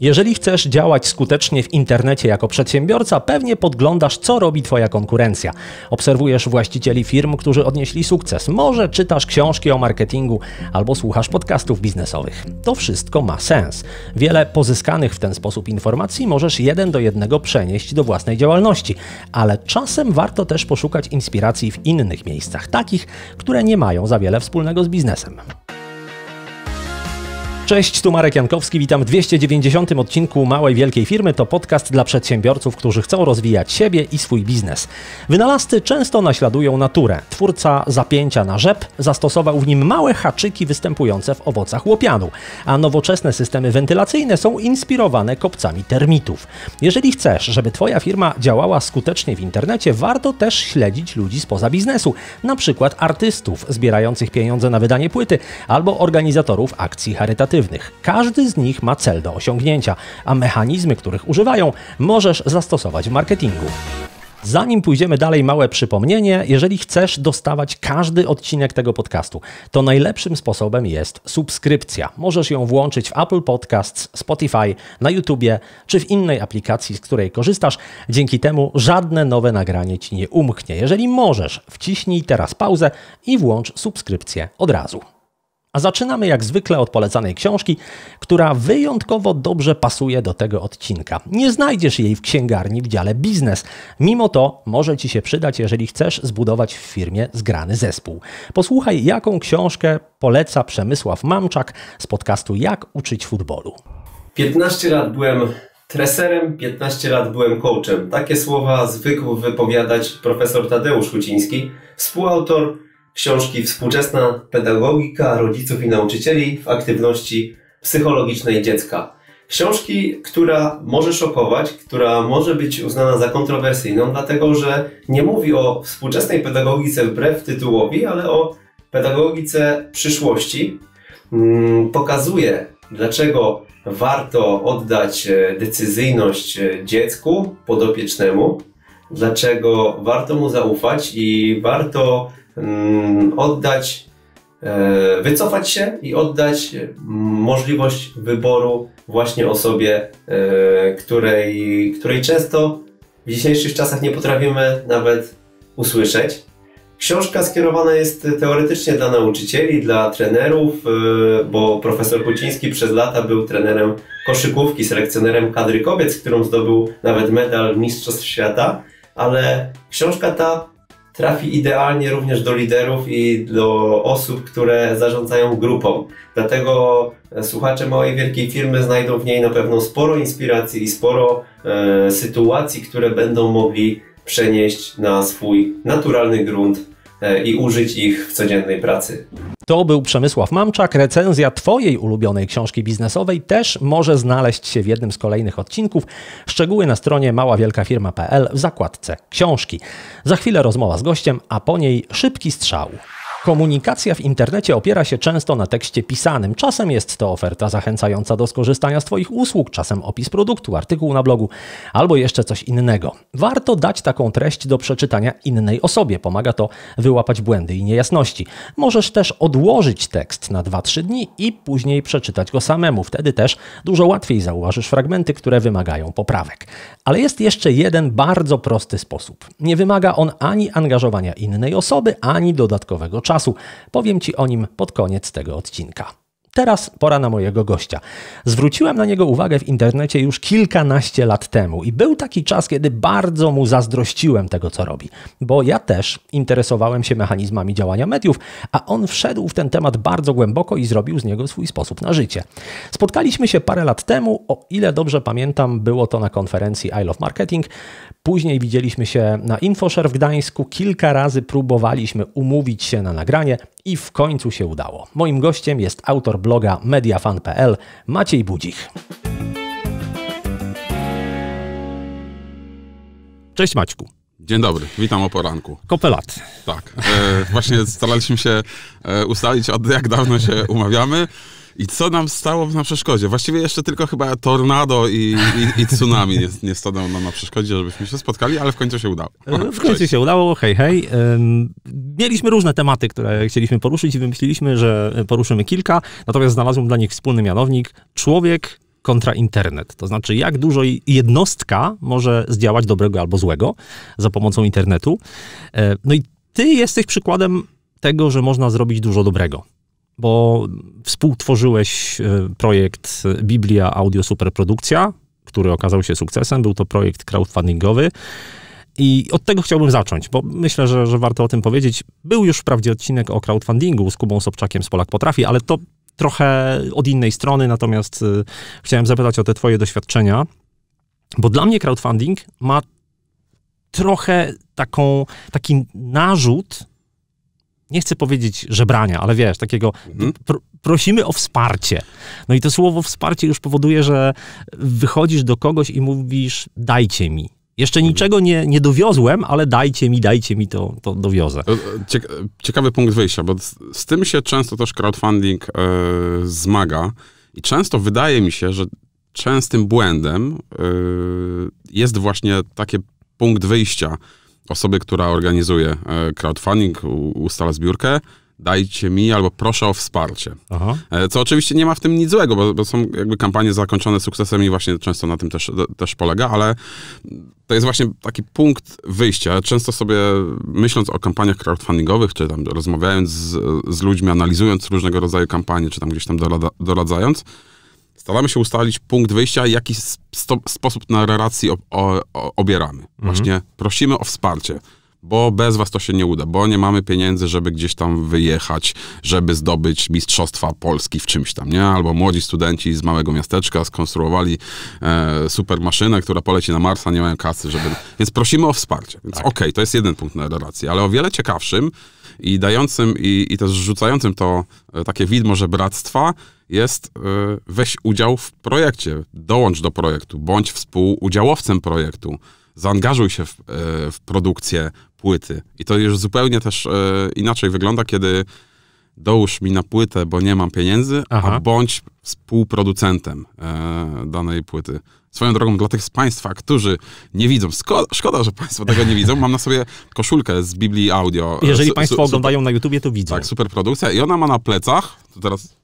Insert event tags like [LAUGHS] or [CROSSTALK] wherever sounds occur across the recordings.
Jeżeli chcesz działać skutecznie w internecie jako przedsiębiorca, pewnie podglądasz, co robi Twoja konkurencja. Obserwujesz właścicieli firm, którzy odnieśli sukces. Może czytasz książki o marketingu albo słuchasz podcastów biznesowych. To wszystko ma sens. Wiele pozyskanych w ten sposób informacji możesz jeden do jednego przenieść do własnej działalności, ale czasem warto też poszukać inspiracji w innych miejscach, takich, które nie mają za wiele wspólnego z biznesem. Cześć, tu Marek Jankowski, witam w 290 odcinku Małej Wielkiej Firmy. To podcast dla przedsiębiorców, którzy chcą rozwijać siebie i swój biznes. Wynalazcy często naśladują naturę. Twórca zapięcia na rzep zastosował w nim małe haczyki występujące w owocach łopianu, a nowoczesne systemy wentylacyjne są inspirowane kopcami termitów. Jeżeli chcesz, żeby Twoja firma działała skutecznie w internecie, warto też śledzić ludzi spoza biznesu, na przykład artystów zbierających pieniądze na wydanie płyty albo organizatorów akcji charytatywnych negatywnych. Każdy z nich ma cel do osiągnięcia, a mechanizmy, których używają, możesz zastosować w marketingu. Zanim pójdziemy dalej, małe przypomnienie. Jeżeli chcesz dostawać każdy odcinek tego podcastu, to najlepszym sposobem jest subskrypcja. Możesz ją włączyć w Apple Podcasts, Spotify, na YouTubie czy w innej aplikacji, z której korzystasz. Dzięki temu żadne nowe nagranie ci nie umknie. Jeżeli możesz, wciśnij teraz pauzę i włącz subskrypcję od razu. A zaczynamy jak zwykle od polecanej książki, która wyjątkowo dobrze pasuje do tego odcinka. Nie znajdziesz jej w księgarni w dziale biznes. Mimo to może Ci się przydać, jeżeli chcesz zbudować w firmie zgrany zespół. Posłuchaj, jaką książkę poleca Przemysław Mamczak z podcastu Jak uczyć futbolu. 15 lat byłem treserem, 15 lat byłem coachem. Takie słowa zwykł wypowiadać profesor Tadeusz Huciński, współautor książki Współczesna pedagogika rodziców i nauczycieli w aktywności psychologicznej dziecka. Książki, która może szokować, która może być uznana za kontrowersyjną, dlatego że nie mówi o współczesnej pedagogice wbrew tytułowi, ale o pedagogice przyszłości. Mm, pokazuje, dlaczego warto oddać e, decyzyjność e, dziecku podopiecznemu, dlaczego warto mu zaufać i warto Mm, oddać, e, wycofać się i oddać e, możliwość wyboru właśnie osobie, e, której, której często w dzisiejszych czasach nie potrafimy nawet usłyszeć. Książka skierowana jest teoretycznie dla nauczycieli, dla trenerów, bo profesor Kuciński przez lata był trenerem koszykówki, selekcjonerem kadry kobiet, z którą zdobył nawet medal Mistrzostw Świata, ale książka ta trafi idealnie również do liderów i do osób, które zarządzają grupą. Dlatego e, słuchacze i wielkiej firmy znajdą w niej na pewno sporo inspiracji i sporo e, sytuacji, które będą mogli przenieść na swój naturalny grunt e, i użyć ich w codziennej pracy. To był Przemysław Mamczak. Recenzja Twojej ulubionej książki biznesowej też może znaleźć się w jednym z kolejnych odcinków. Szczegóły na stronie maławielkafirma.pl w zakładce książki. Za chwilę rozmowa z gościem, a po niej szybki strzał. Komunikacja w internecie opiera się często na tekście pisanym. Czasem jest to oferta zachęcająca do skorzystania z Twoich usług, czasem opis produktu, artykuł na blogu albo jeszcze coś innego. Warto dać taką treść do przeczytania innej osobie. Pomaga to wyłapać błędy i niejasności. Możesz też odłożyć tekst na 2-3 dni i później przeczytać go samemu. Wtedy też dużo łatwiej zauważysz fragmenty, które wymagają poprawek. Ale jest jeszcze jeden bardzo prosty sposób. Nie wymaga on ani angażowania innej osoby, ani dodatkowego czasu. Powiem Ci o nim pod koniec tego odcinka. Teraz pora na mojego gościa. Zwróciłem na niego uwagę w internecie już kilkanaście lat temu i był taki czas, kiedy bardzo mu zazdrościłem tego, co robi, bo ja też interesowałem się mechanizmami działania mediów, a on wszedł w ten temat bardzo głęboko i zrobił z niego swój sposób na życie. Spotkaliśmy się parę lat temu, o ile dobrze pamiętam, było to na konferencji I Love Marketing. Później widzieliśmy się na InfoShare w Gdańsku, kilka razy próbowaliśmy umówić się na nagranie, i w końcu się udało. Moim gościem jest autor bloga mediafan.pl Maciej Budzich. Cześć Maćku. Dzień dobry, witam o poranku. Kopelat. Tak, e, właśnie staraliśmy się e, ustalić, od jak dawno się umawiamy. I co nam stało na przeszkodzie? Właściwie jeszcze tylko chyba tornado i, i, i tsunami nie, nie nam na przeszkodzie, żebyśmy się spotkali, ale w końcu się udało. E, w końcu Cześć. się udało, hej, hej. Mieliśmy różne tematy, które chcieliśmy poruszyć i wymyśliliśmy, że poruszymy kilka, natomiast znalazłem dla nich wspólny mianownik. Człowiek, kontra internet. To znaczy, jak dużo jednostka może zdziałać dobrego albo złego za pomocą internetu. E, no i ty jesteś przykładem tego, że można zrobić dużo dobrego bo współtworzyłeś e, projekt e, Biblia Audio Superprodukcja, który okazał się sukcesem. Był to projekt crowdfundingowy. I od tego chciałbym zacząć, bo myślę, że, że warto o tym powiedzieć. Był już wprawdzie odcinek o crowdfundingu z Kubą Sobczakiem z Polak Potrafi, ale to trochę od innej strony, natomiast y, chciałem zapytać o te twoje doświadczenia, bo dla mnie crowdfunding ma trochę taką, taki narzut nie chcę powiedzieć żebrania, ale wiesz, takiego mhm. pro, prosimy o wsparcie. No i to słowo wsparcie już powoduje, że wychodzisz do kogoś i mówisz dajcie mi. Jeszcze mhm. niczego nie, nie dowiozłem, ale dajcie mi, dajcie mi to, to dowiozę. E, e, ciekawy punkt wyjścia, bo z, z tym się często też crowdfunding yy, zmaga i często wydaje mi się, że częstym błędem yy, jest właśnie taki punkt wyjścia, osoby, która organizuje e, crowdfunding, ustala zbiórkę, dajcie mi albo proszę o wsparcie. Aha. E, co oczywiście nie ma w tym nic złego, bo, bo, są jakby kampanie zakończone sukcesem i właśnie często na tym też, e, też polega, ale to jest właśnie taki punkt wyjścia. Często sobie myśląc o kampaniach crowdfundingowych, czy tam rozmawiając z, z ludźmi, analizując różnego rodzaju kampanie, czy tam gdzieś tam dorada, doradzając, staramy się ustalić punkt wyjścia i jaki sto, sposób na ob, o, o, obieramy. Mhm. Właśnie prosimy o wsparcie, bo bez was to się nie uda, bo nie mamy pieniędzy, żeby gdzieś tam wyjechać, żeby zdobyć mistrzostwa Polski w czymś tam, nie? Albo młodzi studenci z małego miasteczka skonstruowali e, super maszynę, która poleci na Marsa, nie mają kasy, żeby... Więc prosimy o wsparcie. Więc tak. okej, okay, to jest jeden punkt na ale o wiele ciekawszym i dającym i, i też rzucającym to e, takie widmo żebractwa jest e, weź udział w projekcie, dołącz do projektu, bądź współudziałowcem projektu, zaangażuj się w, e, w produkcję płyty. I to już zupełnie też inaczej wygląda, kiedy dołóż mi na płytę, bo nie mam pieniędzy, Aha. a bądź współproducentem danej płyty. Swoją drogą dla tych z Państwa, którzy nie widzą, szkoda, szkoda że Państwo tego nie widzą, mam na sobie koszulkę z Biblii Audio. Jeżeli Państwo oglądają na YouTubie, to widzą. Tak, super produkcja i ona ma na plecach, to teraz...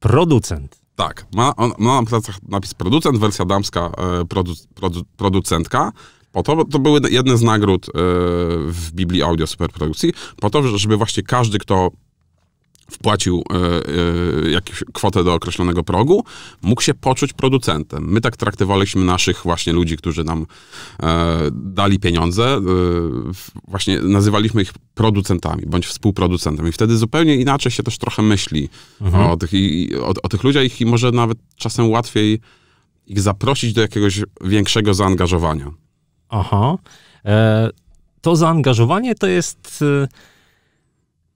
Producent. Tak, ma, on, ma na plecach napis producent, wersja damska, e, produ, produ, producentka, po to, to były jedne z nagród e, w Biblii Audio Superprodukcji, po to, żeby właśnie każdy, kto wpłacił y, e, y, e, jakąś kwotę do określonego progu, mógł się poczuć producentem. My tak traktowaliśmy naszych właśnie ludzi, którzy nam y, dali pieniądze, właśnie nazywaliśmy ich producentami bądź współproducentem. I wtedy zupełnie inaczej się też trochę myśli mhm. o, tych, i, o, o tych ludziach i może nawet czasem łatwiej ich zaprosić do jakiegoś większego zaangażowania. Aha. E, to zaangażowanie to jest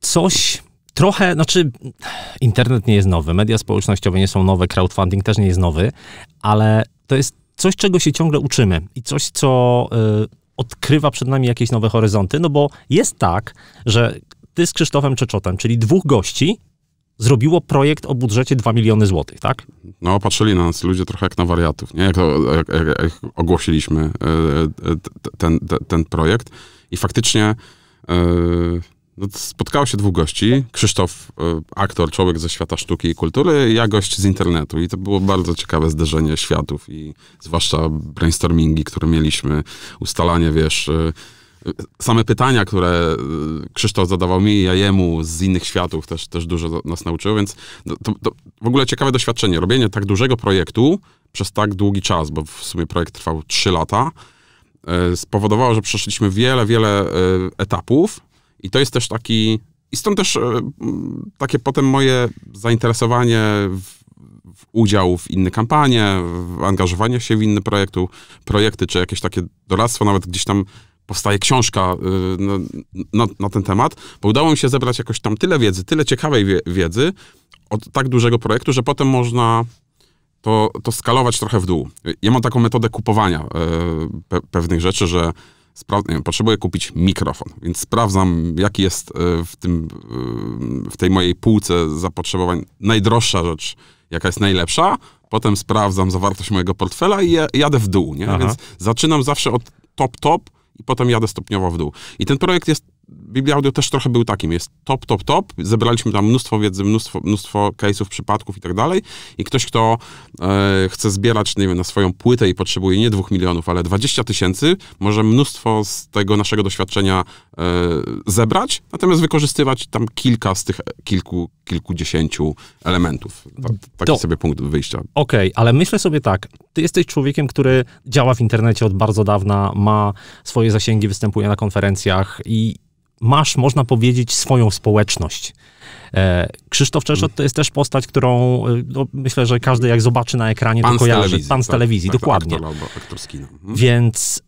coś trochę, znaczy internet nie jest nowy, media społecznościowe nie są nowe, crowdfunding też nie jest nowy, ale to jest coś, czego się ciągle uczymy i coś, co y, odkrywa przed nami jakieś nowe horyzonty, no bo jest tak, że ty z Krzysztofem Czeczotem, czyli dwóch gości, zrobiło projekt o budżecie 2 miliony złotych, tak? No, patrzyli na nas ludzie trochę jak na wariatów, nie? Jak, to, jak, jak, jak ogłosiliśmy y, y ten, ten, ten projekt i faktycznie y, no, Spotkało się dwóch gości. Krzysztof, e, aktor, człowiek ze świata sztuki i kultury, ja gość z internetu. I to było bardzo ciekawe zderzenie światów i zwłaszcza brainstormingi, które mieliśmy, ustalanie, wiesz, e, e, same pytania, które Krzysztof zadawał mi, ja jemu z innych światów też, też dużo nas nauczyło, więc no, to, to w ogóle ciekawe doświadczenie. Robienie tak dużego projektu przez tak długi czas, bo w sumie projekt trwał 3 lata, spowodowało, że przeszliśmy wiele, wiele etapów, i to jest też taki. I stąd też e, takie potem moje zainteresowanie w, w udział w inne kampanie, w angażowanie się w inne projektu, projekty, czy jakieś takie doradztwo, nawet gdzieś tam powstaje książka e, na, na, ten temat, bo udało mi się zebrać jakoś tam tyle wiedzy, tyle ciekawej wiedzy od tak dużego projektu, że potem można to, to skalować trochę w dół. Ja mam taką metodę kupowania e, pewnych rzeczy, że Y, potrzebuję kupić mikrofon, więc sprawdzam, jaki jest y, w, tym, y, w tej mojej półce zapotrzebowań najdroższa rzecz, jaka jest najlepsza. Potem sprawdzam zawartość mojego portfela i jadę w dół, nie? Więc zaczynam zawsze od top, top i potem jadę stopniowo w dół. I ten projekt jest Biblia Audio też trochę był takim, jest top, top, top, zebraliśmy tam mnóstwo wiedzy, mnóstwo, mnóstwo case'ów, przypadków i tak dalej i ktoś, kto e, chce zbierać, nie wiem, na swoją płytę i potrzebuje nie dwóch milionów, ale 20 tysięcy, może mnóstwo z tego naszego doświadczenia e, zebrać, natomiast wykorzystywać tam kilka z tych e, kilku, kilkudziesięciu elementów. taki Do. sobie punkt wyjścia. Okej, okay, ale myślę sobie tak, ty jesteś człowiekiem, który działa w internecie od bardzo dawna, ma swoje zasięgi, występuje na konferencjach i masz, można powiedzieć, swoją społeczność. E, Krzysztof Czeszot to jest też postać, którą e, no, myślę, że każdy jak zobaczy na ekranie, pan to kojarzy. Z pan z tak. telewizji, tak, dokładnie. Aktor, aktor mhm. Więc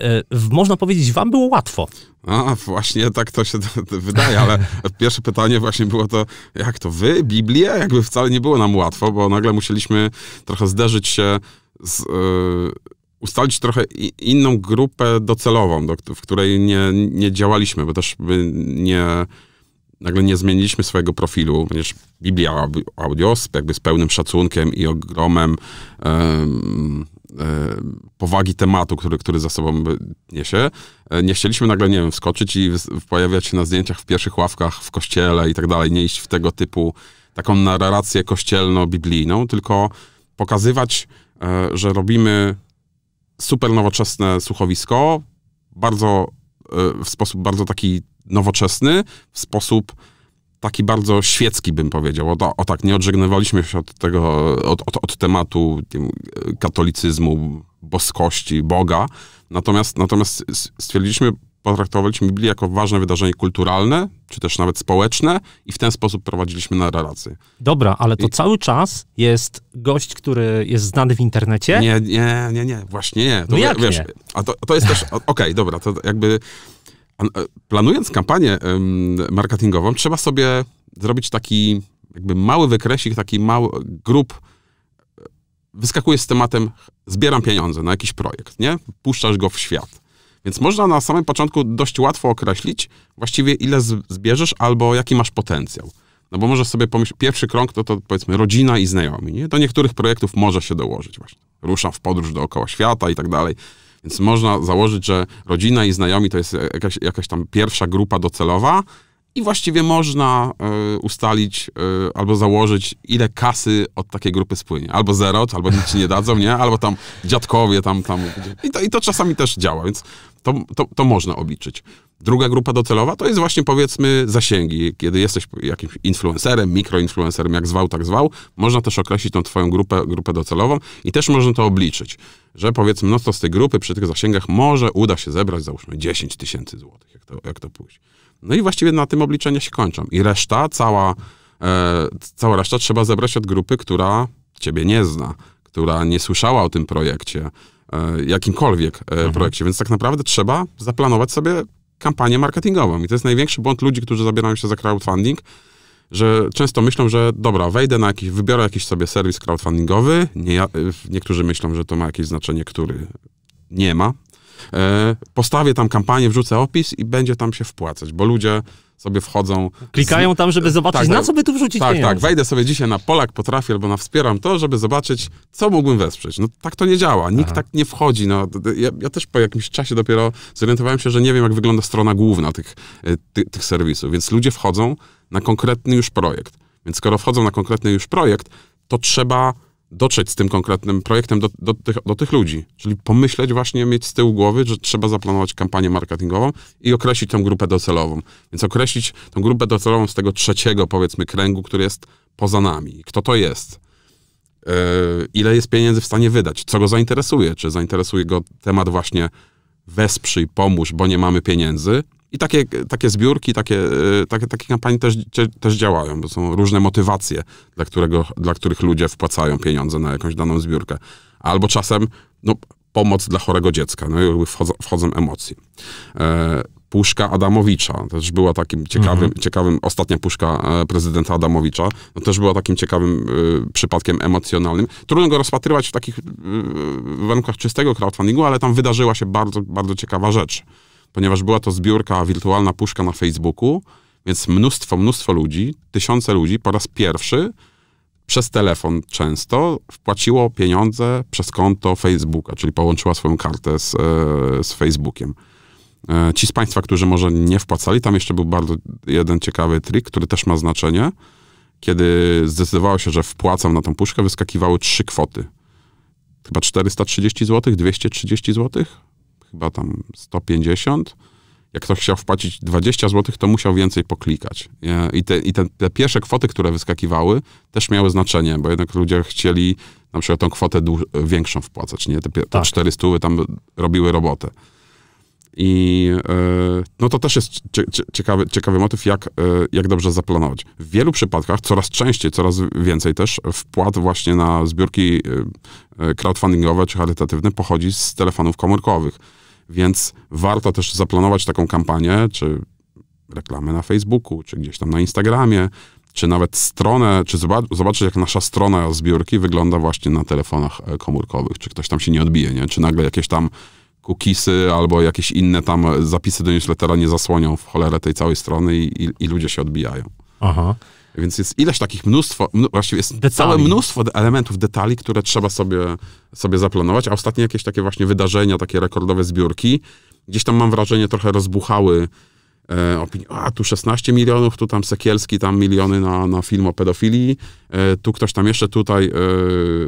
e, można powiedzieć, wam było łatwo. A, właśnie tak to się [LAUGHS] wydaje, ale pierwsze pytanie właśnie było to, jak to wy, Biblię? Jakby wcale nie było nam łatwo, bo nagle musieliśmy trochę zderzyć się z... Yy ustalić trochę inną grupę docelową, do, w której nie, nie działaliśmy, bo też nie, nagle nie zmieniliśmy swojego profilu, ponieważ Biblia Audios jakby z pełnym szacunkiem i ogromem powagi tematu, który, który za sobą niesie. E, nie chcieliśmy nagle, nie wiem, wskoczyć i pojawiać się na zdjęciach w pierwszych ławkach w kościele i tak dalej, nie iść w tego typu taką narrację kościelno-biblijną, tylko pokazywać, e, że robimy super nowoczesne słuchowisko, bardzo e, w sposób bardzo taki nowoczesny, w sposób taki bardzo świecki, bym powiedział. O, o tak, nie odżegnywaliśmy się od tego, od, od, od tematu wiem, katolicyzmu, boskości, Boga. Natomiast, natomiast stwierdziliśmy potraktowaliśmy Biblię jako ważne wydarzenie kulturalne, czy też nawet społeczne i w ten sposób prowadziliśmy narrację. Dobra, ale to I... cały czas jest gość, który jest znany w internecie? Nie, nie, nie, nie, właśnie nie. To, no jak wiesz, nie? A to, to jest też, [LAUGHS] okej, okay, dobra, to jakby e, planując kampanię marketingową, trzeba sobie zrobić taki jakby mały wykresik, taki mały grup wyskakuje z tematem zbieram pieniądze na jakiś projekt, nie? Puszczasz go w świat. Więc można na samym początku dość łatwo określić właściwie ile zbierzesz albo jaki masz potencjał. No bo może sobie pomyśleć, pierwszy krąg to, to powiedzmy rodzina i znajomi, nie? Do niektórych projektów może się dołożyć właśnie. Ruszam w podróż dookoła świata i tak dalej. Więc można założyć, że rodzina i znajomi to jest jakaś, jakaś tam pierwsza grupa docelowa i właściwie można y, ustalić y, albo założyć, ile kasy od takiej grupy spłynie. Albo zero, albo nic ci nie dadzą, nie? Albo tam dziadkowie tam, tam. I to, i to czasami też działa, więc to, to, to można obliczyć. Druga grupa docelowa to jest właśnie powiedzmy zasięgi. Kiedy jesteś jakimś influencerem, mikroinfluencerem, jak zwał, tak zwał, można też określić tą twoją grupę, grupę docelową i też można to obliczyć, że powiedzmy no to z tej grupy przy tych zasięgach może uda się zebrać załóżmy 10 tysięcy złotych, jak to, jak to pójść. No i właściwie na tym obliczenia się kończą. I reszta, cała, e, cała reszta trzeba zebrać od grupy, która ciebie nie zna, która nie słyszała o tym projekcie, E, jakimkolwiek e, mhm. projekcie. Więc tak naprawdę trzeba zaplanować sobie kampanię marketingową. I to jest największy błąd ludzi, którzy zabierają się za crowdfunding, że często myślą, że dobra, wejdę na jakiś, wybiorę jakiś sobie serwis crowdfundingowy. Nie, e, niektórzy myślą, że to ma jakieś znaczenie, który nie ma. E, postawię tam kampanię, wrzucę opis i będzie tam się wpłacać, bo ludzie sobie wchodzą. Klikają z... tam, żeby e, zobaczyć, tak, na tak. co by tu wrzucić Tak, tak pieniądze. tak, wejdę sobie dzisiaj na Polak Potrafię albo na Wspieram to, żeby zobaczyć, co mógłbym wesprzeć. No tak to nie działa, nikt Aha. tak nie wchodzi. No, ja, ja, też po jakimś czasie dopiero zorientowałem się, że nie wiem, jak wygląda strona główna tych, e, ty, tych serwisów, więc ludzie wchodzą na konkretny już projekt. Więc skoro wchodzą na konkretny już projekt, to trzeba dotrzeć z tym konkretnym projektem do, do, tych, do tych ludzi. Czyli pomyśleć właśnie, mieć z tyłu głowy, że trzeba zaplanować kampanię marketingową i określić tą grupę docelową. Więc określić tą grupę docelową z tego trzeciego, powiedzmy, kręgu, który jest poza nami. Kto to jest? Yy, ile jest pieniędzy w stanie wydać? Co go zainteresuje? Czy zainteresuje go temat właśnie wesprzyj, pomóż, bo nie mamy pieniędzy? I takie, takie zbiórki, takie, y, takie, takie kampanie też, też działają, bo są różne motywacje, dla, którego, dla których ludzie wpłacają pieniądze na jakąś daną zbiórkę. Albo czasem no, pomoc dla chorego dziecka, no jakby wchodzą, wchodzą emocje. E, puszka Adamowicza też była takim ciekawym, mhm. ciekawym ostatnia puszka e, prezydenta Adamowicza, no też była takim ciekawym e, przypadkiem emocjonalnym. Trudno go rozpatrywać w takich y, warunkach czystego crowdfundingu, ale tam wydarzyła się bardzo, bardzo ciekawa rzecz ponieważ była to zbiórka, wirtualna puszka na Facebooku, więc mnóstwo, mnóstwo ludzi, tysiące ludzi po raz pierwszy przez telefon często wpłaciło pieniądze przez konto Facebooka, czyli połączyła swoją kartę z, e, z Facebookiem. E, ci z Państwa, którzy może nie wpłacali, tam jeszcze był bardzo jeden ciekawy trik, który też ma znaczenie. Kiedy zdecydowało się, że wpłacam na tą puszkę, wyskakiwały trzy kwoty. Chyba 430 zł, 230 zł, chyba tam 150. Jak ktoś chciał wpłacić 20 zł, to musiał więcej poklikać. I, te, i te, te pierwsze kwoty, które wyskakiwały, też miały znaczenie, bo jednak ludzie chcieli na przykład tą kwotę większą wpłacać, nie? Te, te tak. 400 tam robiły robotę. I e, no to też jest ciekawy, ciekawy motyw, jak, e, jak dobrze zaplanować. W wielu przypadkach, coraz częściej, coraz więcej też wpłat właśnie na zbiórki e, crowdfundingowe czy charytatywne pochodzi z telefonów komórkowych więc warto też zaplanować taką kampanię, czy reklamę na Facebooku, czy gdzieś tam na Instagramie, czy nawet stronę, czy zobaczyć, jak nasza strona zbiórki wygląda właśnie na telefonach e, komórkowych, czy ktoś tam się nie odbije, nie? czy nagle jakieś tam cookies, albo jakieś inne tam zapisy do newslettera nie zasłonią w cholerę tej całej strony i, i, i ludzie się odbijają. Aha. Więc jest ileś takich mnóstwo, właściwie jest detali. całe mnóstwo elementów, detali, które trzeba sobie, sobie zaplanować, a ostatnie jakieś takie właśnie wydarzenia, takie rekordowe zbiórki, gdzieś tam mam wrażenie trochę rozbuchały e, a tu 16 milionów, tu tam Sekielski, tam miliony na, na film o pedofilii, e, tu ktoś tam jeszcze, tutaj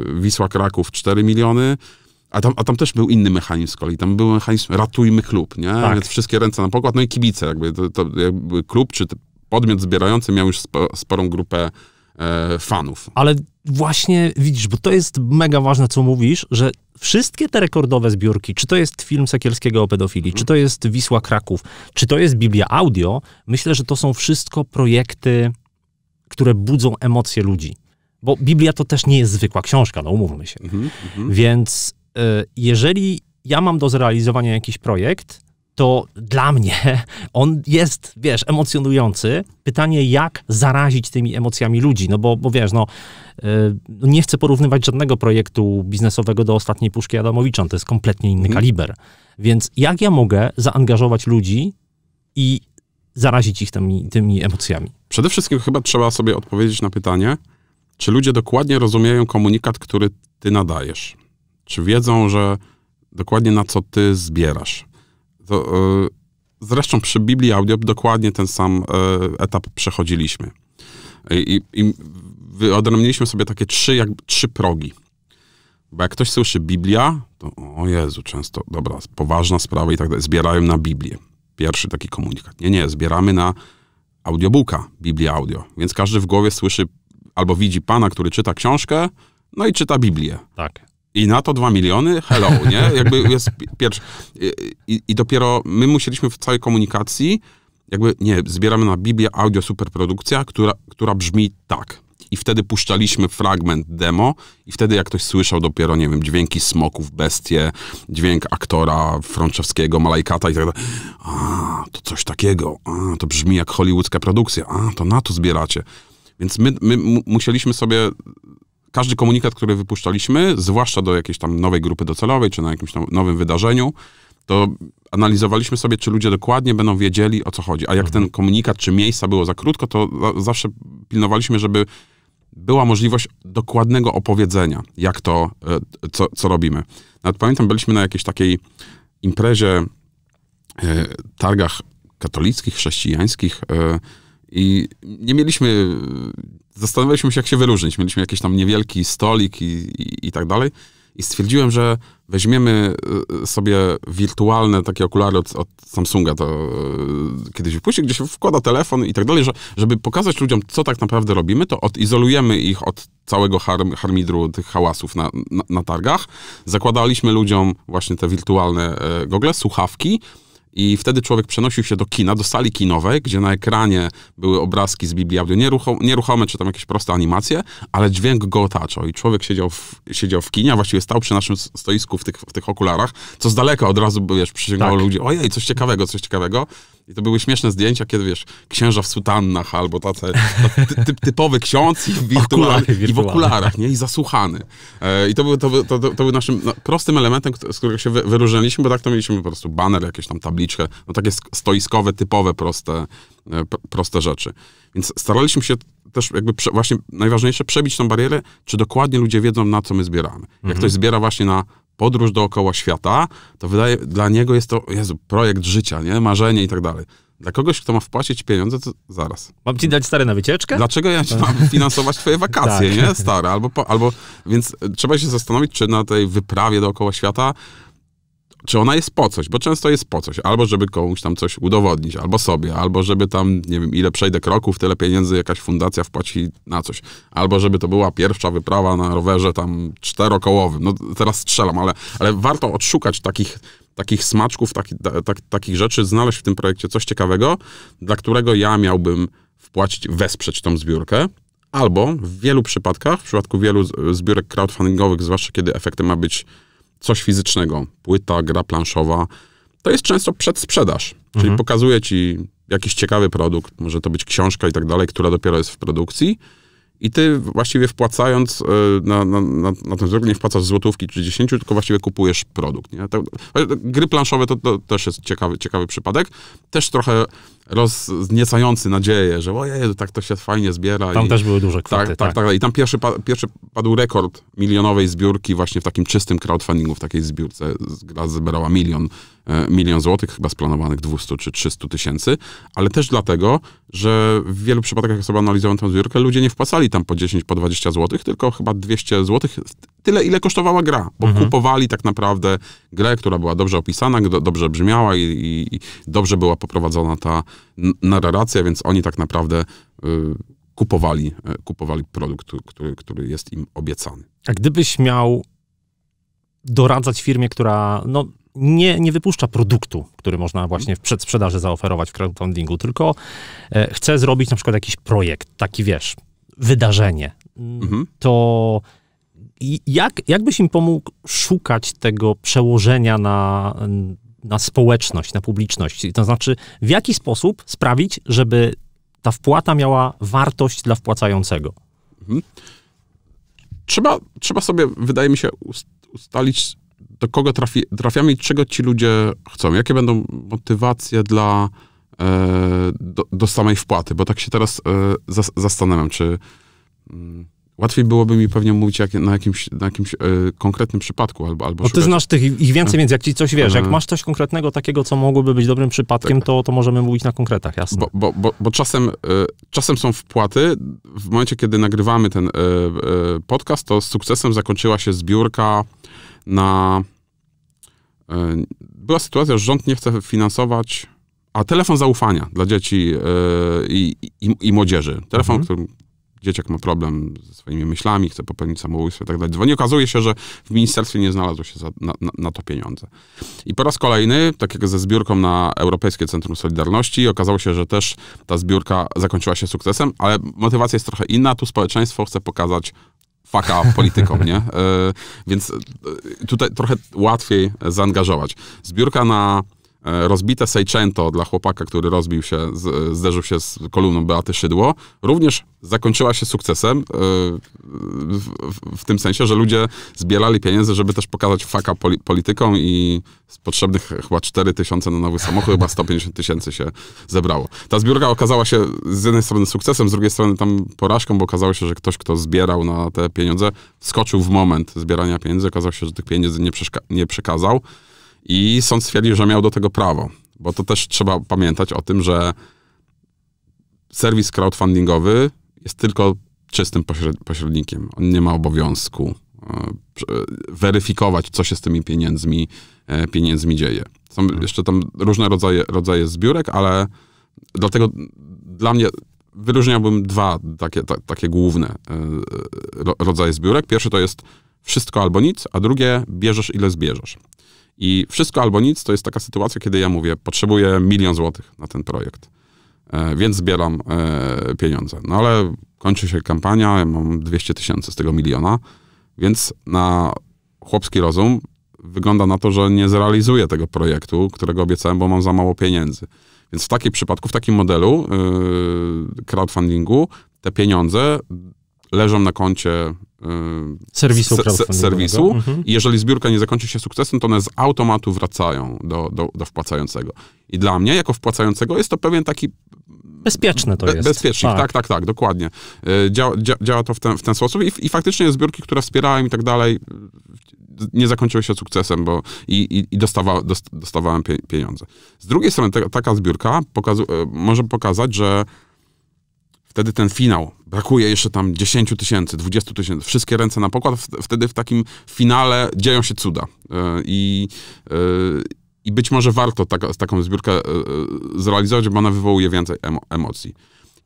e, Wisła Kraków 4 miliony, a tam, a tam też był inny mechanizm z kolei. Tam był mechanizm ratujmy klub, nie? Tak. Więc wszystkie ręce na pokład, no i kibice. Jakby, to, to jakby klub czy podmiot zbierający miał już spo, sporą grupę e, fanów. Ale właśnie widzisz, bo to jest mega ważne, co mówisz, że wszystkie te rekordowe zbiórki, czy to jest film Sekielskiego o pedofilii, mhm. czy to jest Wisła Kraków, czy to jest Biblia Audio, myślę, że to są wszystko projekty, które budzą emocje ludzi. Bo Biblia to też nie jest zwykła książka, no umówmy się. Mhm, mhm. Więc y, jeżeli ja mam do zrealizowania jakiś projekt, to dla mnie [LAUGHS] on jest, wiesz, emocjonujący. Pytanie, jak zarazić tymi emocjami ludzi, no bo, bo wiesz, no y, nie chcę porównywać żadnego projektu biznesowego do ostatniej puszki Adamowicza, to jest kompletnie inny mhm. kaliber. Więc jak ja mogę zaangażować ludzi i zarazić ich tymi, tymi emocjami? Przede wszystkim chyba trzeba sobie odpowiedzieć na pytanie, czy ludzie dokładnie rozumieją komunikat, który ty nadajesz? Czy wiedzą, że dokładnie na co ty zbierasz? E, zresztą przy Biblii Audio dokładnie ten sam e, etap przechodziliśmy. I, i wyodrębniliśmy sobie takie trzy, jak, trzy progi. Bo jak ktoś słyszy Biblia, to o Jezu, często, dobra, poważna sprawa i tak dalej, zbierają na Biblię. Pierwszy taki komunikat. Nie, nie, zbieramy na audiobooka, Biblia Audio. Więc każdy w głowie słyszy albo widzi pana, który czyta książkę, no i czyta Biblię. Tak. I na to dwa miliony? Hello, nie? Jakby jest pierwszy. Y, I, I, dopiero my musieliśmy w całej komunikacji, jakby, nie, zbieramy na Biblię audio superprodukcja, która, która brzmi tak. I wtedy puszczaliśmy fragment demo i wtedy jak ktoś słyszał dopiero, nie wiem, dźwięki smoków, bestie, dźwięk aktora Frączewskiego, Malajkata i tak dalej. A, to coś takiego. A, to brzmi jak hollywoodzka produkcja. A, to na to zbieracie. Więc my, my musieliśmy sobie każdy komunikat, który wypuszczaliśmy, zwłaszcza do jakiejś tam nowej grupy docelowej, czy na jakimś nowym wydarzeniu, to analizowaliśmy sobie, czy ludzie dokładnie będą wiedzieli, o co chodzi. A jak mhm. ten komunikat czy miejsca było za krótko, to zawsze pilnowaliśmy, żeby była możliwość dokładnego opowiedzenia, jak to, e, co, co robimy. Nawet pamiętam, byliśmy na jakiejś takiej imprezie, e, targach katolickich, chrześcijańskich e, i nie mieliśmy zastanawialiśmy się, jak się wyróżnić. Mieliśmy jakiś tam niewielki stolik i, i, i tak dalej. I stwierdziłem, że weźmiemy y, sobie wirtualne takie okulary od, od Samsunga, to y, kiedyś wypuści gdzie się wkłada telefon i tak dalej, że, żeby pokazać ludziom, co tak naprawdę robimy, to odizolujemy ich od całego harm, harmidru tych hałasów na, na, na targach. Zakładaliśmy ludziom właśnie te wirtualne e, gogle, słuchawki, i wtedy człowiek przenosił się do kina, do sali kinowej, gdzie na ekranie były obrazki z Biblii audio nieruchome, nieruchome czy tam jakieś proste animacje, ale dźwięk go otaczał. I człowiek siedział w, siedział w kinie, a właściwie stał przy naszym stoisku w tych, w tych okularach, co z daleka od razu, wiesz, przyciągało tak. ludzi, ojej, coś ciekawego, coś ciekawego. I to były śmieszne zdjęcia, kiedy wiesz, księża w sutannach albo tacy, no, ty, typowy ksiądz i w, wirtual, i w okularach, nie? I zasłuchany. E, I to był, to, to, to, był naszym no, prostym elementem, z którego się wyróżniliśmy, bo tak to mieliśmy po prostu baner, jakieś tam tabliczkę, no takie stoiskowe, typowe, proste, e, proste rzeczy. Więc staraliśmy się też jakby prze, właśnie najważniejsze przebić tą barierę, czy dokładnie ludzie wiedzą, na co my zbieramy. Jak mhm. ktoś zbiera właśnie na podróż dookoła świata, to wydaje, dla niego jest to Jezu, projekt życia, nie? marzenie i tak dalej. Dla kogoś, kto ma wpłacić pieniądze, to zaraz. Mam ci dać stare na wycieczkę? Dlaczego ja ci mam [LAUGHS] finansować twoje wakacje, tak. nie? Stare, albo, albo... Więc trzeba się zastanowić, czy na tej wyprawie dookoła świata czy ona jest po coś, bo często jest po coś, albo żeby komuś tam coś udowodnić, albo sobie, albo żeby tam, nie wiem, ile przejdę kroków, tyle pieniędzy jakaś fundacja wpłaci na coś, albo żeby to była pierwsza wyprawa na rowerze tam czterokołowym, no teraz strzelam, ale, ale warto odszukać takich, takich smaczków, taki, tak, takich rzeczy, znaleźć w tym projekcie coś ciekawego, dla którego ja miałbym wpłacić, wesprzeć tą zbiórkę, albo w wielu przypadkach, w przypadku wielu zbiórek crowdfundingowych, zwłaszcza kiedy efektem ma być coś fizycznego, płyta, gra planszowa, to jest często przedsprzedaż. Czyli mhm. pokazuje ci jakiś ciekawy produkt, może to być książka i tak dalej, która dopiero jest w produkcji. I ty właściwie wpłacając e, na, na, na, na ten zwrot nie wpłacasz złotówki czy dziesięciu, tylko właściwie kupujesz produkt. Nie? gry planszowe to, to też jest ciekawy, ciekawy przypadek. Też trochę rozniecający nadzieję, że ojej, tak to się fajnie zbiera. Tam i, też były duże kwoty. Tak, tak, tak, tak. tak. I tam pierwszy, pa, pierwszy padł rekord milionowej zbiórki właśnie w takim czystym crowdfundingu, w takiej zbiórce. Gra zebrała milion E, milion złotych, chyba z planowanych 200 czy 300 tysięcy, ale też dlatego, że w wielu przypadkach, jak sobie analizowałem tę zbiórkę, ludzie nie wpłacali tam po 10, po 20 złotych, tylko chyba 200 złotych, tyle ile kosztowała gra, bo mhm. kupowali tak naprawdę grę, która była dobrze opisana, do, dobrze brzmiała i, i, i, dobrze była poprowadzona ta narracja, więc oni tak naprawdę y, kupowali, y, kupowali produkt, który, który jest im obiecany. A gdybyś miał doradzać firmie, która no, nie, nie wypuszcza produktu, który można właśnie w przedsprzedaży zaoferować w crowdfundingu, tylko e, chce zrobić na przykład jakiś projekt, taki wiesz, wydarzenie. Mhm. To jak, jak byś im pomógł szukać tego przełożenia na, na społeczność, na publiczność? To znaczy, w jaki sposób sprawić, żeby ta wpłata miała wartość dla wpłacającego? Mhm. Trzeba, trzeba sobie, wydaje mi się, ustalić do kogo trafi, trafiamy i czego ci ludzie chcą? Jakie będą motywacje dla, e, do, do samej wpłaty? Bo tak się teraz e, zastanawiam, czy mm, łatwiej byłoby mi pewnie mówić jak, na jakimś, na jakimś e, konkretnym przypadku. albo, albo Bo szukać. ty znasz tych, ich więcej, więc jak ci coś wiesz, jak masz coś konkretnego takiego, co mogłoby być dobrym przypadkiem, tak. to, to możemy mówić na konkretach, jasne. Bo, bo, bo, bo, czasem, czasem są wpłaty, w momencie kiedy nagrywamy ten podcast, to z sukcesem zakończyła się zbiórka na... E, była sytuacja, że rząd nie chce finansować, a telefon zaufania dla dzieci e, i, i, i młodzieży. Telefon, mhm. którym dzieciak ma problem ze swoimi myślami, chce popełnić samobójstwo i tak dalej. Dzwoni, okazuje się, że w ministerstwie nie znalazło się za, na, na, na, to pieniądze. I po raz kolejny, tak jak ze zbiórką na Europejskie Centrum Solidarności, okazało się, że też ta zbiórka zakończyła się sukcesem, ale motywacja jest trochę inna. Tu społeczeństwo chce pokazać, faka politykom, nie? E, więc e, tutaj trochę łatwiej zaangażować. Zbiórka na E, rozbite Seicento dla chłopaka, który rozbił się, zderzył się z kolumną Beaty Szydło, również zakończyła się sukcesem e, w, w, w tym sensie, że ludzie zbierali pieniądze, żeby też pokazać faka polityką politykom i z potrzebnych chyba 4 tysiące na nowy samochód, chyba 150 tysięcy się zebrało. Ta zbiórka okazała się z jednej strony sukcesem, z drugiej strony tam porażką, bo okazało się, że ktoś, kto zbierał na te pieniądze, skoczył w moment zbierania pieniędzy, okazało się, że tych pieniędzy nie, nie przekazał. I sąd stwierdził, że miał do tego prawo, bo to też trzeba pamiętać o tym, że serwis crowdfundingowy jest tylko czystym pośrednikiem. On nie ma obowiązku e, weryfikować, co się z tymi pieniędzmi, e, pieniędzmi dzieje. Są mhm. jeszcze tam różne rodzaje, rodzaje zbiórek, ale dlatego dla mnie wyróżniałbym dwa takie, ta, takie główne e, rodzaje zbiórek. Pierwszy to jest wszystko albo nic, a drugie bierzesz ile zbierzesz. I wszystko albo nic to jest taka sytuacja, kiedy ja mówię, potrzebuję milion złotych na ten projekt, e, więc zbieram e, pieniądze. No ale kończy się kampania, ja mam 200 tysięcy z tego miliona, więc na chłopski rozum wygląda na to, że nie zrealizuję tego projektu, którego obiecałem, bo mam za mało pieniędzy. Więc w takim przypadku, w takim modelu e, crowdfundingu te pieniądze leżą na koncie y, serwisu, serwisu mhm. i jeżeli zbiórka nie zakończy się sukcesem, to one z automatu wracają do, do, do wpłacającego. I dla mnie, jako wpłacającego, jest to pewien taki Bezpieczne to jest. Bezpiecznik, tak, tak, tak, tak dokładnie. Y, dzia, dzia, działa to w ten, w ten sposób i, i faktycznie zbiórki, które wspierałem i tak dalej, nie zakończyły się sukcesem, bo i, i, i dostawa, dostawałem pieniądze. Z drugiej strony te, taka zbiórka pokazu, y, może pokazać, że wtedy ten finał, brakuje jeszcze tam 10 tysięcy, 20 tysięcy, wszystkie ręce na pokład, wtedy w takim finale dzieją się cuda. E, I, e, i być może warto tak, taką zbiórkę e, zrealizować, bo ona wywołuje więcej emo emocji.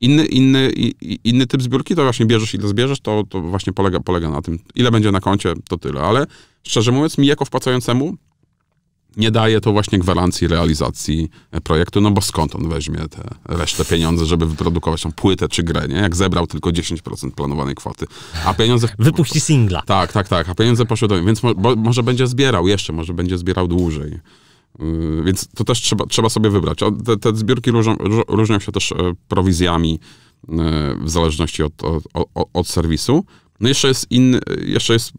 Inny, inny, inny typ zbiórki to właśnie bierzesz ile zbierzesz, to, to właśnie polega, polega na tym, ile będzie na koncie, to tyle. Ale szczerze mówiąc, mi jako wpłacającemu nie daje to właśnie gwarancji realizacji e, projektu, no bo skąd on weźmie te resztę pieniądze, żeby wyprodukować tą płytę czy grę, nie? Jak zebrał tylko 10% planowanej kwoty, a pieniądze... Wypuści singla. Tak, tak, tak, a pieniądze poszły do... Więc mo może będzie zbierał jeszcze, może będzie zbierał dłużej. Y, więc to też trzeba, trzeba sobie wybrać. Te, te zbiórki różą, różnią się też e, prowizjami e, w zależności od, od, od, od serwisu. No jeszcze jest inny, jeszcze jest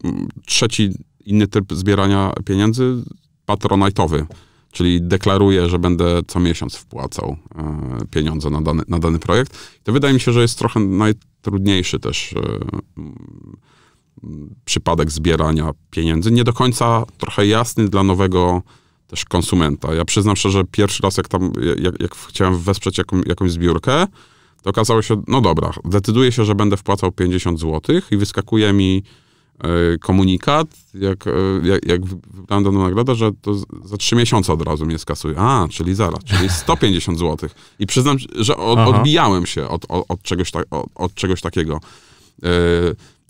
trzeci inny typ zbierania pieniędzy, patronajtowy, czyli deklaruję, że będę co miesiąc wpłacał e, pieniądze na dany, na dany projekt. To wydaje mi się, że jest trochę najtrudniejszy też e, mm, przypadek zbierania pieniędzy. Nie do końca trochę jasny dla nowego też konsumenta. Ja przyznam szczerze, że pierwszy raz jak tam, jak, jak chciałem wesprzeć jaką, jakąś zbiórkę, to okazało się, no dobra, decyduję się, że będę wpłacał 50 zł i wyskakuje mi Y, komunikat, jak, y, jak, jak wybrałem daną nagrodę, że to za trzy miesiące od razu mnie skasuje. A, czyli zaraz, czyli 150 [LAUGHS] zł. I przyznam, że od, odbijałem się od, od, od czegoś, ta, od, od, czegoś takiego. Y,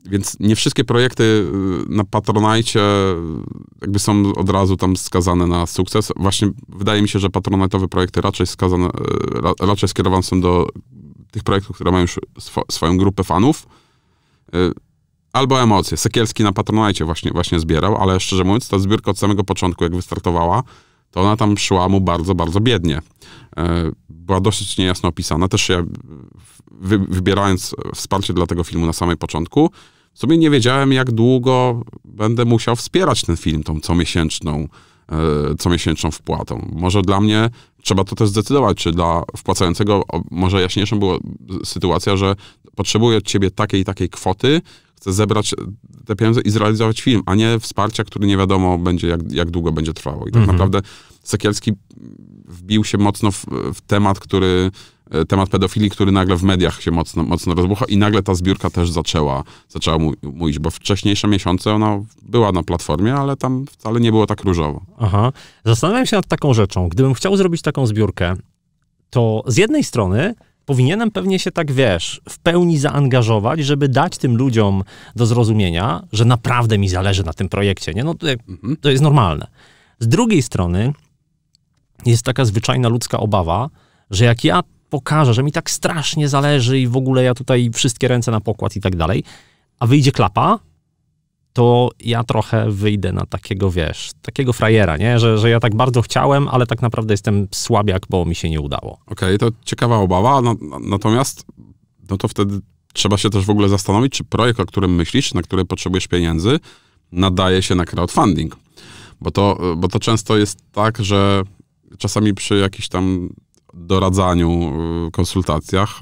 więc nie wszystkie projekty na Patronajcie jakby są od razu tam skazane na sukces. Właśnie wydaje mi się, że patronajtowe projekty raczej skazane, raczej skierowane są do tych projektów, które mają już sw swoją grupę fanów Albo emocje. Sekielski na Patronajcie właśnie, właśnie zbierał, ale szczerze mówiąc, ta zbiórka od samego początku, jak wystartowała, to ona tam szła mu bardzo, bardzo biednie. E, była dosyć niejasno opisana. Też ja, wybierając wsparcie dla tego filmu na samym początku, sobie nie wiedziałem, jak długo będę musiał wspierać ten film tą comiesięczną, e, comiesięczną wpłatą. Może dla mnie trzeba to też zdecydować, czy dla wpłacającego może jaśniejszą była sytuacja, że potrzebuję od ciebie takiej i takiej kwoty, chce zebrać te pieniądze i zrealizować film, a nie wsparcia, które nie wiadomo będzie, jak, jak długo będzie trwało. I tak mhm. naprawdę Sekielski wbił się mocno w, w, temat, który e, temat pedofilii, który nagle w mediach się mocno, mocno rozbucha i nagle ta zbiórka też zaczęła, zaczęła mu, mu iść, bo wcześniejsze miesiące ona była na platformie, ale tam wcale nie było tak różowo. Aha. Zastanawiam się nad taką rzeczą. Gdybym chciał zrobić taką zbiórkę, to z jednej strony powinienem pewnie się tak, wiesz, w pełni zaangażować, żeby dać tym ludziom do zrozumienia, że naprawdę mi zależy na tym projekcie, nie? No to, mhm. to jest normalne. Z drugiej strony jest taka zwyczajna ludzka obawa, że jak ja pokażę, że mi tak strasznie zależy i w ogóle ja tutaj wszystkie ręce na pokład i tak dalej, a wyjdzie klapa, to ja trochę wyjdę na takiego, wiesz, takiego frajera, nie? Że, że ja tak bardzo chciałem, ale tak naprawdę jestem słabiak, bo mi się nie udało. Okej, okay, to ciekawa obawa, no, natomiast no to wtedy trzeba się też w ogóle zastanowić, czy projekt, o którym myślisz, na który potrzebujesz pieniędzy, nadaje się na crowdfunding. Bo to, bo to często jest tak, że czasami przy jakichś tam doradzaniu, y, konsultacjach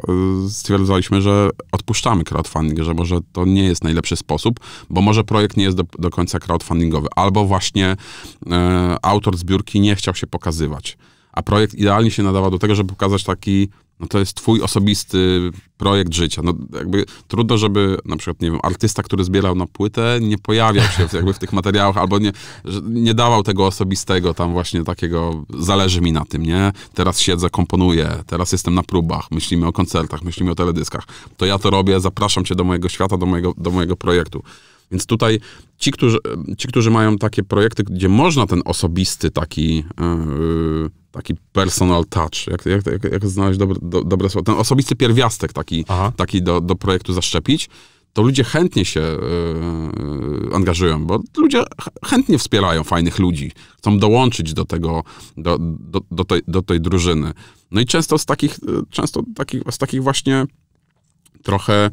y, stwierdzaliśmy, że odpuszczamy crowdfunding, że może to nie jest najlepszy sposób, bo może projekt nie jest do, do końca crowdfundingowy, albo właśnie e, autor zbiórki nie chciał się pokazywać. A projekt idealnie się nadawał do tego, żeby pokazać taki no to jest twój osobisty projekt życia. No jakby trudno, żeby na przykład, nie wiem, artysta, który zbierał na płytę, nie pojawiał się w, jakby w tych materiałach, albo nie, nie dawał tego osobistego, tam właśnie takiego, zależy mi na tym, nie? Teraz siedzę, komponuję, teraz jestem na próbach, myślimy o koncertach, myślimy o teledyskach. To ja to robię, zapraszam cię do mojego świata, do mojego, do mojego projektu. Więc tutaj ci którzy, ci, którzy mają takie projekty, gdzie można ten osobisty taki yy, taki personal touch, jak, jak, jak, jak znaleźć dobre, do, dobre słowo, ten osobisty pierwiastek taki, taki do, do projektu zaszczepić, to ludzie chętnie się yy, angażują, bo ludzie chętnie wspierają fajnych ludzi, chcą dołączyć do tego, do, do, do, tej, do tej drużyny. No i często z takich, e, często takich, z takich właśnie trochę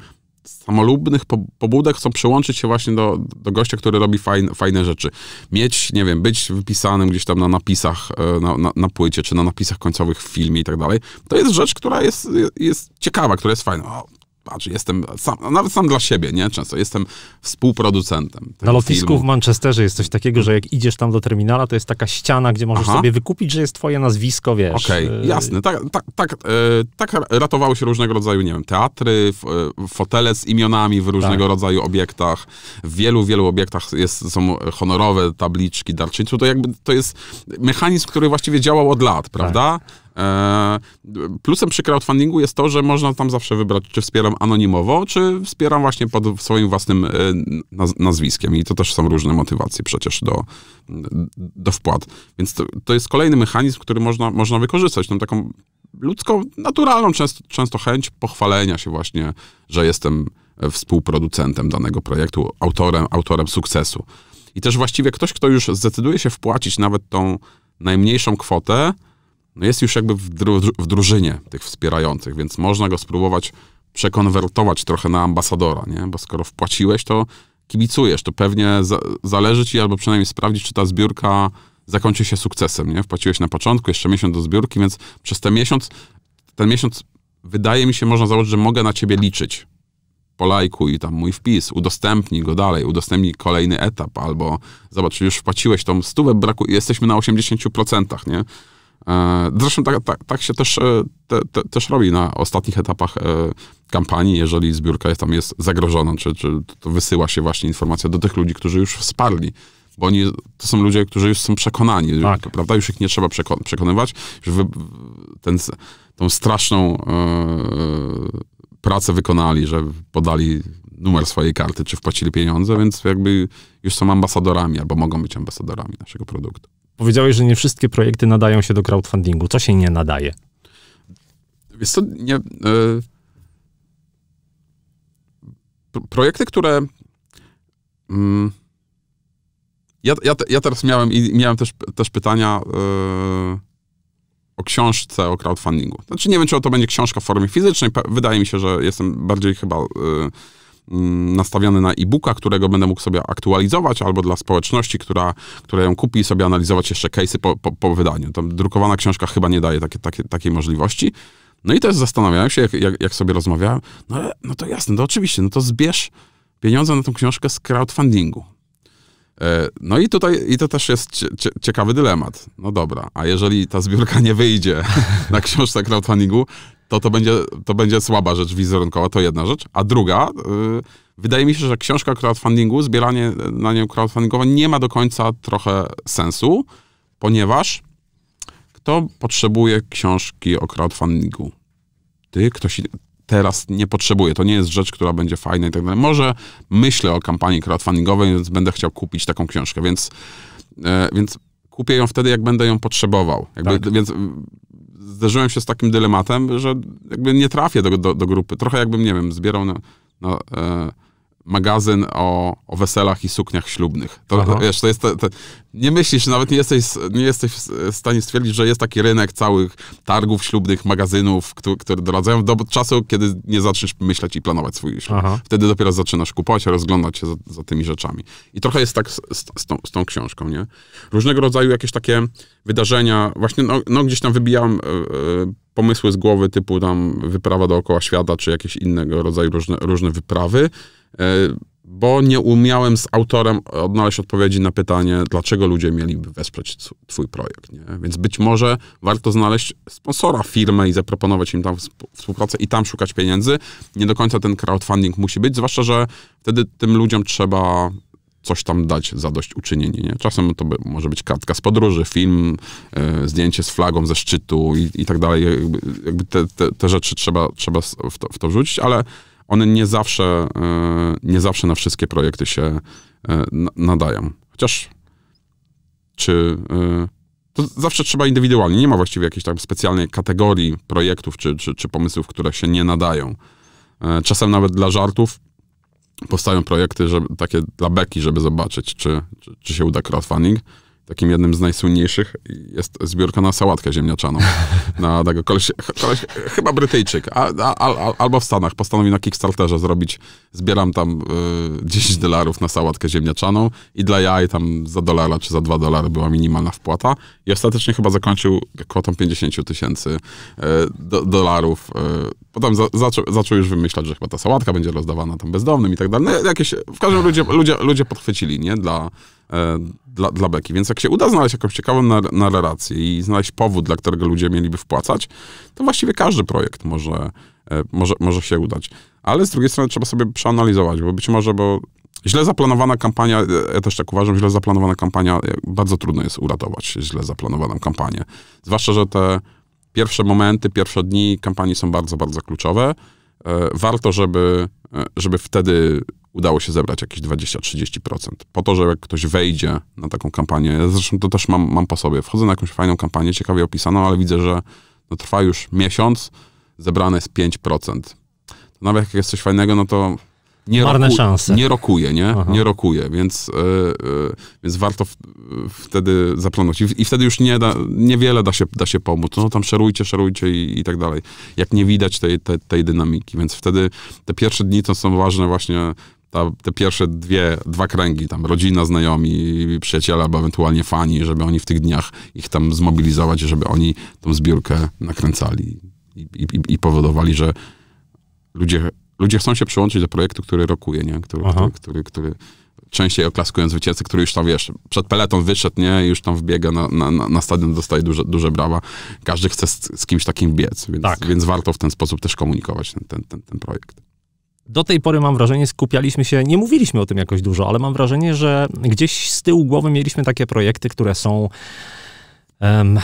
samolubnych pobudek chcą przyłączyć się właśnie do, do gościa, który robi fajne, fajne rzeczy. Mieć, nie wiem, być wypisanym gdzieś tam na napisach, e, na, na, na płycie, czy na napisach końcowych w filmie i tak dalej. To jest rzecz, która jest, jest ciekawa, która jest fajna. O, patrz, znaczy, jestem sam, nawet sam dla siebie, nie? Często jestem współproducentem. Na lotnisku filmu. w Manchesterze jest coś takiego, że jak idziesz tam do terminala, to jest taka ściana, gdzie możesz Aha. sobie wykupić, że jest twoje nazwisko, wiesz. Okej, okay, jasne. Tak, tak, tak, y, tak ratowały się różnego rodzaju, nie wiem, teatry, y, fotele z imionami w różnego tak. rodzaju obiektach. W wielu, wielu obiektach jest, są honorowe tabliczki darczyńców. To jakby to jest mechanizm, który właściwie działał od lat, tak. prawda? Tak. E, plusem przy crowdfundingu jest to, że można tam zawsze wybrać, czy wspieram anonimowo, czy wspieram właśnie pod swoim własnym e, nazwiskiem. I to też są różne motywacje przecież do, do wpłat. Więc to, to jest kolejny mechanizm, który można, można wykorzystać. Tą taką ludzką, naturalną często, często chęć pochwalenia się właśnie, że jestem e, współproducentem danego projektu, autorem, autorem sukcesu. I też właściwie ktoś, kto już zdecyduje się wpłacić nawet tą najmniejszą kwotę, no jest już jakby w, dru w drużynie tych wspierających, więc można go spróbować przekonwertować trochę na ambasadora, nie? Bo skoro wpłaciłeś, to kibicujesz, to pewnie za zależy ci albo przynajmniej sprawdzić, czy ta zbiórka zakończy się sukcesem, nie? Wpłaciłeś na początku, jeszcze miesiąc do zbiórki, więc przez ten miesiąc, ten miesiąc wydaje mi się, można założyć, że mogę na ciebie liczyć. Polajkuj tam mój wpis, udostępnij go dalej, udostępnij kolejny etap, albo zobacz, już wpłaciłeś tą stówę, braku, jesteśmy na 80%, nie? E, zresztą tak, tak, tak się też, e, te, te, też robi na ostatnich etapach e, kampanii, jeżeli zbiórka jest, tam jest zagrożona, czy, czy to wysyła się właśnie informacja do tych ludzi, którzy już wsparli bo oni, to są ludzie, którzy już są przekonani, tak. prawda? Już ich nie trzeba przeko- przekonywać. Już wy, ten, tą straszną pracę wykonali, że podali numer swojej karty, czy wpłacili pieniądze, więc jakby już są ambasadorami, albo mogą być ambasadorami naszego produktu. Powiedziałeś, że nie wszystkie projekty nadają się do crowdfundingu. Co się nie nadaje? Jest to nie... Yy projekty, które. Mm, ja, ja, ja, teraz miałem i miałem też, też pytania yy, o książce o crowdfundingu. Znaczy nie wiem, czy to będzie książka w formie fizycznej. Wydaje mi się, że jestem bardziej chyba. Yy, Mm, nastawiony na e-booka, którego będę mógł sobie aktualizować, albo dla społeczności, która, która ją kupi i sobie analizować jeszcze case'y po, po, po, wydaniu. To drukowana książka chyba nie daje takie, takie, takiej możliwości. No i też zastanawiałem się, jak, jak, jak sobie rozmawiałem, no, no to jasne, to oczywiście, no to zbierz pieniądze na tą książkę z crowdfundingu. E, no i tutaj i to też jest ciekawy dylemat. No dobra, a jeżeli ta zbiórka nie wyjdzie [LAUGHS] na książce crowdfundingu, to to będzie, to będzie słaba rzecz wizerunkowa, to jedna rzecz. A druga, y, wydaje mi się, że książka crowdfundingu, zbieranie na nią crowdfundingowe nie ma do końca trochę sensu, ponieważ kto potrzebuje książki o crowdfundingu? Ty, ktoś teraz nie potrzebuje. To nie jest rzecz, która będzie fajna i tak dalej. Może myślę o kampanii crowdfundingowej, więc będę chciał kupić taką książkę, więc, y, więc kupię ją wtedy, jak będę ją potrzebował. Jakby, tak. Więc zderzyłem się z takim dylematem, że jakby nie trafię do, do, do grupy. Trochę jakbym, nie wiem, zbierał na, na e, magazyn o, o weselach i sukniach ślubnych. To, wiesz, to jest, to, to, nie myślisz, nawet nie jesteś, nie jesteś w stanie stwierdzić, że jest taki rynek całych targów ślubnych, magazynów, które, które doradzają do czasu, kiedy nie zaczniesz myśleć i planować swój ślub. Aha. Wtedy dopiero zaczynasz kupować, rozglądać się za, za, tymi rzeczami. I trochę jest tak z, z, tą, z, tą, książką, nie? Różnego rodzaju jakieś takie wydarzenia, właśnie no, no gdzieś tam wybijałem e, e, pomysły z głowy typu tam wyprawa dookoła świata, czy jakieś innego rodzaju różne, różne wyprawy, E, bo nie umiałem z autorem odnaleźć odpowiedzi na pytanie, dlaczego ludzie mieliby wesprzeć twój projekt. Nie? Więc być może warto znaleźć sponsora firmy i zaproponować im tam współpracę i tam szukać pieniędzy. Nie do końca ten crowdfunding musi być, zwłaszcza, że wtedy tym ludziom trzeba coś tam dać za dość uczynienie. Nie? Czasem to by, może być kartka z podróży, film, e, zdjęcie z flagą ze szczytu i, i tak dalej. Jakby, jakby te, te, te, rzeczy trzeba, trzeba w to, w to wrzucić, ale one nie zawsze, e, nie zawsze na wszystkie projekty się e, nadają. Chociaż czy e, to zawsze trzeba indywidualnie. Nie ma właściwie jakiejś tam specjalnej kategorii projektów czy, czy, czy pomysłów, które się nie nadają. Czasem nawet dla żartów powstają projekty żeby, takie dla beki, żeby zobaczyć, czy, czy, czy się uda crowdfunding takim jednym z najsłynniejszych jest zbiórka na sałatkę ziemniaczaną. [LAUGHS] Na tego koleś, koleś chyba Brytyjczyk, a, a, a, albo w Stanach postanowił na Kickstarterze zrobić, zbieram tam y, 10 dolarów na sałatkę ziemniaczaną i dla jaj tam za dolara czy za dwa dolary była minimalna wpłata i ostatecznie chyba zakończył kwotą 50 tysięcy y, do, dolarów. Y. potem za, zaczął, zaczął, już wymyślać, że chyba ta sałatka będzie rozdawana tam bezdomnym i tak dalej. No, jakieś, w każdym razie ludzie, ludzie, ludzie podchwycili, nie? Dla, E, dla, dla beki. Więc jak się uda znaleźć jakąś ciekawą narrację i znaleźć powód, dla którego ludzie mieliby wpłacać, to właściwie każdy projekt może, e, może, może się udać. Ale z drugiej strony trzeba sobie przeanalizować, bo być może, bo źle zaplanowana kampania, e, ja też tak uważam, źle zaplanowana kampania, bardzo trudno jest uratować źle zaplanowaną kampanię. Zwłaszcza, że te pierwsze momenty, pierwsze dni kampanii są bardzo, bardzo kluczowe. Warto, żeby, żeby wtedy udało się zebrać jakieś 20-30%. Po to, że jak ktoś wejdzie na taką kampanię, zresztą to też mam, mam po sobie, wchodzę na jakąś fajną kampanię, ciekawie opisaną, ale widzę, że no, trwa już miesiąc, zebrane jest 5%. To nawet jak jest coś fajnego, no to nie, Marne roku, szanse. nie rokuje, nie? Aha. Nie rokuje, więc, yy, yy, więc warto w, yy, wtedy zaplanować I, I, wtedy już nie da, niewiele da się, da się pomóc. No tam szerujcie, szerujcie i, i tak dalej. Jak nie widać tej, tej, tej dynamiki, więc wtedy te pierwsze dni to są ważne właśnie ta, te pierwsze dwie, dwa kręgi, tam rodzina, znajomi, przyjaciele, albo ewentualnie fani, żeby oni w tych dniach ich tam zmobilizować, żeby oni tą zbiórkę nakręcali i, i, i powodowali, że ludzie, ludzie chcą się przyłączyć do projektu, który rokuje, nie? który, który, który, który częściej oklaskując zwycięzcę, który już tam, wiesz, przed peletą wyszedł, nie, już tam wbiega na, na, na stadion, dostaje duże, duże brawa. Każdy chce z, z kimś takim biec, więc, tak. więc warto w ten sposób też komunikować ten, ten, ten, ten projekt do tej pory mam wrażenie, skupialiśmy się, nie mówiliśmy o tym jakoś dużo, ale mam wrażenie, że gdzieś z tyłu głowy mieliśmy takie projekty, które są um,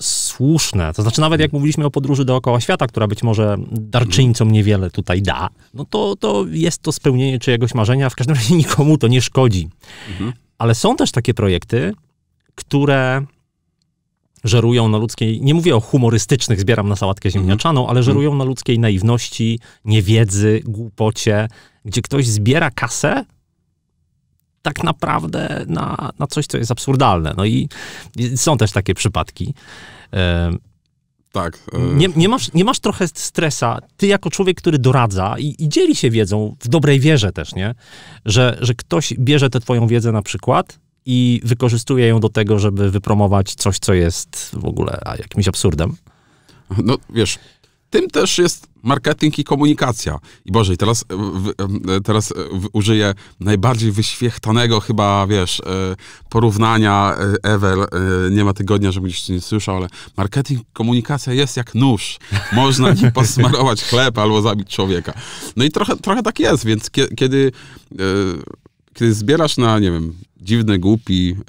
słuszne. To znaczy, nawet jak mówiliśmy o podróży dookoła świata, która być może darczyńcom niewiele tutaj da, no to, to jest to spełnienie czyjegoś marzenia. W każdym razie nikomu to nie szkodzi. Mhm. Ale są też takie projekty, które żerują na ludzkiej, nie mówię o humorystycznych, zbieram na sałatkę mhm. ziemniaczaną, ale żerują mhm. na ludzkiej naiwności, niewiedzy, głupocie, gdzie ktoś zbiera kasę tak naprawdę na, na coś, co jest absurdalne. No i są też takie przypadki. Tak. E. Nie, nie, masz, nie masz trochę stresa. Ty jako człowiek, który doradza i, i, dzieli się wiedzą, w dobrej wierze też, nie? Że, że ktoś bierze tę twoją wiedzę na przykład i wykorzystuje ją do tego, żeby wypromować coś, co jest w ogóle jakimś absurdem. No wiesz, tym też jest marketing i komunikacja. I Boże, teraz, w, teraz e, użyję najbardziej wyświechtanego chyba, wiesz, e, porównania e, Ewel. Nie ma tygodnia, żebyś jeszcze nie słyszał, ale marketing, komunikacja jest jak nóż. Można nim [LAUGHS] posmarować chleb albo zabić człowieka. No i trochę, trochę tak jest, więc kiedy, kiedy zbierasz na, nie wiem, dziwny, głupi e,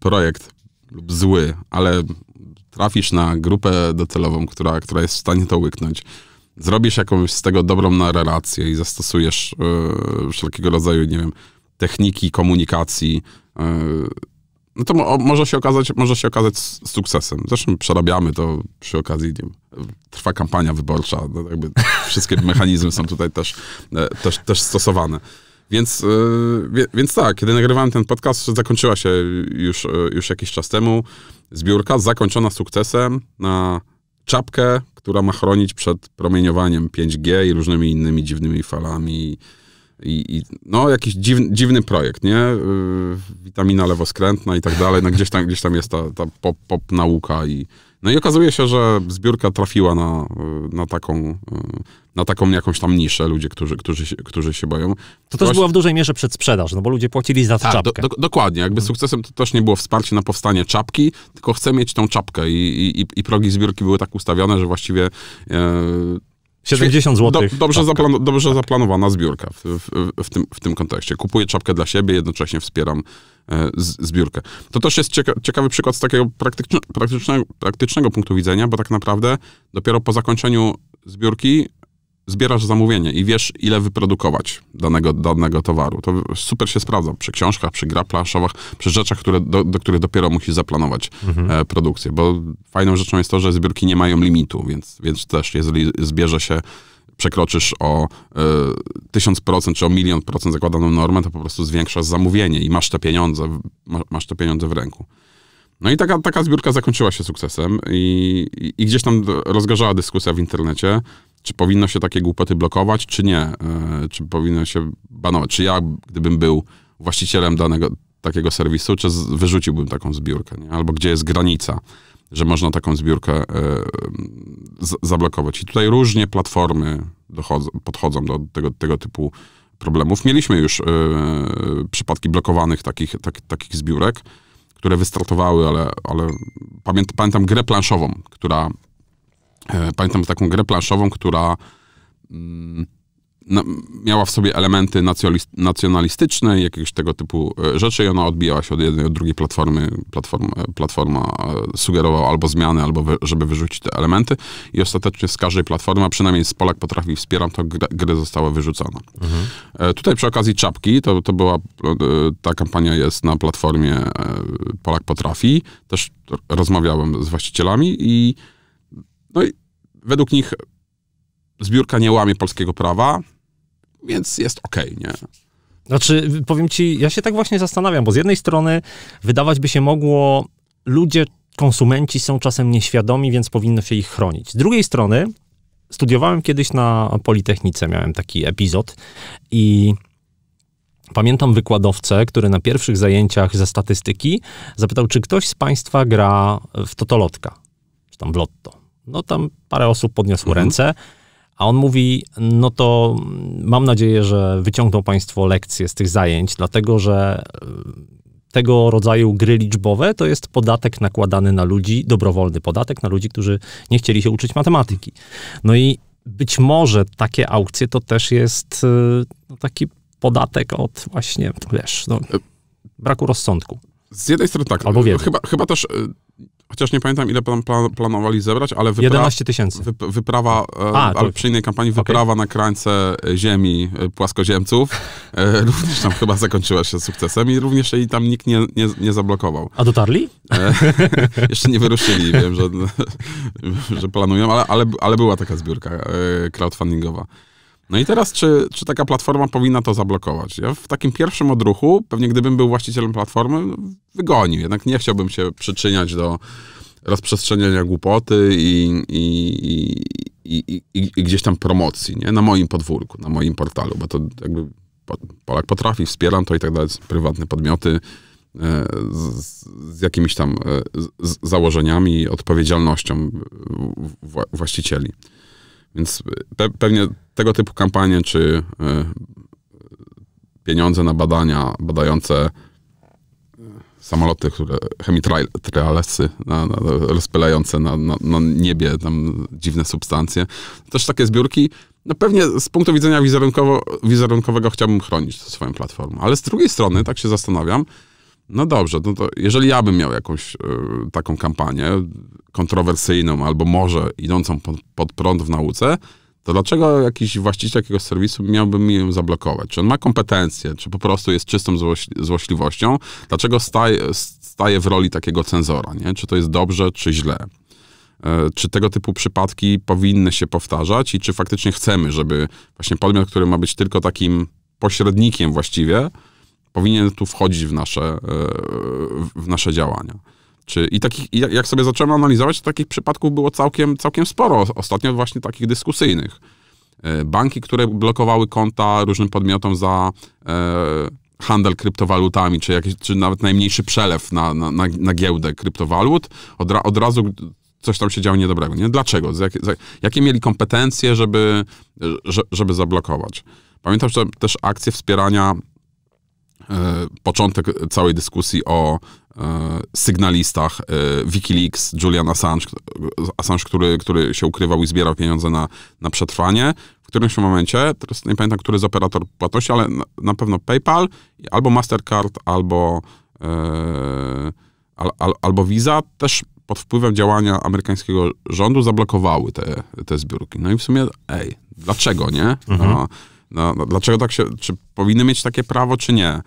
projekt lub zły, ale trafisz na grupę docelową, która, która jest w stanie to łyknąć, zrobisz jakąś z tego dobrą narrację relację i zastosujesz e, wszelkiego rodzaju, nie wiem, techniki komunikacji, e, no to może, się okazać, może się okazać sukcesem. Zresztą przerabiamy to przy okazji, trwa kampania wyborcza, no, wszystkie [LAUGHS] mechanizmy są tutaj też, też, też stosowane. Więc, e, więc tak, kiedy nagrywałem ten podcast, zakończyła się już, e, już jakiś czas temu. Zbiórka zakończona sukcesem na czapkę, która ma chronić przed promieniowaniem 5G i różnymi innymi dziwnymi falami. I, i no, jakiś dziwny, dziwny projekt, nie? E, witamina lewoskrętna i tak dalej. No, gdzieś, tam, gdzieś tam jest ta, ta pop, pop nauka i, no i okazuje się, że zbiórka trafiła na, na taką na taką jakąś tam niszę, ludzie, którzy, którzy, się, którzy się boją. To, to też właśnie... była w dużej mierze przedsprzedaż, no bo ludzie płacili za tak, czapkę. Do, do, dokładnie, jakby hmm. sukcesem to też nie było wsparcie na powstanie czapki, tylko chcę mieć tą czapkę i, i, i progi zbiórki były tak ustawione, że właściwie... E, 70 zł. Do, dobrze, zaplan, dobrze tak. zaplanowana zbiórka w, w, w, tym, w tym kontekście. Kupuję czapkę dla siebie, jednocześnie wspieram e, z, zbiórkę. To też jest cieka, ciekawy przykład z takiego praktyczne, praktycznego, praktycznego punktu widzenia, bo tak naprawdę dopiero po zakończeniu zbiórki zbierasz zamówienie i wiesz, ile wyprodukować danego, danego towaru. To super się sprawdza przy książkach, przy graplaszowach, przy rzeczach, które, do, do których dopiero musisz zaplanować mhm. E, produkcję, bo fajną rzeczą jest to, że zbiórki nie mają limitu, więc, więc też jeżeli zbierze się przekroczysz o e, tysiąc procent czy o milion procent zakładaną normę, to po prostu zwiększasz zamówienie i masz te pieniądze, masz te pieniądze w ręku. No i taka, taka zbiórka zakończyła się sukcesem i, i, gdzieś tam rozgorzała dyskusja w internecie czy powinno się takie głupoty blokować, czy nie? E, czy powinno się banować? Czy ja, gdybym był właścicielem danego takiego serwisu, czy wyrzuciłbym taką zbiórkę? Nie? Albo gdzie jest granica, że można taką zbiórkę e, zablokować? I tutaj różnie platformy dochodzą, podchodzą do tego, tego typu problemów. Mieliśmy już e, przypadki blokowanych takich, tak, takich zbiórek, które wystartowały, ale, ale pamię, pamiętam grę planszową, która E, pamiętam taką grę planszową, która mm, no, miała w sobie elementy nacjonalistyczne, jakiegoś tego typu e, rzeczy i ona odbijała się od jednej, od drugiej platformy. Platform, e, platforma sugerowała albo zmiany, albo wy, żeby wyrzucić te elementy i ostatecznie z każdej platformy, a przynajmniej z Polak Potrafi Wspieram, to gry została wyrzucona. Mhm. Tutaj przy okazji Czapki, to, to była, ta kampania jest na platformie Polak Potrafi. Też rozmawiałem z właścicielami i no i według nich zbiórka nie łamie polskiego prawa, więc jest okej, okay, nie? Znaczy, powiem ci, ja się tak właśnie zastanawiam, bo z jednej strony wydawać by się mogło, ludzie, konsumenci są czasem nieświadomi, więc powinno się ich chronić. Z drugiej strony, studiowałem kiedyś na Politechnice, miałem taki epizod i pamiętam wykładowcę, który na pierwszych zajęciach ze statystyki zapytał, czy ktoś z Państwa gra w totolotka, czy tam w lotto. No tam parę osób podniosło mhm. ręce. A on mówi, no to mam nadzieję, że wyciągną Państwo lekcje z tych zajęć, dlatego że e, tego rodzaju gry liczbowe to jest podatek nakładany na ludzi, dobrowolny podatek na ludzi, którzy nie chcieli się uczyć matematyki. No i być może takie aukcje to też jest e, no, taki podatek od właśnie, wiesz, no, e, braku rozsądku. Z jednej strony tak, Albo wiedzy. chyba, chyba też Chociaż nie pamiętam, ile plan, planowali zebrać, ale wyprawa... 11 tysięcy. Wy, wyprawa, A, ale przy innej kampanii, wyprawa okay. na krańce ziemi e, płaskoziemców e, [LAUGHS] również tam chyba zakończyła się sukcesem i również jej tam nikt nie, nie, nie zablokował. A dotarli? E, [LAUGHS] jeszcze nie wyruszyli, wiem, że, [LAUGHS] że planują, ale, ale, ale była taka zbiórka e, crowdfundingowa. No i teraz, czy, czy taka platforma powinna to zablokować? Ja w takim pierwszym odruchu, pewnie gdybym był właścicielem platformy, no, wygonił. Jednak nie chciałbym się przyczyniać do rozprzestrzeniania głupoty i, i, i, i, gdzieś tam promocji, nie? Na moim podwórku, na moim portalu, bo to jakby Polak potrafi, wspieram to i tak dalej, prywatne podmioty e, z, z jakimiś tam e, z założeniami i odpowiedzialnością właścicieli. Więc e, pe pewnie tego typu kampanie, czy e, pieniądze na badania badające e, samoloty, które chemitrialesy na, na, rozpylające na, na, na, niebie tam dziwne substancje. Też takie zbiórki, no pewnie z punktu widzenia wizerunkowo, wizerunkowego chciałbym chronić swoją platformę, ale z drugiej strony, tak się zastanawiam, no dobrze, no to jeżeli ja bym miał jakąś y, taką kampanię kontrowersyjną albo może idącą pod, pod, prąd w nauce, to dlaczego jakiś właściciel jakiegoś serwisu miałby mi ją zablokować? Czy on ma kompetencje, czy po prostu jest czystą złoś, złośliwością? Dlaczego staje, staje w roli takiego cenzora? Nie? Czy to jest dobrze, czy źle? E, czy tego typu przypadki powinny się powtarzać i czy faktycznie chcemy, żeby właśnie podmiot, który ma być tylko takim pośrednikiem właściwie, powinien tu wchodzić w nasze, e, w nasze działania. Czy, i, takich, I jak sobie zacząłem analizować, to takich przypadków było całkiem, całkiem sporo, ostatnio właśnie takich dyskusyjnych. E, banki, które blokowały konta różnym podmiotom za e, handel kryptowalutami, czy, jakieś, czy nawet najmniejszy przelew na, na, na, na giełdę kryptowalut, od, ra, od razu coś tam się działo niedobrego. Nie? Dlaczego? Jak, jakie mieli kompetencje, żeby, żeby zablokować? Pamiętam że też akcje wspierania E, początek całej dyskusji o e, sygnalistach e, Wikileaks, Julian Assange, Assange który, który się ukrywał i zbierał pieniądze na, na przetrwanie. W którymś momencie, teraz nie pamiętam, który z operator płatności, ale na, na pewno PayPal, albo Mastercard, albo, al, al, albo Visa też pod wpływem działania amerykańskiego rządu zablokowały te, te zbiórki. No i w sumie, ej, dlaczego nie? Mhm. No, mhm. No, no, dlaczego tak się, czy powinny mieć takie prawo, czy nie?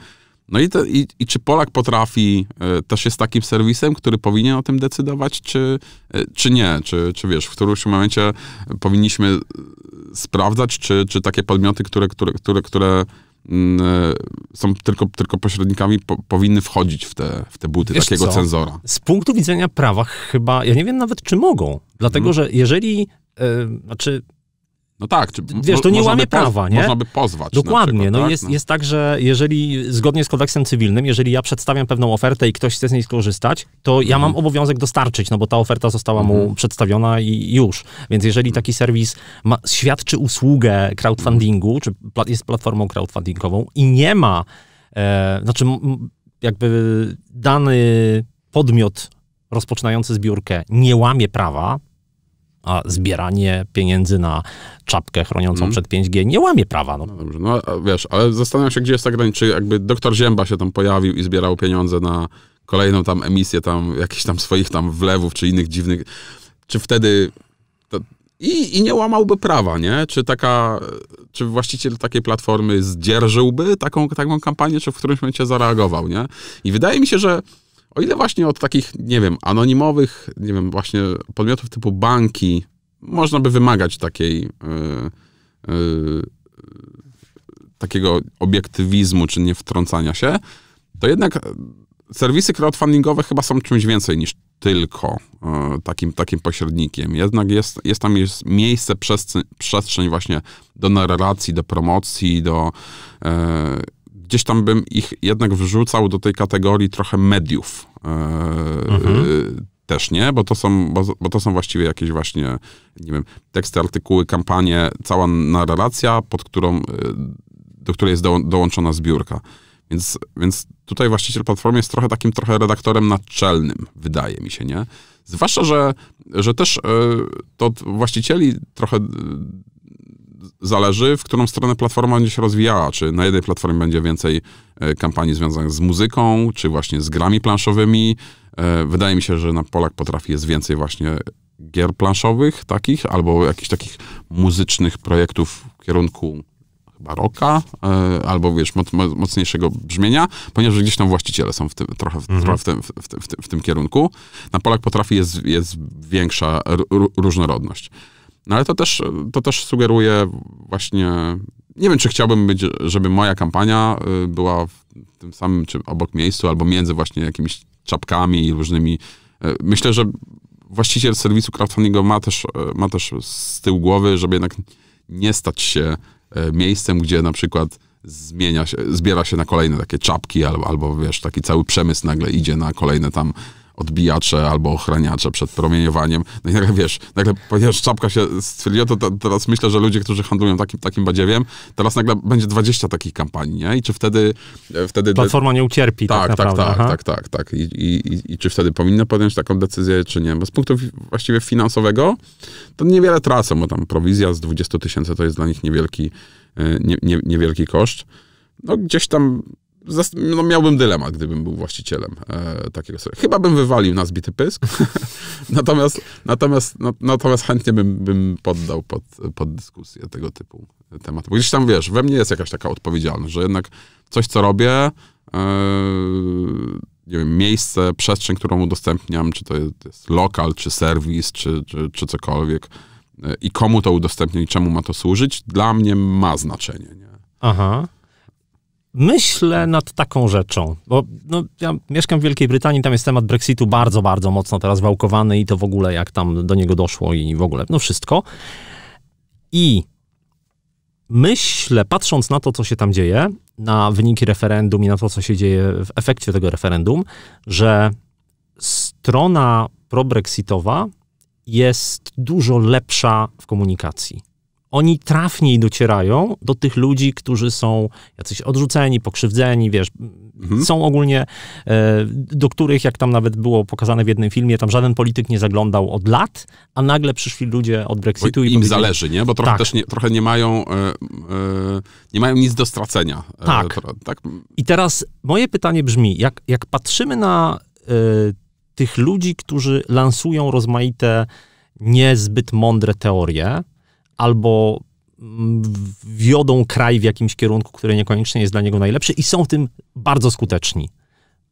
No i, te, i, i, czy Polak potrafi, y, też jest takim serwisem, który powinien o tym decydować, czy, y, czy nie? Czy, czy wiesz, w którymś momencie powinniśmy e, sprawdzać, czy, czy takie podmioty, które, które, które, które y, są tylko, tylko pośrednikami, po, powinny wchodzić w te, w te buty wiesz takiego co? cenzora? Z punktu widzenia prawa chyba, ja nie wiem nawet, czy mogą. Dlatego, hmm. że jeżeli, znaczy no tak. Czy, Wiesz, to nie łamie prawa, nie? Można by pozwać. Dokładnie. Przykład, no tak? Jest, no. jest tak, że jeżeli zgodnie z kodeksem cywilnym, jeżeli ja przedstawiam pewną ofertę i ktoś chce z niej skorzystać, to mhm. ja mam obowiązek dostarczyć, no bo ta oferta została mhm. mu przedstawiona i już. Więc jeżeli mhm. taki serwis ma, świadczy usługę crowdfundingu, mhm. czy jest platformą crowdfundingową i nie ma, e, znaczy jakby dany podmiot rozpoczynający zbiórkę nie łamie prawa, a zbieranie pieniędzy na czapkę chroniącą mhm. przed 5G nie łamie prawa. No. no dobrze, no wiesz, ale zastanawiam się, gdzie jest ta granica, jakby doktor Zięba się tam pojawił i zbierał pieniądze na kolejną tam emisję tam jakichś tam swoich tam wlewów czy innych dziwnych, czy wtedy to... I, I nie łamałby prawa, nie? Czy taka, czy właściciel takiej platformy zdzierżyłby taką, taką kampanię, czy w którymś momencie zareagował, nie? I wydaje mi się, że o ile właśnie od takich, nie wiem, anonimowych, nie wiem, właśnie podmiotów typu banki, można by wymagać takiej. Yy, yy, takiego obiektywizmu czy nie wtrącania się, to jednak serwisy crowdfundingowe chyba są czymś więcej niż tylko e, takim, takim pośrednikiem. Jednak jest, jest tam jest miejsce, przestrzeń, właśnie do narracji, do promocji, do gdzieś tam bym ich jednak wrzucał do tej kategorii trochę mediów. E, mhm. Też nie, bo to, są, bo, bo, to są właściwie jakieś właśnie, nie wiem, teksty, artykuły, kampanie, cała narracja, pod którą, e, do której jest do, dołączona zbiórka. Więc, więc tutaj właściciel platformy jest trochę takim trochę redaktorem naczelnym, wydaje mi się, nie? Zwłaszcza, że, że też y, to właścicieli trochę zależy, w którą stronę platforma będzie się rozwijała. Czy na jednej platformie będzie więcej e, kampanii związanych z muzyką, czy właśnie z grami planszowymi. E, wydaje mi się, że na Polak potrafi jest więcej właśnie gier planszowych takich, albo jakichś takich muzycznych projektów w kierunku chyba rocka, e, albo wiesz, mocniejszego brzmienia, ponieważ gdzieś tam właściciele są w tym, trochę, mhm. trochę w, tym, w, w, w, tym kierunku. Na Polak potrafi jest, jest większa różnorodność. No ale to też, to też sugeruje właśnie, nie wiem, czy chciałbym być, żeby moja kampania y, była w tym samym, czy obok miejscu, albo między właśnie jakimiś czapkami i różnymi. Y, myślę, że właściciel serwisu crowdfundingu ma też, y, ma też z tyłu głowy, żeby jednak nie stać się miejscem, gdzie na przykład zmienia się, zbiera się na kolejne takie czapki, albo, albo wiesz, taki cały przemysł nagle idzie na kolejne tam odbijacze albo ochraniacze przed promieniowaniem. No i nagle wiesz, nagle, ponieważ czapka się stwierdziła, to, to teraz myślę, że ludzie, którzy handlują takim, takim badziewiem, teraz nagle będzie 20 takich kampanii, nie? I czy wtedy... E, wtedy Platforma nie ucierpi tak, tak, tak naprawdę. Tak, tak, tak, tak, tak. I, i, I czy wtedy powinna podjąć taką decyzję, czy nie? Bo z punktu właściwie finansowego to niewiele tracą, bo tam prowizja z 20 tysięcy to jest dla nich niewielki, e, nie, nie, niewielki koszt. No gdzieś tam no miałbym dylemat, gdybym był właścicielem e, takiego Chyba bym wywalił na zbity pysk, [LAUGHS] natomiast, natomiast, no, natomiast chętnie bym, bym poddał pod, pod dyskusję tego typu tematu. Bo gdzieś tam, wiesz, we mnie jest jakaś taka odpowiedzialność, że jednak coś, co robię, e, nie wiem, miejsce, przestrzeń, którą udostępniam, czy to jest lokal, czy serwis, czy, czy, czy cokolwiek e, i komu to udostępnię i czemu ma to służyć, dla mnie ma znaczenie. Nie? Aha myślę nad taką rzeczą, bo no, ja mieszkam w Wielkiej Brytanii, tam jest temat Brexitu bardzo, bardzo mocno teraz wałkowany i to w ogóle jak tam do niego doszło i w ogóle, no wszystko. I myślę, patrząc na to, co się tam dzieje, na wyniki referendum i na to, co się dzieje w efekcie tego referendum, że strona probrexitowa jest dużo lepsza w komunikacji oni trafniej docierają do tych ludzi, którzy są jacyś odrzuceni, pokrzywdzeni, wiesz, mhm. są ogólnie, e, do których, jak tam nawet było pokazane w jednym filmie, tam żaden polityk nie zaglądał od lat, a nagle przyszli ludzie od Brexitu. Bo i im zależy, nie? Bo trochę tak. też nie, trochę nie mają, e, e, nie mają nic do stracenia. Tak. tak. I teraz moje pytanie brzmi, jak, jak patrzymy na tych ludzi, którzy lansują rozmaite niezbyt mądre teorie, albo mm, wiodą kraj w jakimś kierunku, który niekoniecznie jest dla niego najlepszy i są w tym bardzo skuteczni.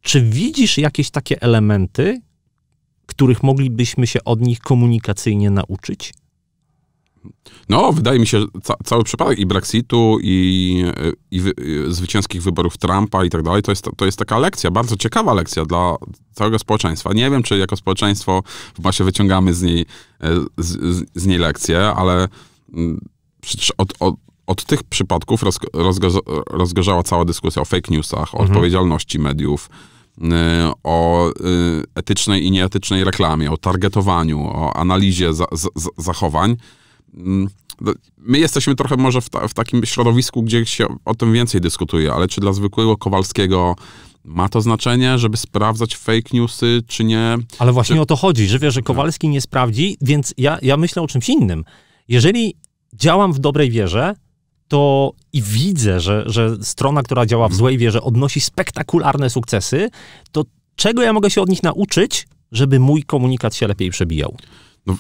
Czy widzisz jakieś takie elementy, których moglibyśmy się od nich komunikacyjnie nauczyć? No, wydaje mi się, ca cały przypadek i Brexitu, i, i, wy i zwycięskich wyborów Trumpa i tak dalej, to jest, to jest taka lekcja, bardzo ciekawa lekcja dla całego społeczeństwa. Nie wiem, czy jako społeczeństwo właśnie wyciągamy z niej, e, z, z, z niej lekcję, ale Mm, przecież od, od, od tych przypadków roz, rozgorzała cała dyskusja o fake newsach, o mhm. odpowiedzialności mediów, y, o y, etycznej i nieetycznej reklamie, o targetowaniu, o analizie za, za, zachowań. Mm, no, my jesteśmy trochę może w, ta, w, takim środowisku, gdzie się o tym więcej dyskutuje, ale czy dla zwykłego Kowalskiego ma to znaczenie, żeby sprawdzać fake newsy, czy nie? Ale właśnie czy... o to chodzi, że wiesz, że Kowalski nie sprawdzi, więc ja, ja myślę o czymś innym jeżeli działam w dobrej wierze, to i widzę, że, że strona, która działa w mhm. złej wierze, odnosi spektakularne sukcesy, to czego ja mogę się od nich nauczyć, żeby mój komunikat się lepiej przebijał? No,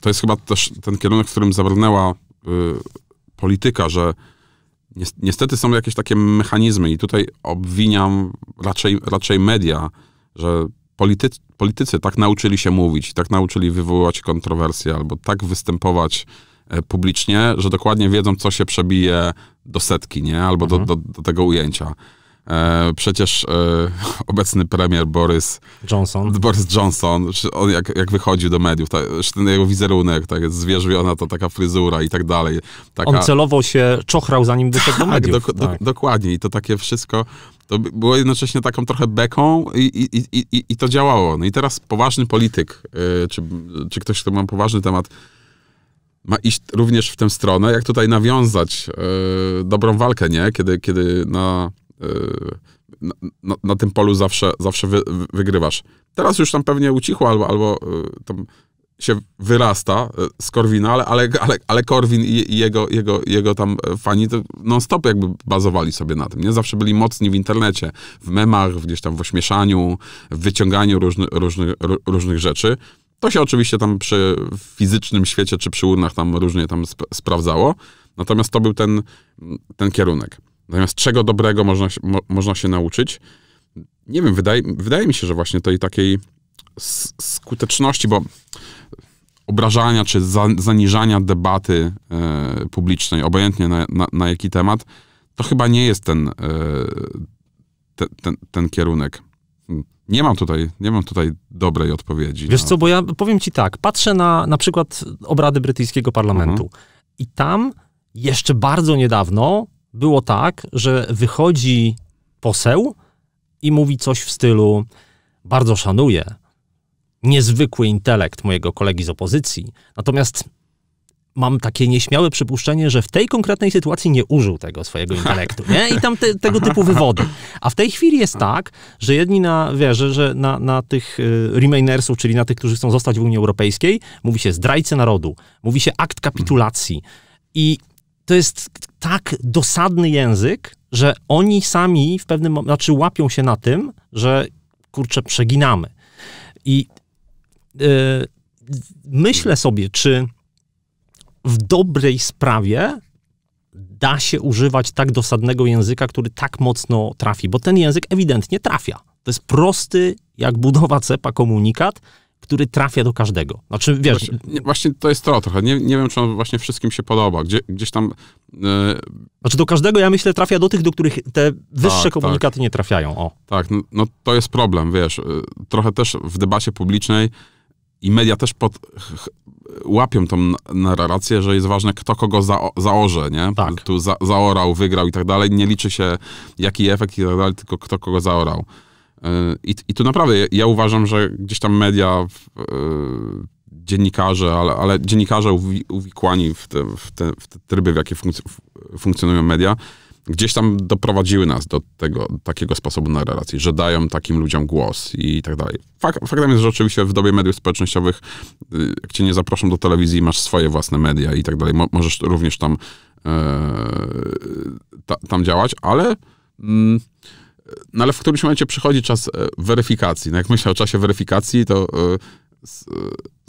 to jest chyba też ten kierunek, w którym zabrnęła y, polityka, że niestety są jakieś takie mechanizmy i tutaj obwiniam raczej, raczej media, że politycy, politycy tak nauczyli się mówić, tak nauczyli wywoływać kontrowersje albo tak występować E, publicznie, że dokładnie wiedzą, co się przebije do setki, nie? Albo mhm. do, do, do, tego ujęcia. E, przecież e, [LAUGHS] obecny premier Boris Johnson, Boris Johnson on jak, jak wychodził do mediów, ta, ten jego wizerunek, tak jest zwierzwiona, to taka fryzura i tak dalej. Taka... On celowo się czochrał, zanim wyszedł [LAUGHS] tak, do mediów. Do, do, tak. dokładnie. I to takie wszystko, to było jednocześnie taką trochę beką i, i, i, i to działało. No i teraz poważny polityk, y, czy, czy ktoś, kto ma poważny temat ma iść również w tę stronę, jak tutaj nawiązać y, dobrą walkę, nie? Kiedy, kiedy na, y, na, na, na, tym polu zawsze, zawsze wy, wygrywasz. Teraz już tam pewnie ucichło albo, albo y, tam się wyrasta z Korwina, ale, ale, ale, ale Korwin i, jego, jego, jego tam fani to non-stop jakby bazowali sobie na tym, nie? Zawsze byli mocni w internecie, w memach, gdzieś tam w ośmieszaniu, w wyciąganiu różny, różny, różnych rzeczy. To się oczywiście tam przy fizycznym świecie czy przy urnach tam różnie tam sp sprawdzało. Natomiast to był ten, ten kierunek. Natomiast czego dobrego można, mo można się nauczyć? Nie wiem, wydaje, wydaje mi się, że właśnie tej takiej skuteczności, bo obrażania czy za, zaniżania debaty e, publicznej, obojętnie na, na, na, jaki temat, to chyba nie jest ten, e, te, ten, ten kierunek. Nie mam tutaj, nie mam tutaj dobrej odpowiedzi. Wiesz no. co, bo ja powiem ci tak, patrzę na na przykład obrady brytyjskiego parlamentu mhm. i tam jeszcze bardzo niedawno było tak, że wychodzi poseł i mówi coś w stylu bardzo szanuję niezwykły intelekt mojego kolegi z opozycji, natomiast mam takie nieśmiałe przypuszczenie, że w tej konkretnej sytuacji nie użył tego swojego [LAUGHS] intelektu, nie? I tam te, tego typu wywody. A w tej chwili jest tak, że jedni na, wierzę, że na, na tych y, Remainersów, czyli na tych, którzy chcą zostać w Unii Europejskiej, mówi się zdrajcy narodu, mówi się akt kapitulacji. I to jest tak dosadny język, że oni sami w pewnym momencie, znaczy łapią się na tym, że kurczę, przeginamy. I y, myślę sobie, czy w dobrej sprawie da się używać tak dosadnego języka, który tak mocno trafi, bo ten język ewidentnie trafia. To jest prosty, jak budowa cepa, komunikat, który trafia do każdego. Znaczy, wiesz... Właśnie, nie, właśnie to jest to trochę. Nie, nie wiem, czy on właśnie wszystkim się podoba. Gdzie, gdzieś tam... Yy... Znaczy do każdego, ja myślę, trafia do tych, do których te wyższe tak, tak. komunikaty tak. nie trafiają. O. Tak, no, no, to jest problem, wiesz. E, trochę też w debacie publicznej i media też pod, łapią tą narrację, że jest ważne, kto kogo za, zaorze, nie? Tak. Tu za, zaorał, wygrał i tak dalej. Nie liczy się, jaki efekt i tak dalej, tylko kto kogo zaorał. Y, I, I tu naprawdę, ja uważam, że gdzieś tam media, y, dziennikarze, ale, ale dziennikarze uwikłani w te, w, te, w te tryby, w jakie funkc funkcjonują media, gdzieś tam doprowadziły nas do tego, takiego sposobu na relacje, że dają takim ludziom głos i tak dalej. faktem jest, że oczywiście w dobie mediów społecznościowych, y, jak cię nie zaproszą do telewizji, masz swoje własne media i tak dalej. Mo możesz również tam, e, ta, tam działać, ale... Mm, no ale w którymś momencie przychodzi czas e, weryfikacji. No jak myślę o czasie weryfikacji, to e, e,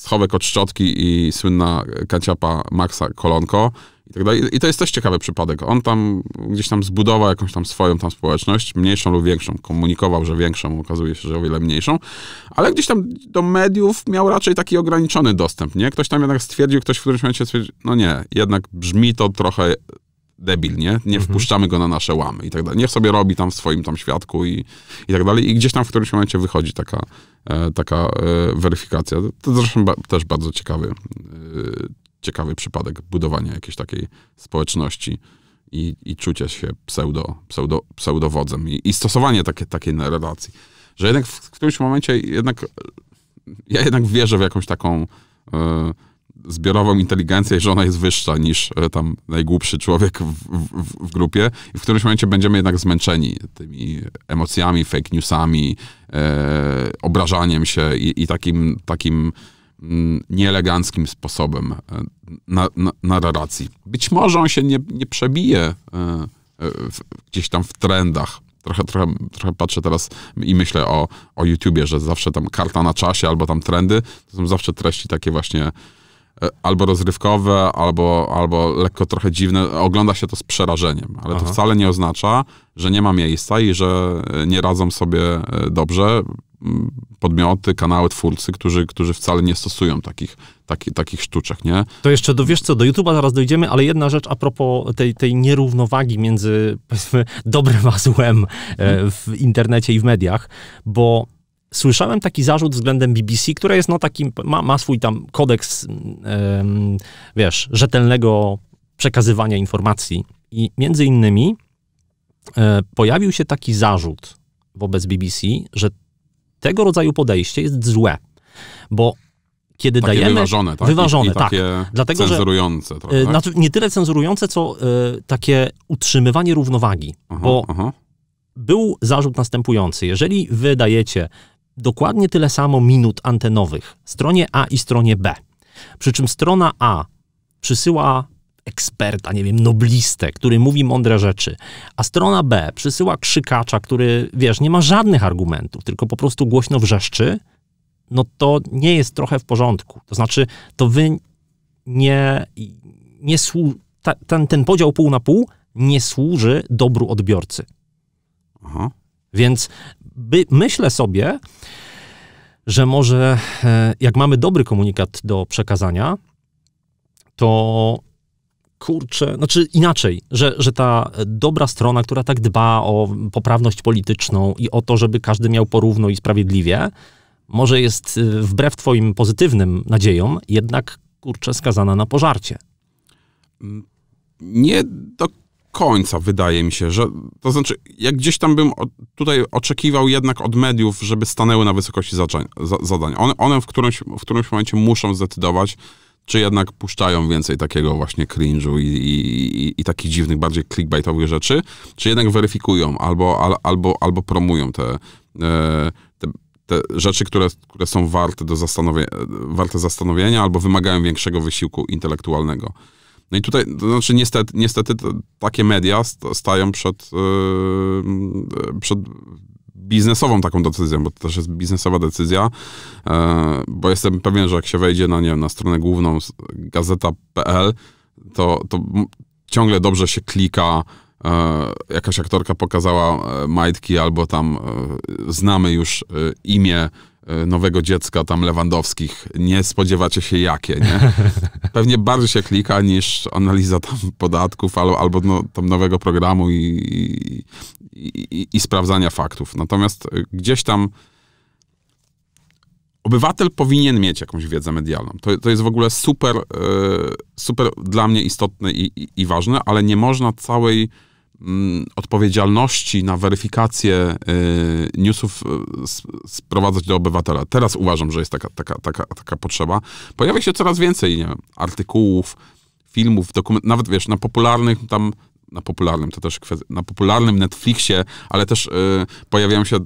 schowek od szczotki i słynna kaciapa Maxa Kolonko i tak dalej. I to jest też ciekawy przypadek. On tam gdzieś tam zbudował jakąś tam swoją tam społeczność, mniejszą lub większą. Komunikował, że większą, okazuje się, że o wiele mniejszą, ale gdzieś tam do mediów miał raczej taki ograniczony dostęp, nie? Ktoś tam jednak stwierdził, ktoś w którymś momencie stwierdził, no nie, jednak brzmi to trochę debilnie, nie? Mhm. wpuszczamy go na nasze łamy i tak dalej. Niech sobie robi tam w swoim tam świadku i, i tak dalej. I gdzieś tam w którymś momencie wychodzi taka, e, taka e, weryfikacja. To, to zresztą ba też bardzo ciekawy e, ciekawy przypadek budowania jakiejś takiej społeczności i, i czucia się pseudo, pseudo, pseudowodzem i, i stosowanie takie, takiej relacji. Że jednak w, którymś momencie jednak ja jednak wierzę w jakąś taką y, zbiorową inteligencję, że ona jest wyższa niż y, tam najgłupszy człowiek w, w, w, grupie i w którymś momencie będziemy jednak zmęczeni tymi emocjami, fake newsami, y, obrażaniem się i, i takim, takim Mm, nieeleganckim sposobem e, na, na, na Być może on się nie, nie przebije e, e, w, gdzieś tam w trendach. Trochę, trochę, trochę patrzę teraz i myślę o, o YouTubie, że zawsze tam karta na czasie albo tam trendy, to są zawsze treści takie właśnie albo rozrywkowe, albo, albo lekko trochę dziwne. Ogląda się to z przerażeniem, ale Aha. to wcale nie oznacza, że nie ma miejsca i że nie radzą sobie dobrze podmioty, kanały, twórcy, którzy, którzy wcale nie stosują takich, taki, takich sztuczek, nie? To jeszcze, do, wiesz co, do YouTube'a zaraz dojdziemy, ale jedna rzecz a propos tej, tej nierównowagi między, [LAUGHS] powiedzmy, dobrym a złem e, mhm. w internecie i w mediach, bo słyszałem taki zarzut względem BBC, która jest no takim, ma, ma swój tam kodeks, wiesz, rzetelnego przekazywania informacji. I między innymi e, pojawił się taki zarzut wobec BBC, że tego rodzaju podejście jest złe, bo kiedy takie dajemy... wyważone, tak? Wyważone, I, i tak. takie tak. Dlatego, cenzurujące. Trochę, e, tak? Znaczy, nie tyle cenzurujące, co y, takie utrzymywanie równowagi, aha, bo aha. był zarzut następujący. Jeżeli wy dajecie dokładnie tyle samo minut antenowych stronie A i stronie B, przy czym strona A przysyła eksperta, nie wiem, noblistę, który mówi mądre rzeczy, a strona B przysyła krzykacza, który, wiesz, nie ma żadnych argumentów, tylko po prostu głośno wrzeszczy, no to nie jest trochę w porządku. To znaczy, to wy nie, nie słu- ta, ten, ten podział pół na pół nie służy dobru odbiorcy. Aha. Więc by, myślę sobie, że może e, jak mamy dobry komunikat do przekazania, to kurczę, znaczy inaczej, że, że ta dobra strona, która tak dba o poprawność polityczną i o to, żeby każdy miał porówno i sprawiedliwie, może jest y, wbrew twoim pozytywnym nadziejom, jednak kurczę skazana na pożarcie. Nie do końca wydaje mi się, że to znaczy, jak gdzieś tam bym tutaj oczekiwał jednak od mediów, żeby stanęły na wysokości zadań. One, one w, którymś, w którymś momencie muszą zdecydować, czy jednak puszczają więcej takiego właśnie cringe'u i, i, i, takich dziwnych, bardziej clickbaitowych rzeczy, czy jednak weryfikują albo, al, albo, albo promują te, e, te, te, rzeczy, które, które są warte, do zastanowie, warte zastanowienia albo wymagają większego wysiłku intelektualnego. No i tutaj, to znaczy niestety, niestety takie media stają przed, e, e, przed biznesową taką decyzją, bo to też jest biznesowa decyzja, e, bo jestem pewien, że jak się wejdzie na, nie na stronę główną gazeta.pl, to, to ciągle dobrze się klika, E, jakaś aktorka pokazała e, majtki, albo tam e, znamy już e, imię e, nowego dziecka, tam Lewandowskich, nie spodziewacie się jakie, nie? [LAUGHS] Pewnie bardziej się klika niż analiza tam podatków albo, albo no, tam nowego programu i, i, sprawdzania faktów. Natomiast y, gdzieś tam obywatel powinien mieć jakąś wiedzę medialną. To, to jest w ogóle super, y, super dla mnie istotne i, i, i ważne, ale nie można całej mm, odpowiedzialności na weryfikację y, newsów sprowadzać do obywatela. Teraz uważam, że jest taka, taka, taka, taka potrzeba. Pojawia się coraz więcej nie wiem, artykułów, filmów, dokumentów, nawet wiesz, na popularnych tam na popularnym, to też na popularnym Netflixie, ale też y, pojawiają się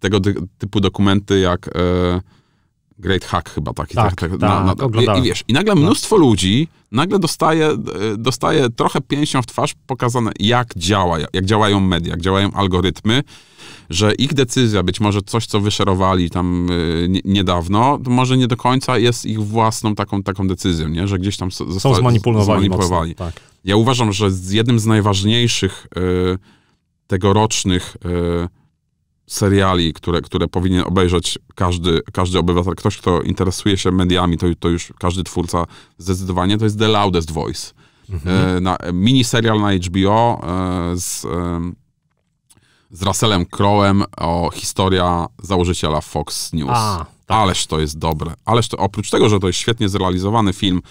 tego typu dokumenty jak y, Great Hack chyba taki. Tak, tak, tak, tak na, na, i, wiesz, i nagle tak. mnóstwo ludzi nagle dostaje, y, dostaje trochę pięścią w twarz pokazane, jak działa, jak działają media, jak działają algorytmy, że ich decyzja, być może coś, co wyszerowali tam y, niedawno, może nie do końca jest ich własną taką, taką decyzją, nie? że gdzieś tam zostali, są zmanipulowani. zmanipulowani. Mocno, tak. Ja uważam, że z jednym z najważniejszych y, tegorocznych y, seriali, które, które powinien obejrzeć każdy, każdy obywatel, ktoś, kto interesuje się mediami, to, to już każdy twórca zdecydowanie, to jest The Loudest Voice. Mhm. Y, na, mini serial na HBO y, z y, z Russellem Crowem o historia założyciela Fox News. A, tak. Ależ to jest dobre. Ależ to, oprócz tego, że to jest świetnie zrealizowany film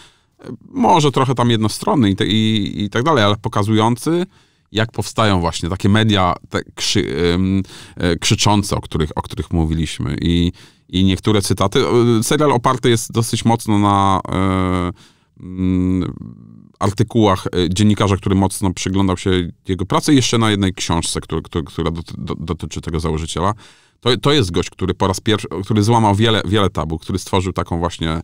może trochę tam jednostronny i, te, i, i tak dalej, ale pokazujący, jak powstają właśnie takie media te krzy, e, krzyczące, o których, o których mówiliśmy. I, I niektóre cytaty. E, serial oparty jest dosyć mocno na e, mm, artykułach dziennikarza, który mocno przyglądał się jego pracy, jeszcze na jednej książce, która, do dotyczy tego założyciela. To, to jest gość, który po raz pierwszy, który złamał wiele, wiele tabu, który stworzył taką właśnie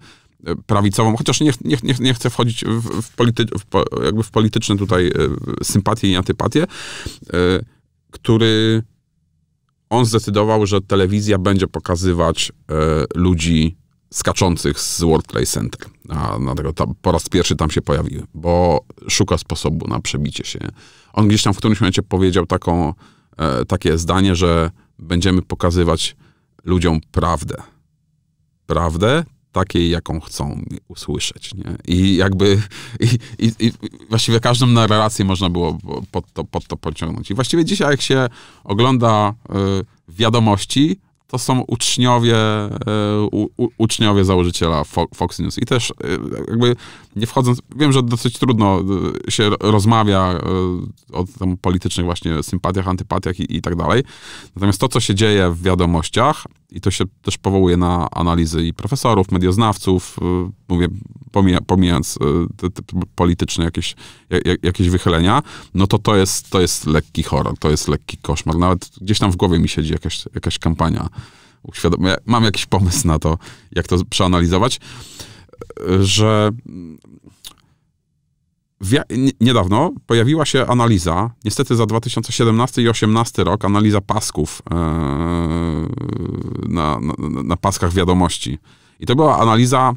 prawicową, chociaż nie, nie, nie, nie chcę wchodzić w, w, polity, w, jakby w polityczne tutaj e, sympatie i antypatie, e, który on zdecydował, że telewizja będzie pokazywać e, ludzi skaczących z World Trade Center. A dlatego no tam, po raz pierwszy tam się pojawił bo szuka sposobu na przebicie się. On gdzieś tam w którymś momencie powiedział taką, takie zdanie, że będziemy pokazywać ludziom prawdę. Prawdę, takiej, jaką chcą usłyszeć. Nie? I jakby i, i, i właściwie każdą narrację można było pod to, pod to pociągnąć. I właściwie dzisiaj, jak się ogląda y, wiadomości, to są uczniowie, y, u, uczniowie założyciela Fox News. I też y, jakby nie wchodząc, wiem, że dosyć trudno y, się rozmawia o tam politycznych właśnie sympatiach, antypatiach i, i tak dalej. Natomiast to, co się dzieje w wiadomościach, i to się też powołuje na analizy i profesorów, medioznawców, y, mówię, pomijając y, te, te polityczne jakieś, jak, jakieś wychylenia, no to to jest, to jest lekki horror, to jest lekki koszmar. Nawet gdzieś tam w głowie mi siedzi jakaś, jakaś kampania. Uświadom... mam jakiś pomysł na to, jak to przeanalizować, y, że niedawno pojawiła się analiza, niestety za 2017 i 2018 rok, analiza pasków e, na, na, na paskach wiadomości. I to była analiza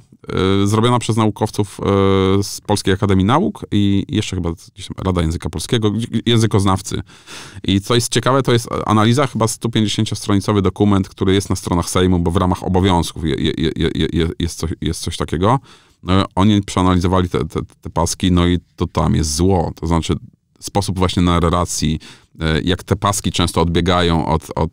Y, zrobiona przez naukowców y, z Polskiej Akademii Nauk i jeszcze chyba Rada Języka Polskiego, językoznawcy. I co jest ciekawe, to jest analiza chyba 150-stronicowy dokument, który jest na stronach Sejmu, bo w ramach obowiązków je, je, je, jest, coś, jest coś takiego. No, oni przeanalizowali te, te, te paski, no i to tam jest zło. To znaczy sposób właśnie na relacji, y, jak te paski często odbiegają od, od,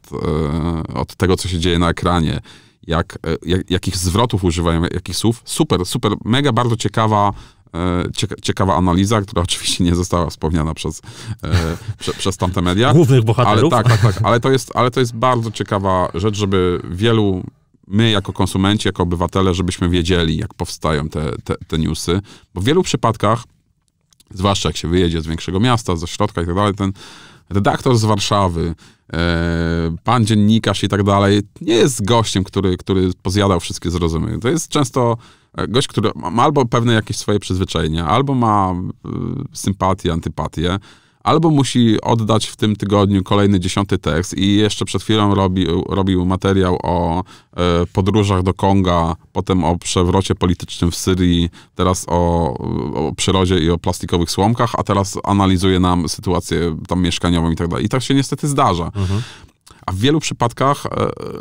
od tego, co się dzieje na ekranie jak, e, jak, jakich zwrotów używają, jakich słów. Super, super, mega, bardzo ciekawa, e, ciekawa analiza, która [LAUGHS] oczywiście nie została wspomniana przez, e, prze, przez tamte media. Głównych bohaterów. Ale, tak, tak, tak. Ale to, jest, ale to jest bardzo ciekawa rzecz, żeby wielu my jako konsumenci, jako obywatele, żebyśmy wiedzieli, jak powstają te, te, te newsy. Bo w wielu przypadkach, zwłaszcza jak się wyjedzie z większego miasta, ze środka i tak dalej, ten redaktor z Warszawy, E, pan dziennikarz i tak dalej, nie jest gościem, który, który pozjadał wszystkie zrozumy. To jest często e, gość, który ma albo pewne jakieś swoje przyzwyczajenia, albo ma e, sympatię, antypatię, albo musi oddać w tym tygodniu kolejny dziesiąty tekst i jeszcze przed chwilą robi, robił materiał o e, podróżach do Konga, potem o przewrocie politycznym w Syrii, teraz o, o przyrodzie i o plastikowych słomkach, a teraz analizuje nam sytuację tam mieszkaniową i tak dalej. I tak się niestety zdarza. Mhm. A w wielu przypadkach e,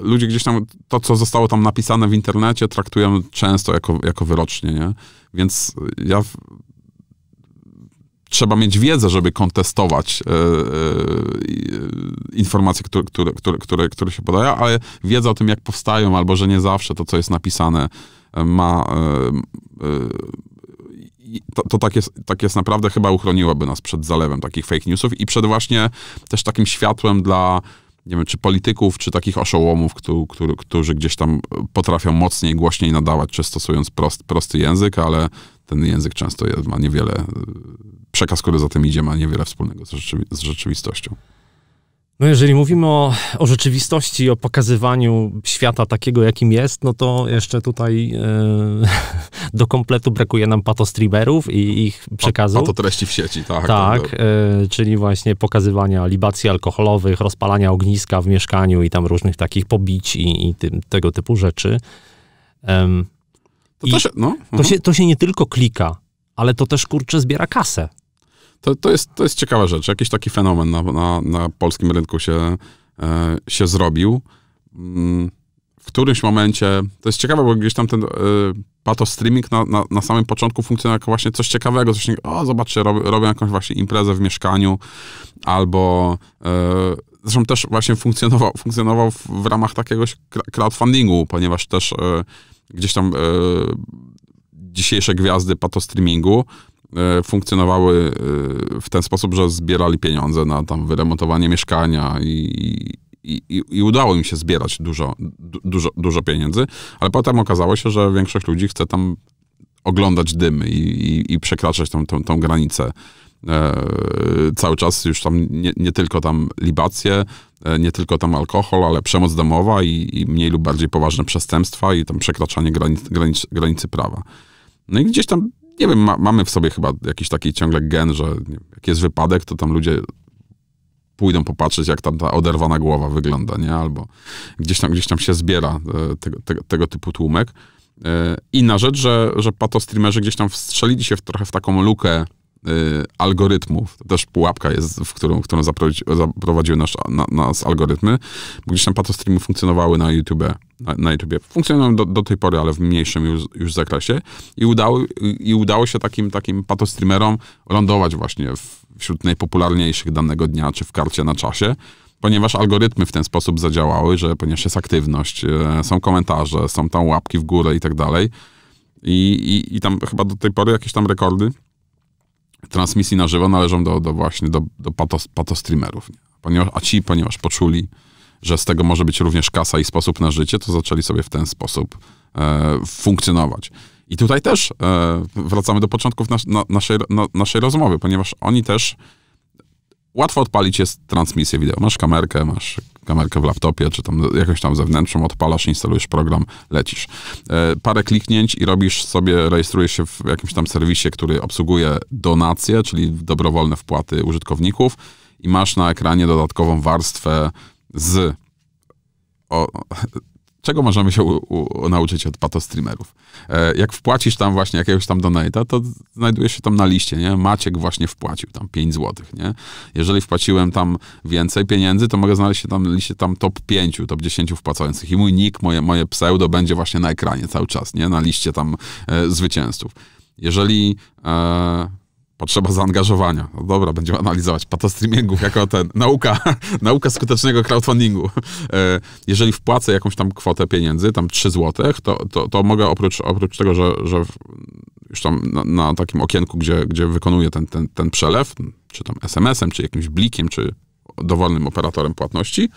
ludzie gdzieś tam to, co zostało tam napisane w internecie, traktują często jako, jako wyrocznie, nie? Więc ja trzeba mieć wiedzę, żeby kontestować e, e, e, informacje, które, które, które, które, które się podają, ale wiedza o tym, jak powstają, albo że nie zawsze to, co jest napisane, e, ma. E, to, to, tak, jest, tak jest naprawdę, chyba uchroniłoby nas przed zalewem takich fake newsów i przed właśnie też takim światłem dla, nie wiem, czy polityków, czy takich oszołomów, którzy, którzy, którzy gdzieś tam potrafią mocniej, głośniej nadawać, czy stosując prost, prosty język, ale ten język często jest, ma niewiele, e, przekaz, który za tym idzie, ma niewiele wspólnego z, rzeczywi z rzeczywistością. No jeżeli mówimy o, o rzeczywistości, o pokazywaniu świata takiego, jakim jest, no to jeszcze tutaj yy, [LAUGHS] do kompletu brakuje nam patostriberów i ich przekazów. Pato treści w sieci, tak. Tak, yy, czyli właśnie pokazywania libacji alkoholowych, rozpalania ogniska w mieszkaniu i tam różnych takich pobić i, i tym, tego typu rzeczy. Yy. To, się, no, to, mhm. się, to się nie tylko klika, ale to też kurczę zbiera kasę. To, to, jest, to jest ciekawa rzecz. Jakiś taki fenomen na, na, na polskim rynku się, e, się zrobił. Mm, w którymś momencie, to jest ciekawe, bo gdzieś tam ten e, pato streaming na, na, na samym początku funkcjonował jako właśnie coś ciekawego, coś, o zobaczcie, rob, robią jakąś właśnie imprezę w mieszkaniu, albo e, zresztą też właśnie funkcjonował, funkcjonował w, ramach takiego crowdfundingu, ponieważ też e, gdzieś tam e, dzisiejsze gwiazdy patostreamingu e, funkcjonowały e, w ten sposób, że zbierali pieniądze na tam wyremontowanie mieszkania i, i, i, i udało im się zbierać dużo, du, dużo, dużo pieniędzy, ale potem okazało się, że większość ludzi chce tam oglądać dym i, i, i przekraczać tą, tą, tą granicę E, cały czas już tam nie, nie tylko tam libacje, e, nie tylko tam alkohol, ale przemoc domowa i, i mniej lub bardziej poważne przestępstwa i tam przekraczanie granic, granic, granicy prawa. No i gdzieś tam, nie wiem, ma, mamy w sobie chyba jakiś taki ciągle gen, że jak jest wypadek, to tam ludzie pójdą popatrzeć, jak tam ta oderwana głowa wygląda, nie? Albo gdzieś tam, gdzieś tam się zbiera e, tego, tego, tego typu tłumek. I na rzecz, że, że pato streamerzy gdzieś tam wstrzelili się w, trochę w taką lukę Y, algorytmów. To też pułapka jest, w którą, którą zaprowadziły nas, na, nas algorytmy, bo gdzieś tam patostreamy funkcjonowały na YouTube. Na, na YouTube. Funkcjonują do, do, tej pory, ale w mniejszym już, już zakresie. I udało, I udało się takim, takim patostreamerom lądować właśnie w, wśród najpopularniejszych danego dnia, czy w karcie na czasie ponieważ algorytmy w ten sposób zadziałały, że ponieważ jest aktywność, y, są komentarze, są tam łapki w górę i tak dalej. I, i, i tam chyba do tej pory jakieś tam rekordy transmisji na żywo należą do, do właśnie do, do patos, patostreamerów. Ponieważ, a ci, ponieważ poczuli, że z tego może być również kasa i sposób na życie, to zaczęli sobie w ten sposób e, funkcjonować. I tutaj też e, wracamy do początków nas, na, naszej, na, naszej rozmowy, ponieważ oni też łatwo odpalić jest transmisję wideo. Masz kamerkę, masz kamerkę w laptopie, czy tam jakąś tam zewnętrzną, odpalasz, instalujesz program, lecisz. E, parę kliknięć i robisz sobie, rejestrujesz się w jakimś tam serwisie, który obsługuje donacje, czyli dobrowolne wpłaty użytkowników i masz na ekranie dodatkową warstwę z o, czego możemy się u, u, nauczyć od patostreamerów? E, jak wpłacisz tam właśnie jakiegoś tam donata, to znajdujesz się tam na liście, nie? Maciek właśnie wpłacił tam 5 zł, nie? Jeżeli wpłaciłem tam więcej pieniędzy, to mogę znaleźć się tam na liście tam top 5, top 10 wpłacających i mój nick, moje, moje pseudo będzie właśnie na ekranie cały czas, nie? Na liście tam e, zwycięzców. Jeżeli e, potrzeba zaangażowania. No dobra, będziemy analizować patostreamingów jako ten, nauka, [LAUGHS] nauka skutecznego crowdfundingu. E, jeżeli wpłacę jakąś tam kwotę pieniędzy, tam 3 zł, to, to, to mogę oprócz, oprócz tego, że, że już tam na, na, takim okienku, gdzie, gdzie wykonuję ten, ten, ten przelew, czy tam SMS-em, czy jakimś blikiem, czy dowolnym operatorem płatności,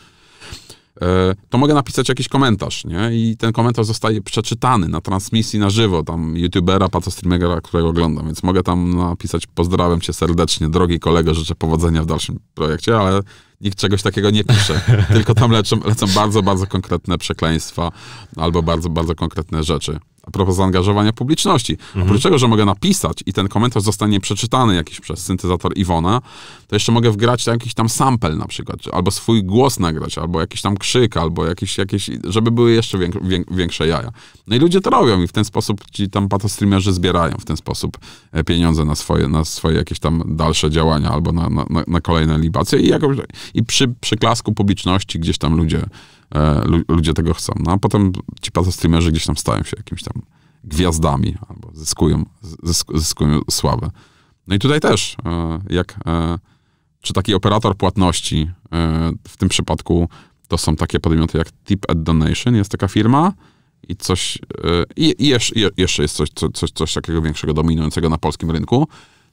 E, to mogę napisać jakiś komentarz, nie? I ten komentarz zostaje przeczytany na transmisji na żywo, tam youtubera, patostreamera, którego oglądam, więc mogę tam napisać pozdrawiam cię serdecznie, drogi kolego, życzę powodzenia w dalszym projekcie, ale nikt czegoś takiego nie pisze, [LAUGHS] tylko tam lecą, lecą bardzo, bardzo konkretne przekleństwa albo bardzo, bardzo konkretne rzeczy a propos zaangażowania publiczności. Mhm. Oprócz tego, że mogę napisać i ten komentarz zostanie przeczytany jakiś przez syntezator Iwona, to jeszcze mogę wgrać jakiś tam sample na przykład, albo swój głos nagrać, albo jakiś tam krzyk, albo jakieś, jakieś żeby były jeszcze większe jaja. No i ludzie to robią i w ten sposób ci tam patostreamerzy zbierają w ten sposób e, pieniądze na swoje, na swoje jakieś tam dalsze działania, albo na, na, na kolejne libacje i, jakoś, i przy klasku publiczności gdzieś tam ludzie E, ludzie tego chcą. No a potem ci streamerzy gdzieś tam stają się jakimiś tam gwiazdami albo zyskują, zyskują sławę. No i tutaj też, e, jak e, czy taki operator płatności, w tym przypadku to są takie podmioty jak Tip at Donation, jest taka firma i coś, i, i jeszcze, jeszcze jest coś, coś, coś takiego większego, dominującego na polskim rynku,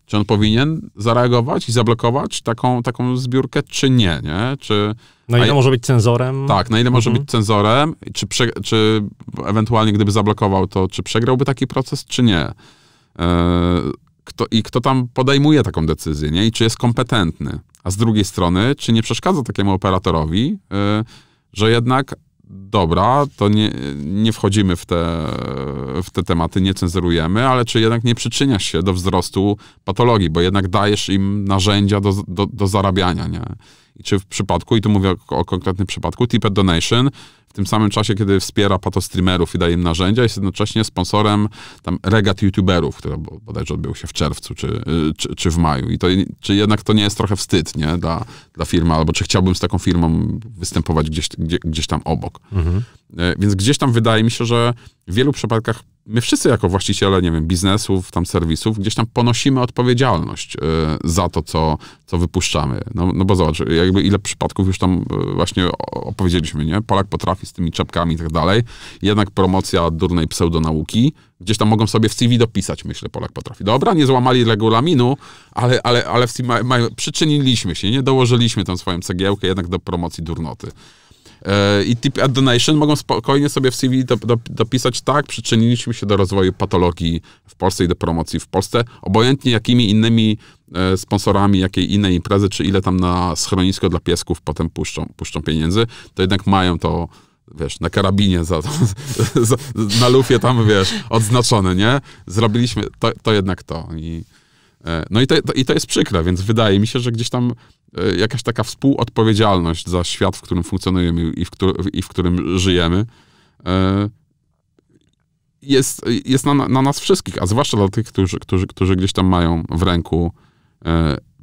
czy on powinien zareagować i zablokować taką, taką zbiórkę, czy nie, nie? Czy, na ile ja, może być cenzorem? Tak, na ile mhm. może być cenzorem, czy, prze, czy ewentualnie gdyby zablokował to, czy przegrałby taki proces, czy nie. E, kto, I kto tam podejmuje taką decyzję, nie? I czy jest kompetentny. A z drugiej strony, czy nie przeszkadza takiemu operatorowi, e, że jednak dobra, to nie, nie wchodzimy w te, w te tematy, nie cenzurujemy, ale czy jednak nie przyczyniasz się do wzrostu patologii, bo jednak dajesz im narzędzia do, do, do zarabiania, nie? I czy w przypadku, i tu mówię o, o konkretnym przypadku, tipet Donation, tym samym czasie, kiedy wspiera patostreamerów i daje im narzędzia, jest jednocześnie sponsorem tam regat youtuberów, która bodajże odbył się w czerwcu czy, y, czy, czy, w maju. I to, czy jednak to nie jest trochę wstyd nie? Dla, dla firmy, albo czy chciałbym z taką firmą występować gdzieś, gdzie, gdzieś tam obok. Mhm. E, więc gdzieś tam wydaje mi się, że w wielu przypadkach my wszyscy jako właściciele, nie wiem, biznesów, tam serwisów, gdzieś tam ponosimy odpowiedzialność e, za to, co, co wypuszczamy. No, no bo zobacz, jakby ile przypadków już tam e, właśnie opowiedzieliśmy, nie? Polak potrafi z tymi czapkami i tak dalej. Jednak promocja durnej pseudonauki. Gdzieś tam mogą sobie w CV dopisać, myślę, Polak potrafi. Dobra, nie złamali regulaminu, ale, ale, ale w CV ma, ma, przyczyniliśmy się, nie dołożyliśmy tą swoją cegiełkę jednak do promocji durnoty. E, I tip at donation mogą spokojnie sobie w CV do, do, dopisać, tak, przyczyniliśmy się do rozwoju patologii w Polsce i do promocji w Polsce, obojętnie jakimi innymi e, sponsorami jakiej innej imprezy, czy ile tam na schronisko dla piesków potem puszczą, puszczą pieniędzy, to jednak mają to wiesz, na karabinie, [LAUGHS] za, za, na lufie tam, wiesz, odznaczone, nie? Zrobiliśmy to, to jednak to. I, e, no i to, to, i to jest przykre, więc wydaje mi się, że gdzieś tam e, jakaś taka współodpowiedzialność za świat, w którym funkcjonujemy i w, i w którym żyjemy, e, jest, jest na, na, nas wszystkich, a zwłaszcza dla tych, którzy, którzy, którzy gdzieś tam mają w ręku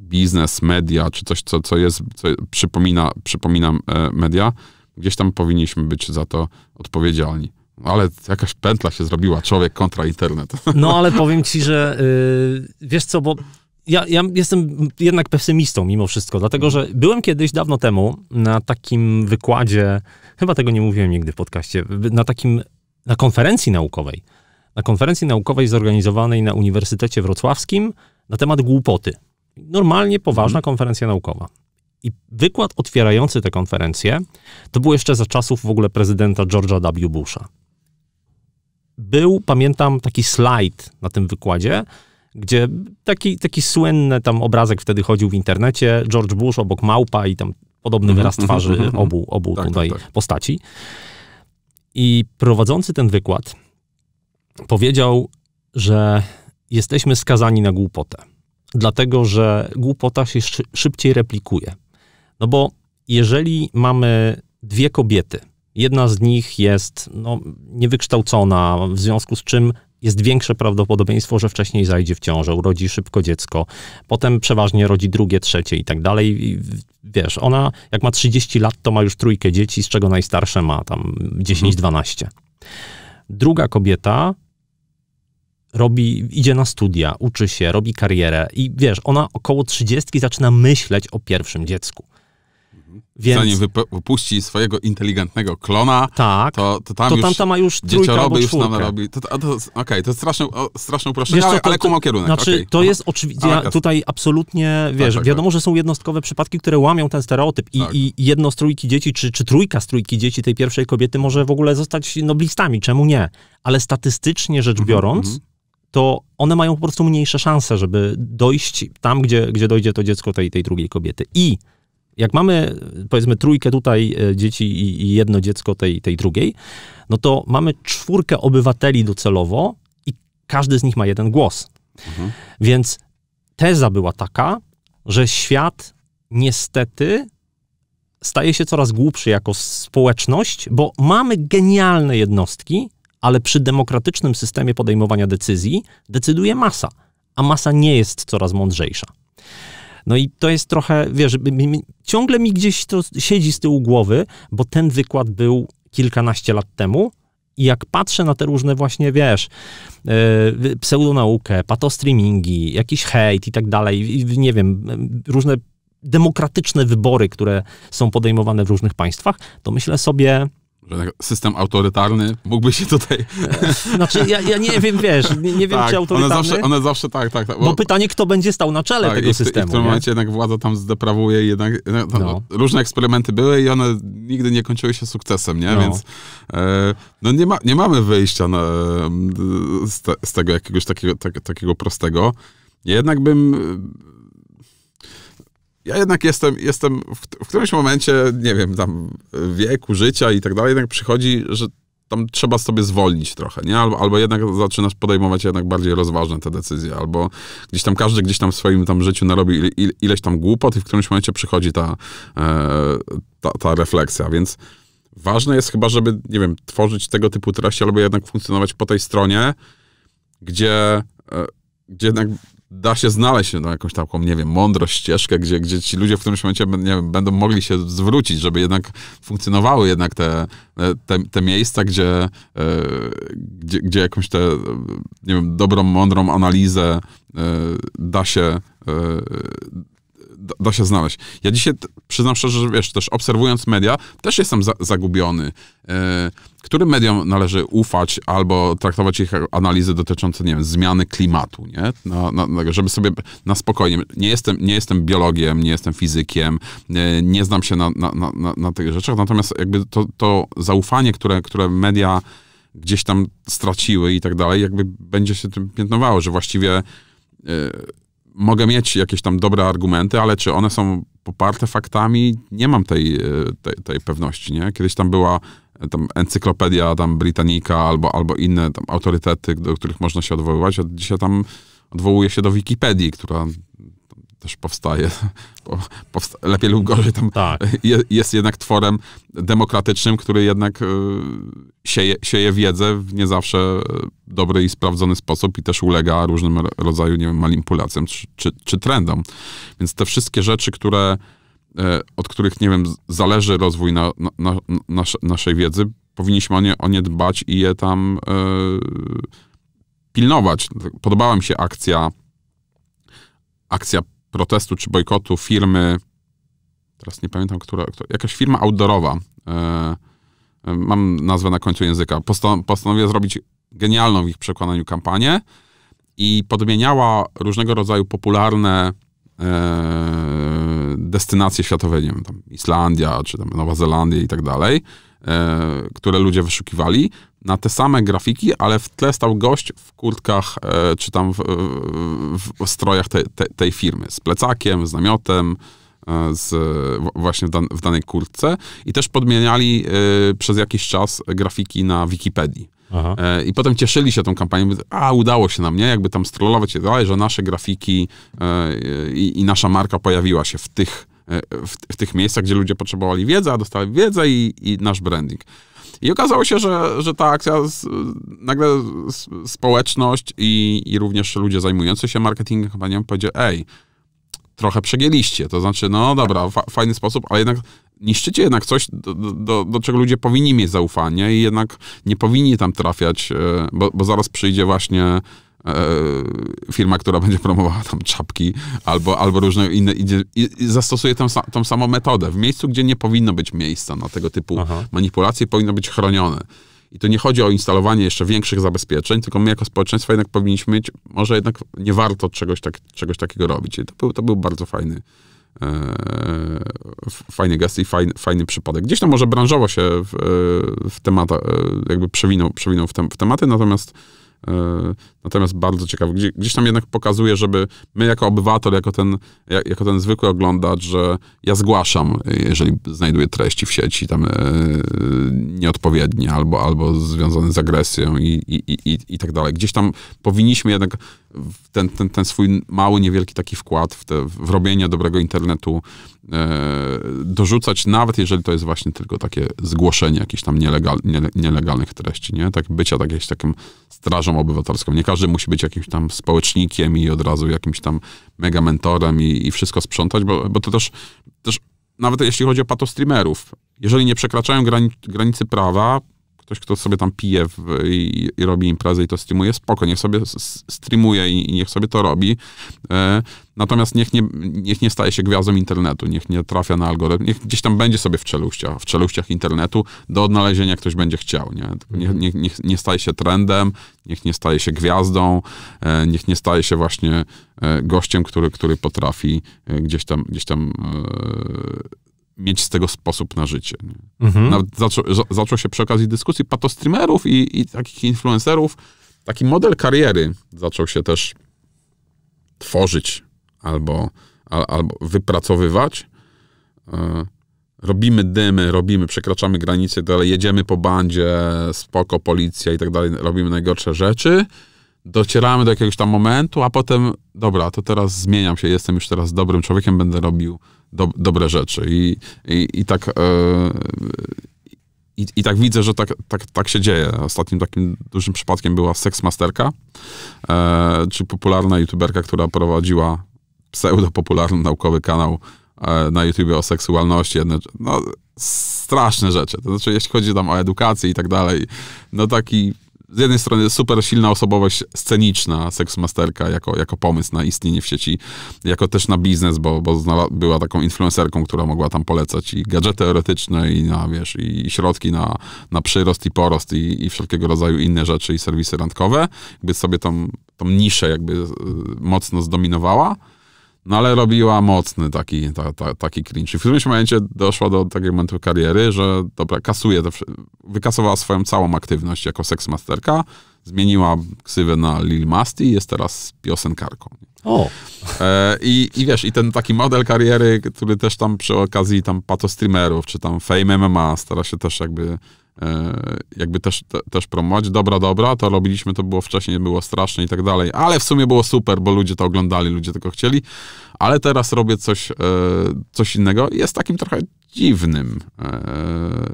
biznes, media, czy coś, co, co jest, co przypomina, przypomina media, gdzieś tam powinniśmy być za to odpowiedzialni. Ale jakaś pętla się zrobiła, człowiek kontra internet. [LAUGHS] No ale powiem ci, że yy, wiesz co, bo ja, ja, jestem jednak pesymistą mimo wszystko, dlatego że byłem kiedyś dawno temu na takim wykładzie, chyba tego nie mówiłem nigdy w podcaście, na takim, na konferencji naukowej, na konferencji naukowej zorganizowanej na Uniwersytecie Wrocławskim na temat głupoty. Normalnie poważna mhm. konferencja naukowa. I wykład otwierający tę konferencję to był jeszcze za czasów w ogóle prezydenta George'a W. Busha. Był, pamiętam, taki slajd na tym wykładzie, gdzie taki, taki słynny tam obrazek wtedy chodził w internecie, George Bush obok małpa i tam podobny mm -hmm, wyraz twarzy mm -hmm, obu, obu tak, tak tutaj tak, tak. postaci. I prowadzący ten wykład powiedział, że jesteśmy skazani na głupotę, dlatego że głupota się szybciej replikuje. No bo jeżeli mamy dwie kobiety, jedna z nich jest no, niewykształcona, w związku z czym jest większe prawdopodobieństwo, że wcześniej zajdzie w ciążę, urodzi szybko dziecko, potem przeważnie rodzi drugie, trzecie i tak dalej. wiesz, ona jak ma 30 lat, to ma już trójkę dzieci, z czego najstarsze ma tam 10-12. Mhm. Druga kobieta robi, idzie na studia, uczy się, robi karierę i wiesz, ona około 30 zaczyna myśleć o pierwszym dziecku. Więc... Zanim wypuści swojego inteligentnego klona, tak, to, to tam to już tamta ma już dziecioroby już nam narobi. To, to, to, Okej, okay, to straszne, straszne uproszczenie, ale, ale kumał kierunek. Znaczy, okay. to jest oczywiście, ja tutaj absolutnie, wiesz, tak, tak, tak. wiadomo, tak. że są jednostkowe przypadki, które łamią ten stereotyp i, tak. i jedno z trójki dzieci, czy, czy trójka z trójki dzieci tej pierwszej kobiety może w ogóle zostać noblistami, czemu nie? Ale statystycznie rzecz mhm, biorąc, mm -hmm to one mają po prostu mniejsze szanse, żeby dojść tam, gdzie, gdzie dojdzie to dziecko tej, tej drugiej kobiety. I jak mamy powiedzmy trójkę tutaj e, dzieci i, jedno dziecko tej, tej drugiej, no to mamy czwórkę obywateli docelowo i każdy z nich ma jeden głos. Mhm. Więc teza była taka, że świat niestety staje się coraz głupszy jako społeczność, bo mamy genialne jednostki, ale przy demokratycznym systemie podejmowania decyzji decyduje masa, a masa nie jest coraz mądrzejsza. No i to jest trochę, wiesz, ciągle mi gdzieś to siedzi z tyłu głowy, bo ten wykład był kilkanaście lat temu, i jak patrzę na te różne właśnie, wiesz, yy, pseudonaukę, patostreamingi, jakiś hejt i tak dalej, nie wiem, różne demokratyczne wybory, które są podejmowane w różnych państwach, to myślę sobie, że tak, system autorytarny mógłby się tutaj... [LAUGHS] Znaczy, ja, ja nie wiem, wiesz, nie, nie wiem, tak, czy autorytarny... One zawsze, one zawsze tak, tak. tak bo, bo, pytanie, kto będzie stał na czele tak, tego i w, systemu. I w tym momencie jednak władza tam zdeprawuje jednak... No, tam no. no. Różne eksperymenty były i one nigdy nie kończyły się sukcesem, nie? No. Więc e, no nie, ma, nie mamy wyjścia na, z, te, z, tego jakiegoś takiego, tak, takiego prostego. Jednak bym ja jednak jestem, jestem w, w którymś momencie, nie wiem, tam wieku, życia i tak dalej, jednak przychodzi, że tam trzeba sobie zwolnić trochę, nie? Albo, albo jednak zaczynasz podejmować jednak bardziej rozważne te decyzje, albo gdzieś tam każdy gdzieś tam w swoim tam życiu narobi ile, ileś tam głupot i w którymś momencie przychodzi ta, e, ta, ta refleksja, więc ważne jest chyba, żeby, nie wiem, tworzyć tego typu treści, albo jednak funkcjonować po tej stronie, gdzie, e, gdzie jednak da się znaleźć no, jakąś taką, nie wiem, mądrą ścieżkę, gdzie, gdzie ci ludzie w którymś momencie nie wiem, będą mogli się zwrócić, żeby jednak funkcjonowały jednak te, e, te, te miejsca, gdzie, e, gdzie, gdzie jakąś tę, nie wiem, dobrą, mądrą analizę e, da się da się znaleźć. Ja dzisiaj przyznam szczerze, że wiesz, też obserwując media, też jestem za, zagubiony. E, którym mediom należy ufać albo traktować ich analizy dotyczące, nie wiem, zmiany klimatu, nie? Na, na, żeby sobie na spokojnie, nie jestem, nie jestem biologiem, nie jestem fizykiem, nie, nie znam się na, na, tych rzeczach, natomiast jakby to, to zaufanie, które, które media gdzieś tam straciły i tak dalej, jakby będzie się tym piętnowało, że właściwie e, mogę mieć jakieś tam dobre argumenty, ale czy one są poparte faktami, nie mam tej, e, tej, tej pewności, nie? Kiedyś tam była e, tam encyklopedia tam Britannica albo, albo inne autorytety, do których można się odwoływać, a dzisiaj tam odwołuje się do Wikipedii, która też powstaje, powsta lepiej lub gorzej, tam tak. je, jest jednak tworem demokratycznym, który jednak y, sieje, sieje wiedzę w nie zawsze e, dobry i sprawdzony sposób i też ulega różnym rodzaju nie wiem, manipulacjom czy, czy, czy trendom. Więc te wszystkie rzeczy, które, e, od których, nie wiem, zależy rozwój na, na, na, naszej wiedzy, powinniśmy o nie, o nie dbać i je tam pilnować. Podobała mi się akcja akcja protestu czy bojkotu firmy, teraz nie pamiętam, która, jakaś firma outdoorowa, e, e, mam nazwę na końcu języka, postanowiła zrobić genialną w ich przekonaniu kampanię i podmieniała różnego rodzaju popularne e, destynacje światowe, nie wiem, tam Islandia, czy tam Nowa Zelandia i tak dalej, które ludzie wyszukiwali, na te same grafiki, ale w tle stał gość w kurtkach e, czy tam w, w, w strojach te, te, tej firmy. Z plecakiem, z namiotem, e, z, właśnie w, dan, w, danej kurtce. I też podmieniali e, przez jakiś czas grafiki na Wikipedii. I potem cieszyli się tą kampanią, a udało się nam, nie? Jakby tam strollować się dalej, że nasze grafiki i, i nasza marka pojawiła się w tych, w, w, tych miejscach, gdzie ludzie potrzebowali wiedzy, a dostali wiedzę i, i nasz branding. I okazało się, że, że ta akcja, z, nagle społeczność i, i również ludzie zajmujący się marketingiem kampanią powiedzieli, ej, trochę przegięliście, to znaczy, no dobra, fa fajny sposób, ale jednak niszczycie jednak coś, do, do, do, czego ludzie powinni mieć zaufanie i jednak nie powinni tam trafiać, e, bo, bo zaraz przyjdzie właśnie E, firma, która będzie promowała tam czapki albo, albo różne inne, idzie, i zastosuje tą, tą samą metodę. W miejscu, gdzie nie powinno być miejsca na tego typu Aha. manipulacje, powinno być chronione. I tu nie chodzi o instalowanie jeszcze większych zabezpieczeń, tylko my jako społeczeństwo jednak powinniśmy mieć, może jednak nie warto czegoś, tak, czegoś takiego robić. I to był, to był bardzo fajny, e, fajny gest i fajny, fajny przypadek. Gdzieś tam może branżowo się w, e, w temat, jakby przewinął, przewinął w, tem, w tematy, natomiast Yy, natomiast bardzo ciekawe, Gdzie, gdzieś tam jednak pokazuje, żeby my jako obywatel, jako ten, jako ten zwykły oglądacz, że ja zgłaszam, jeżeli znajduję treści w sieci tam e, nieodpowiednie albo, albo związane z agresją i, i, i, i tak dalej. Gdzieś tam powinniśmy jednak ten, ten, ten swój mały, niewielki taki wkład w, te, w robienie dobrego internetu e, dorzucać, nawet jeżeli to jest właśnie tylko takie zgłoszenie jakichś tam nielegal, nielegalnych treści, nie? Tak bycia jakimś takim strażakiem dziennikarzom obywatelską. Nie każdy musi być jakimś tam społecznikiem i od razu jakimś tam mega mentorem i, i wszystko sprzątać, bo, bo to też, też, nawet jeśli chodzi o pato streamerów, jeżeli nie przekraczają granic, granicy prawa, Ktoś, kto sobie tam pije w, i, i, robi imprezę i to streamuje, spoko, niech sobie streamuje i, i niech sobie to robi. E, natomiast niech nie, niech nie staje się gwiazdą internetu, niech nie trafia na algorytm, niech gdzieś tam będzie sobie w czeluściach, w czeluściach internetu do odnalezienia ktoś będzie chciał. Nie? Niech, mhm. niech, niech nie staje się trendem, niech nie staje się gwiazdą, e, niech nie staje się właśnie e, gościem, który, który potrafi e, gdzieś tam, gdzieś tam e, mieć z tego sposób na życie. Mhm. Nawet zaczą, zaczął się przy okazji dyskusji patostreamerów i, i takich influencerów. Taki model kariery zaczął się też tworzyć albo, al, albo wypracowywać. E, robimy dymy, robimy, przekraczamy granice, tak dalej jedziemy po bandzie, spoko, policja i tak dalej, robimy najgorsze rzeczy docieramy do jakiegoś tam momentu, a potem, dobra, to teraz zmieniam się, jestem już teraz dobrym człowiekiem, będę robił do, dobre rzeczy. I, i, i tak. Yy, i, I tak widzę, że tak, tak, tak się dzieje. Ostatnim takim dużym przypadkiem była seksmasterka, yy, e, czy popularna youtuberka, która prowadziła pseudopopularny naukowy kanał e, na YouTubie o seksualności. Jedne, no, straszne rzeczy. To znaczy, jeśli chodzi tam o edukację i tak dalej, no taki z jednej strony super silna osobowość sceniczna Seksmasterka jako, jako pomysł na istnienie w sieci, jako też na biznes, bo, bo była taką influencerką, która mogła tam polecać i gadżety erotyczne i, na, wiesz, i środki na, na przyrost i porost i, i wszelkiego rodzaju inne rzeczy i serwisy randkowe. Jakby sobie tą, tą niszę jakby e, mocno zdominowała. No ale robiła mocny taki, ta, ta, taki cringe. I w którymś momencie doszła do takiego momentu kariery, że dobra, kasuje, wykasowała swoją całą aktywność jako seksmasterka, zmieniła ksywę na Lil Masti i jest teraz piosenkarką. O. E, i, I wiesz, i ten taki model kariery, który też tam przy okazji tam pato streamerów, czy tam Fame MMA stara się też jakby E, jakby też, te, też promować, dobra, dobra, to robiliśmy, to było wcześniej, było straszne i tak dalej, ale w sumie było super, bo ludzie to oglądali, ludzie tego chcieli, ale teraz robię coś, e, coś innego. Jest takim trochę dziwnym, e,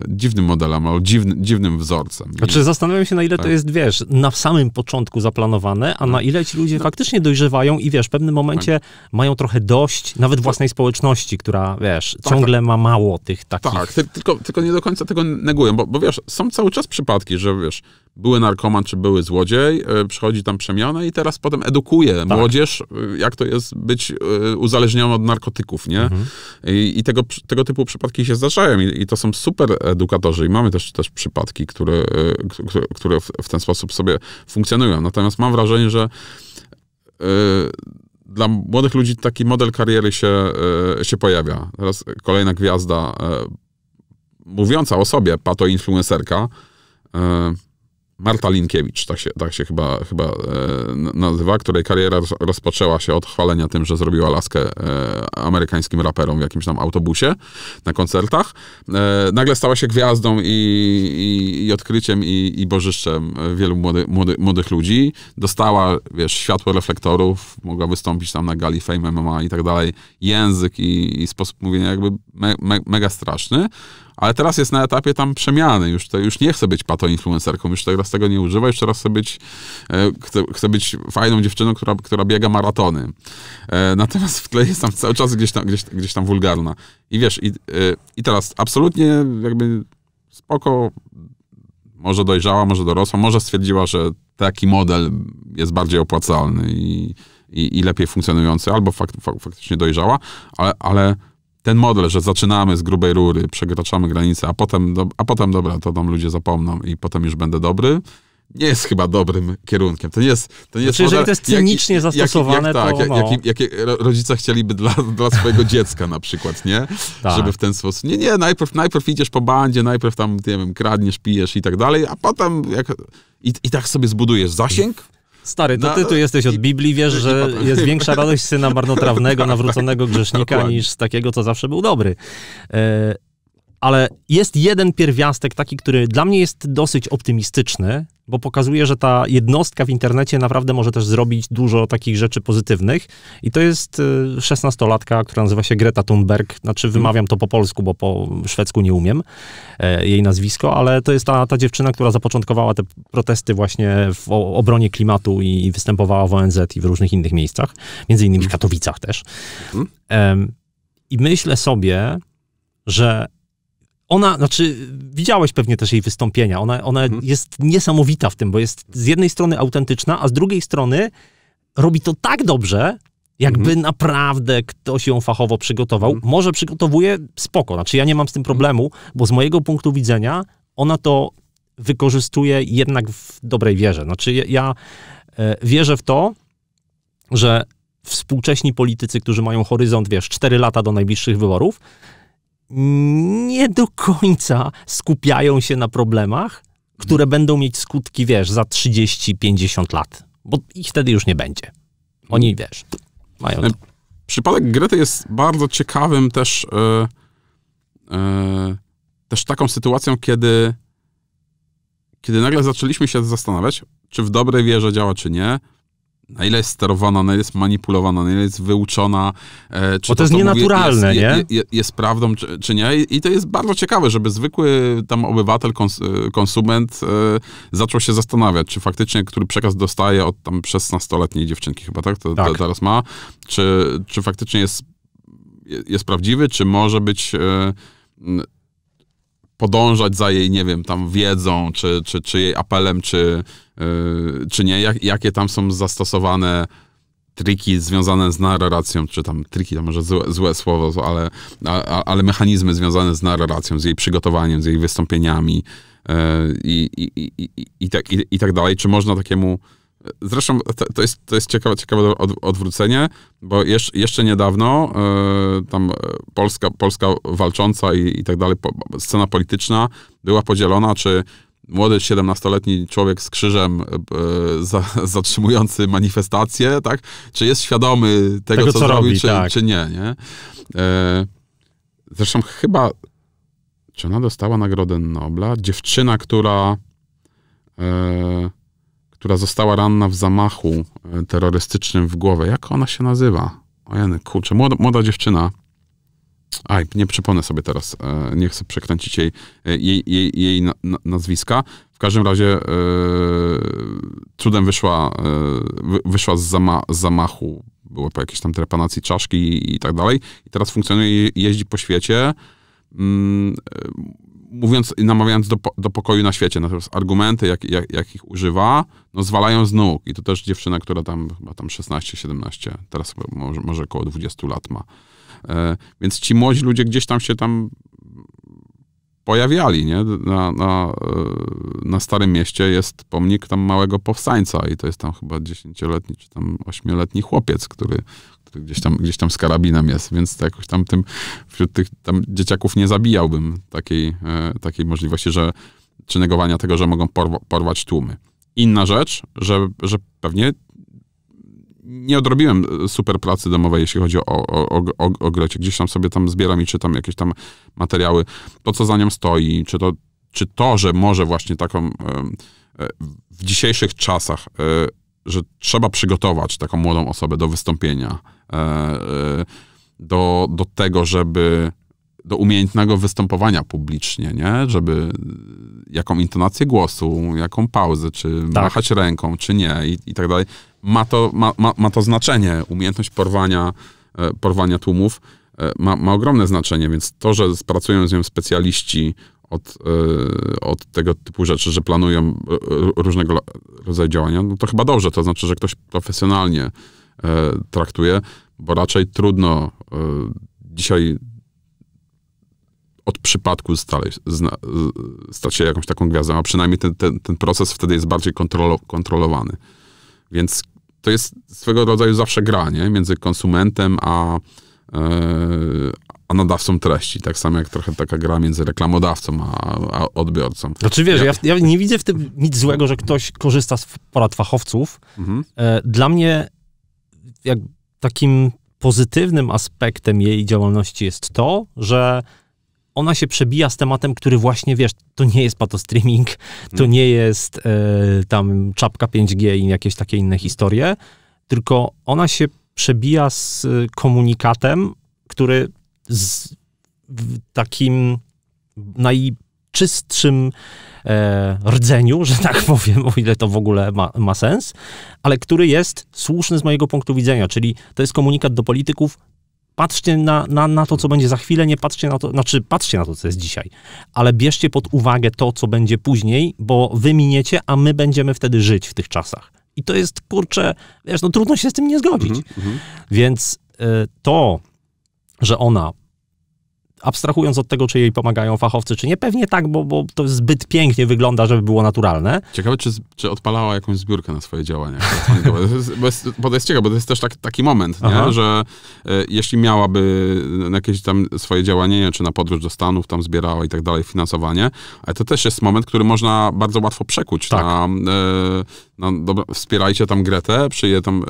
dziwnym modelem, albo dziwny, dziwnym wzorcem. Znaczy zastanawiam się, na ile to tak. jest, wiesz, na samym początku zaplanowane, a na tak. ile ci ludzie faktycznie dojrzewają i wiesz, w pewnym momencie tak. mają trochę dość nawet własnej społeczności, która, wiesz, tak, ciągle tak. ma mało tych takich... Tak, tylko, tylko nie do końca tego negują, bo, bo wiesz, są cały czas przypadki, że wiesz, były narkoman czy były złodziej, e, przychodzi tam przemiana i teraz potem edukuje tak. młodzież, e, jak to jest być e, uzależniony od narkotyków, nie? Mhm. I, I, tego, tego typu przypadki się zdarzają i, i, to są super edukatorzy i mamy też, też przypadki, które, które, które w ten sposób sobie funkcjonują. Natomiast mam wrażenie, że yy, dla młodych ludzi taki model kariery się, się pojawia. Teraz kolejna gwiazda mówiąca o sobie, pato influencerka, Marta Linkiewicz, tak się, tak się chyba, chyba e, nazywa, której kariera rozpoczęła się od chwalenia tym, że zrobiła laskę e, amerykańskim raperom w jakimś tam autobusie na koncertach. E, nagle stała się gwiazdą i, i, i odkryciem i, i, bożyszczem wielu młody, młody, młodych ludzi. Dostała, wiesz, światło reflektorów, mogła wystąpić tam na gali Fame MMA i tak dalej. Język i, sposób mówienia jakby me, me, mega straszny ale teraz jest na etapie tam przemiany, już, już nie chcę być pato-influencerką, już teraz tego nie używa, już teraz chcę być, e, chcę, być fajną dziewczyną, która, która biega maratony. E, natomiast w tle jest tam cały czas gdzieś tam, gdzieś, gdzieś tam wulgarna. I wiesz, i, e, i teraz absolutnie jakby spoko, może dojrzała, może dorosła, może stwierdziła, że taki model jest bardziej opłacalny i, i, i lepiej funkcjonujący, albo fakt, fakt, faktycznie dojrzała, ale, ale ten model, że zaczynamy z grubej rury, przekraczamy granice, a potem, do, a potem dobra, to tam ludzie zapomną i potem już będę dobry, nie jest chyba dobrym kierunkiem. To nie jest, to nie jest znaczy, model, jeżeli to jest cynicznie jak, zastosowane, jak, jak, tak, to... No. Jakie rodzice chcieliby dla, [LAUGHS] dla swojego dziecka na przykład, nie? Tak. Żeby w ten sposób... Nie, nie, najpierw, najpierw idziesz po bandzie, najpierw tam, nie wiem, kradniesz, pijesz i tak dalej, a potem... Jak, i, I tak sobie zbudujesz zasięg, Stary, to no, ty tu jesteś od Biblii, wiesz, że jest większa radość syna marnotrawnego, [LAUGHS] nawróconego grzesznika niż z takiego, co zawsze był dobry. E, ale jest jeden pierwiastek taki, który dla mnie jest dosyć optymistyczny, bo pokazuje, że ta jednostka w internecie naprawdę może też zrobić dużo takich rzeczy pozytywnych. I to jest y, szesnastolatka, która nazywa się Greta Thunberg. Znaczy, mhm. wymawiam to po polsku, bo po szwedzku nie umiem e, jej nazwisko, ale to jest ta, ta dziewczyna, która zapoczątkowała te protesty właśnie w obronie klimatu i, występowała w ONZ i w różnych innych miejscach, między innymi w mhm. Katowicach też. Mhm. I myślę sobie, że ona, znaczy, widziałeś pewnie też jej wystąpienia. Ona, ona mhm. jest niesamowita w tym, bo jest z jednej strony autentyczna, a z drugiej strony robi to tak dobrze, jakby mhm. naprawdę ktoś ją fachowo przygotował. Mhm. Może przygotowuje spoko, znaczy ja nie mam z tym problemu, bo z mojego punktu widzenia ona to wykorzystuje jednak w dobrej wierze. Znaczy ja, ja e, wierzę w to, że współcześni politycy, którzy mają horyzont, wiesz, 4 lata do najbliższych wyborów, nie do końca skupiają się na problemach, które będą mieć skutki, wiesz, za 30-50 lat, bo ich wtedy już nie będzie. Oni, mm. wiesz, mają e, to. Przypadek Grety jest bardzo ciekawym też, yy, yy, też taką sytuacją, kiedy, kiedy nagle zaczęliśmy się zastanawiać, czy w dobrej wierze działa, czy nie, na ile jest sterowana, na ile jest manipulowana, na ile jest wyuczona. E, czy Bo to, to jest nienaturalne, jest, nie? Jest, jest prawdą, czy, czy, nie. I to jest bardzo ciekawe, żeby zwykły tam obywatel, kons, e, konsument e, zaczął się zastanawiać, czy faktycznie, który przekaz dostaje od tam 16-letniej dziewczynki chyba, tak? To, tak. teraz ma. Czy, czy faktycznie jest, jest prawdziwy, czy może być... podążać za jej, nie wiem, tam wiedzą, czy, czy, czy jej apelem, czy, Yy, czy nie, jak, jakie tam są zastosowane triki związane z narracją, czy tam triki, to może złe, złe słowo, ale, a, ale mechanizmy związane z narracją, z jej przygotowaniem, z jej wystąpieniami yy, i, i, i, i, tak, i, tak dalej. Czy można takiemu... Zresztą to, to jest, to jest ciekawe, ciekawe odwrócenie, bo jeszcze niedawno yy, tam Polska, Polska walcząca i, i tak dalej, scena polityczna była podzielona, czy młody 17-letni człowiek z krzyżem e, za, [LAUGHS] zatrzymujący manifestację, tak? Czy jest świadomy tego, tego co, co czy, tak. czy nie, nie? E, zresztą chyba, czy ona dostała Nagrodę Nobla? Dziewczyna, która e, która została ranna w zamachu e, terrorystycznym w głowę. Jak ona się nazywa? Ojeny, kurczę, młoda, młoda dziewczyna. Aj, nie przypomnę sobie teraz, e, nie chcę przekręcić e, jej, jej, jej, jej nazwiska. W każdym razie e, trudem wyszła, wyszła z, zama, z zamachu, było po jakiejś tam trepanacji czaszki i tak dalej. I teraz funkcjonuje, jeździ po świecie, mm, mówiąc, namawiając do, do pokoju na świecie. Natomiast argumenty, jakich jak, jak używa, no zwalają z nóg. I to też dziewczyna, która tam chyba tam 16-17, teraz może, może około 20 lat ma. E, więc ci młodzi ludzie gdzieś tam się tam pojawiali, nie? Na, na, e, na Starym Mieście jest pomnik tam małego powstańca i to jest tam chyba dziesięcioletni czy tam ośmioletni chłopiec, który, który gdzieś, tam, gdzieś tam z karabinem jest, więc to jakoś tam tym wśród tych tam dzieciaków nie zabijałbym takiej, e, takiej możliwości, że czy negowania tego, że mogą porwać tłumy. Inna rzecz, że, że pewnie nie odrobiłem e, super pracy domowej, jeśli chodzi o, o, o, o, o Grecie. Gdzieś tam sobie tam zbieram i czytam jakieś tam materiały. To, co za nią stoi, czy to, czy to że może właśnie taką e, w dzisiejszych czasach, e, że trzeba przygotować taką młodą osobę do wystąpienia, do, do tego, żeby do umiejętnego występowania publicznie, nie? Żeby jaką intonację głosu, jaką pauzę, czy tak. machać ręką, czy nie i, i tak dalej ma to, ma, ma, ma to znaczenie. Umiejętność porwania, e, porwania tłumów e, ma, ma ogromne znaczenie, więc to, że pracują z nią specjaliści od, e, od tego typu rzeczy, że planują różnego rodzaju działania, no to chyba dobrze. To znaczy, że ktoś profesjonalnie traktuje, bo raczej trudno dzisiaj od przypadku stać się jakąś taką gwiazdą, a przynajmniej ten, ten, ten proces wtedy jest bardziej kontrolo, kontrolowany. Więc to jest swego rodzaju zawsze gra, nie? Między konsumentem a, e, a nadawcą treści. Tak samo jak trochę taka gra między reklamodawcą a, a odbiorcą. Znaczy wiesz, ja, ja nie widzę w tym nic złego, że ktoś korzysta z porad fachowców. Mhm. E, dla mnie jak takim pozytywnym aspektem jej działalności jest to, że ona się przebija z tematem, który właśnie, wiesz, to nie jest streaming, to nie jest e, tam czapka 5G i jakieś takie inne historie, tylko ona się przebija z komunikatem, który z takim najczystszym e, rdzeniu, że tak [LAUGHS] powiem, o ile to w ogóle ma, ma sens, ale który jest słuszny z mojego punktu widzenia, czyli to jest komunikat do polityków, Patrzcie na, na, na, to, co będzie za chwilę, nie patrzcie na to, znaczy patrzcie na to, co jest dzisiaj, ale bierzcie pod uwagę to, co będzie później, bo wy miniecie, a my będziemy wtedy żyć w tych czasach. I to jest, kurczę, wiesz, no trudno się z tym nie zgodzić. Mm -hmm. Więc y, to, że ona abstrahując od tego, czy jej pomagają fachowcy, czy nie, pewnie tak, bo, bo to zbyt pięknie wygląda, żeby było naturalne. Ciekawe, czy, czy odpalała jakąś zbiórkę na swoje działania. [LAUGHS] bo, to jest, bo to jest ciekawe, bo to jest też tak, taki moment, nie, że e, jeśli miałaby jakieś tam swoje działanie, czy na podróż do Stanów tam zbierała i tak dalej, finansowanie, ale to też jest moment, który można bardzo łatwo przekuć tak. na, e, no dobra, wspierajcie tam Gretę przy tam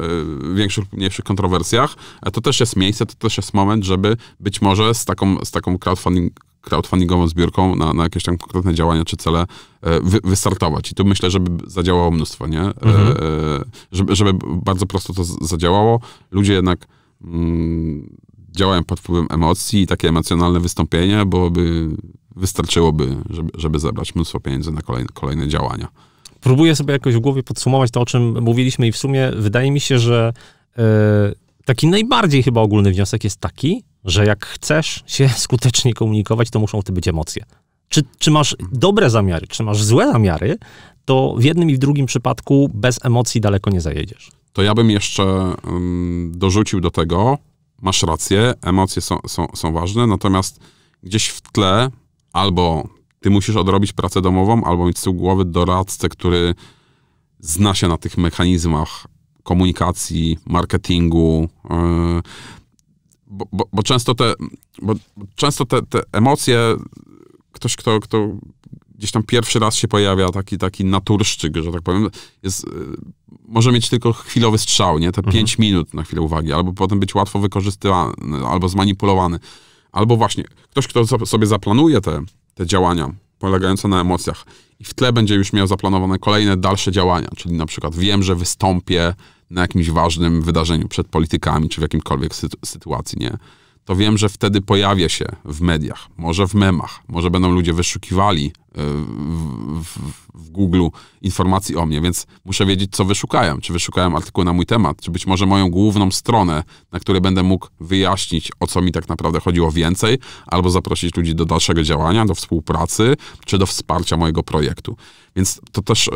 y, większych, mniejszych kontrowersjach, to też jest miejsce, to też jest moment, żeby być może z taką, z taką crowdfunding, crowdfundingową zbiórką na, na jakieś tam konkretne działania czy cele e, wy, wystartować. I tu myślę, żeby zadziałało mnóstwo, nie? E, mhm. E, żeby, żeby bardzo prosto to zadziałało. Ludzie jednak mm, działają pod wpływem emocji i takie emocjonalne wystąpienie by wystarczyłoby, żeby, żeby zebrać mnóstwo pieniędzy na kolejne, kolejne działania próbuję sobie jakoś w głowie podsumować to, o czym mówiliśmy, i w sumie wydaje mi się, że e, taki najbardziej chyba ogólny wniosek jest taki, że jak chcesz się [LAUGHS] skutecznie komunikować, to muszą w być emocje. Czy, czy masz dobre zamiary, czy masz złe zamiary, to w jednym i w drugim przypadku bez emocji daleko nie zajedziesz. To ja bym jeszcze um, dorzucił do tego, masz rację, emocje są, są, są ważne, natomiast gdzieś w tle albo ty musisz odrobić pracę domową albo mieć z tyłu głowy doradcę, który zna się na tych mechanizmach komunikacji, marketingu. Yy, bo, bo, bo, często te, bo często te, te emocje, ktoś, kto, kto gdzieś tam pierwszy raz się pojawia taki, taki naturszczyk, że tak powiem, jest, yy, może mieć tylko chwilowy strzał, nie? Te mhm. minut na chwilę uwagi, albo potem być łatwo wykorzystywany, albo zmanipulowany. Albo właśnie ktoś, kto sobie zaplanuje te te działania polegające na emocjach. I w tle będzie już miał zaplanowane kolejne dalsze działania, czyli na przykład wiem, że wystąpię na jakimś ważnym wydarzeniu przed politykami, czy w jakimkolwiek sytuacji, nie? to wiem, że wtedy pojawia się w mediach, może w memach, może będą ludzie wyszukiwali e, w, w, w Google informacji o mnie, więc muszę wiedzieć, co wyszukałem. Czy wyszukałem artykuł na mój temat, czy być może moją główną stronę, na której będę mógł wyjaśnić, o co mi tak naprawdę chodziło więcej, albo zaprosić ludzi do dalszego działania, do współpracy, czy do wsparcia mojego projektu. Więc to też. E,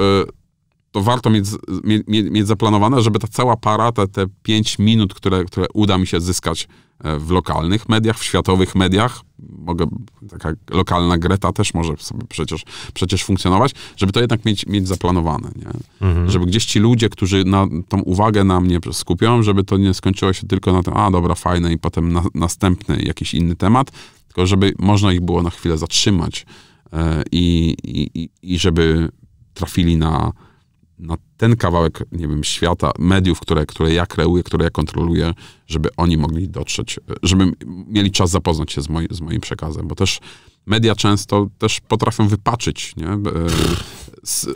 to warto mieć, mieć, mieć, zaplanowane, żeby ta cała para, te, te 5 minut, które, które uda mi się zyskać e, w lokalnych mediach, w światowych mediach, mogę, taka lokalna Greta też może sobie przecież, przecież funkcjonować, żeby to jednak mieć, mieć zaplanowane, nie? Mhm. Żeby gdzieś ci ludzie, którzy na, tą uwagę na mnie skupią, żeby to nie skończyło się tylko na tym, a dobra, fajne i potem na, następny jakiś inny temat, tylko żeby można ich było na chwilę zatrzymać e, i, i, i żeby trafili na, na ten kawałek, nie wiem, świata, mediów, które, które ja kreuję, które ja kontroluję, żeby oni mogli dotrzeć, żeby mieli czas zapoznać się z, moj, z moim przekazem, bo też media często też potrafią wypaczyć, nie? E,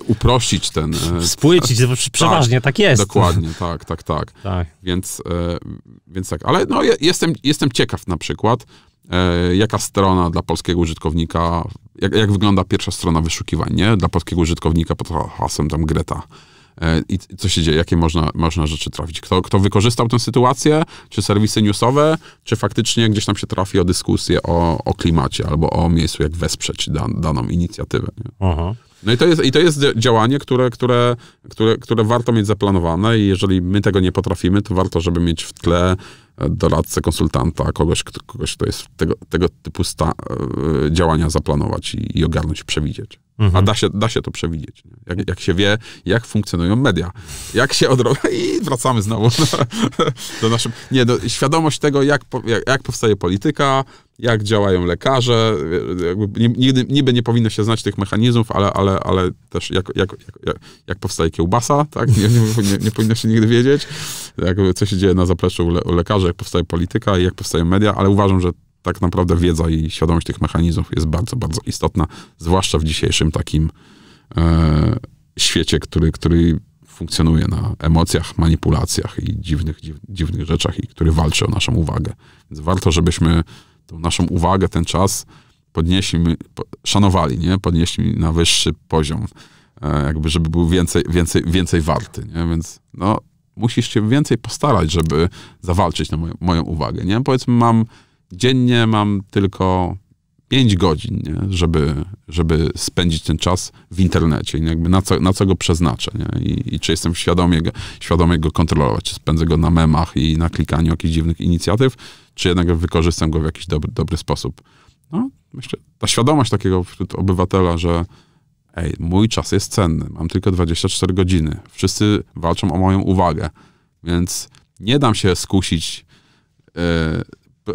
uprościć ten... E, Spłycić, tak, przeważnie tak, tak, jest. Dokładnie, tak, tak, tak. [LAUGHS] tak. Więc, e, więc tak, ale no, jestem, jestem ciekaw na przykład, e, jaka strona dla polskiego użytkownika, jak, jak wygląda pierwsza strona wyszukiwań, nie? Dla polskiego użytkownika pod hasłem tam Greta i co się dzieje, jakie można, można rzeczy trafić. Kto, kto wykorzystał tę sytuację, czy serwisy newsowe, czy faktycznie gdzieś tam się trafi o dyskusję o, o klimacie albo o miejscu, jak wesprzeć dan, daną inicjatywę. Nie? Aha. No i to jest, i to jest działanie, które, które, które, które warto mieć zaplanowane i jeżeli my tego nie potrafimy, to warto, żeby mieć w tle e, doradcę, konsultanta, kogoś, kogoś kto jest tego, tego typu sta, e, działania zaplanować i, i ogarnąć, przewidzieć. Mhm. A da się, da się to przewidzieć. Jak, jak się wie, jak funkcjonują media. Jak się odrobi... [LAUGHS] I wracamy znowu do, [LAUGHS] do naszym... Nie, do, świadomość tego, jak, jak, jak powstaje polityka, jak działają lekarze. Jakby, niby nie powinno się znać tych mechanizmów, ale, ale, ale też jak, jak, jak, jak powstaje kiełbasa, tak? Nie, nie, nie, powinno się nigdy wiedzieć, jakby, co się dzieje na zapleczu u lekarzy, jak powstaje polityka i jak powstają media, ale uważam, że tak naprawdę wiedza i świadomość tych mechanizmów jest bardzo, bardzo istotna, zwłaszcza w dzisiejszym takim e, świecie, który, który funkcjonuje na emocjach, manipulacjach i dziwnych, dziw, dziwnych rzeczach i który walczy o naszą uwagę. Więc warto, żebyśmy tą naszą uwagę, ten czas podnieśli, szanowali, nie? Podnieśli na wyższy poziom, e, jakby, żeby był więcej, więcej, więcej warty, nie? Więc no, musisz się więcej postarać, żeby zawalczyć na moją, moją uwagę, nie? Powiedzmy, mam dziennie mam tylko 5 godzin, nie? Żeby, żeby spędzić ten czas w internecie, nie? jakby na co, na co go przeznaczę, nie? I, i czy jestem świadomie, świadomie go kontrolować, czy spędzę go na memach i na klikaniu jakichś dziwnych inicjatyw, czy jednak wykorzystam go w jakiś dobry, dobry sposób. No, myślę, ta świadomość takiego wśród obywatela, że ej, mój czas jest cenny, mam tylko 24 godziny, wszyscy walczą o moją uwagę, więc nie dam się skusić e, e,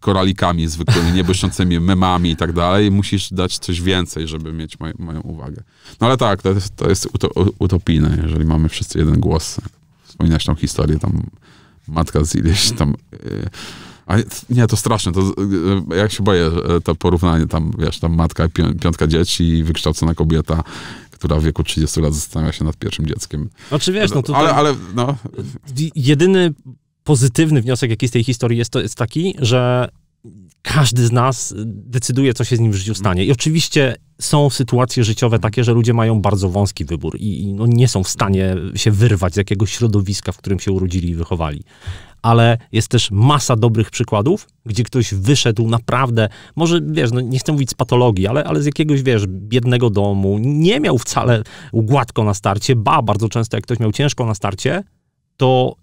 koralikami zwykłymi, niebyszczącymi [LAUGHS] memami i tak dalej, musisz dać coś więcej, żeby mieć moj, moją uwagę. No ale tak, to jest, to jest utopijne, jeżeli mamy wszyscy jeden głos. Wspominałeś tą historię, tam matka z ileś tam... E, a nie, to straszne, to e, jak się boję, to porównanie tam, wiesz, tam matka, piątka dzieci i wykształcona kobieta, która w wieku 30 lat zastanawia się nad pierwszym dzieckiem. Znaczy wiesz, no tutaj... Ale, ale, no... Jedyny pozytywny wniosek, jaki z tej historii jest, to jest taki, że każdy z nas y, decyduje, co się z nim w życiu mhm. stanie. I oczywiście są sytuacje życiowe mhm. takie, że ludzie mają bardzo wąski wybór i, i no nie są w stanie się wyrwać z jakiegoś środowiska, w którym się urodzili i wychowali. Ale jest też masa dobrych przykładów, gdzie ktoś wyszedł naprawdę, może wiesz, no nie chcę mówić z patologii, ale, ale z jakiegoś, wiesz, biednego domu, nie miał wcale gładko na starcie, ba, bardzo często jak ktoś miał ciężko na starcie, to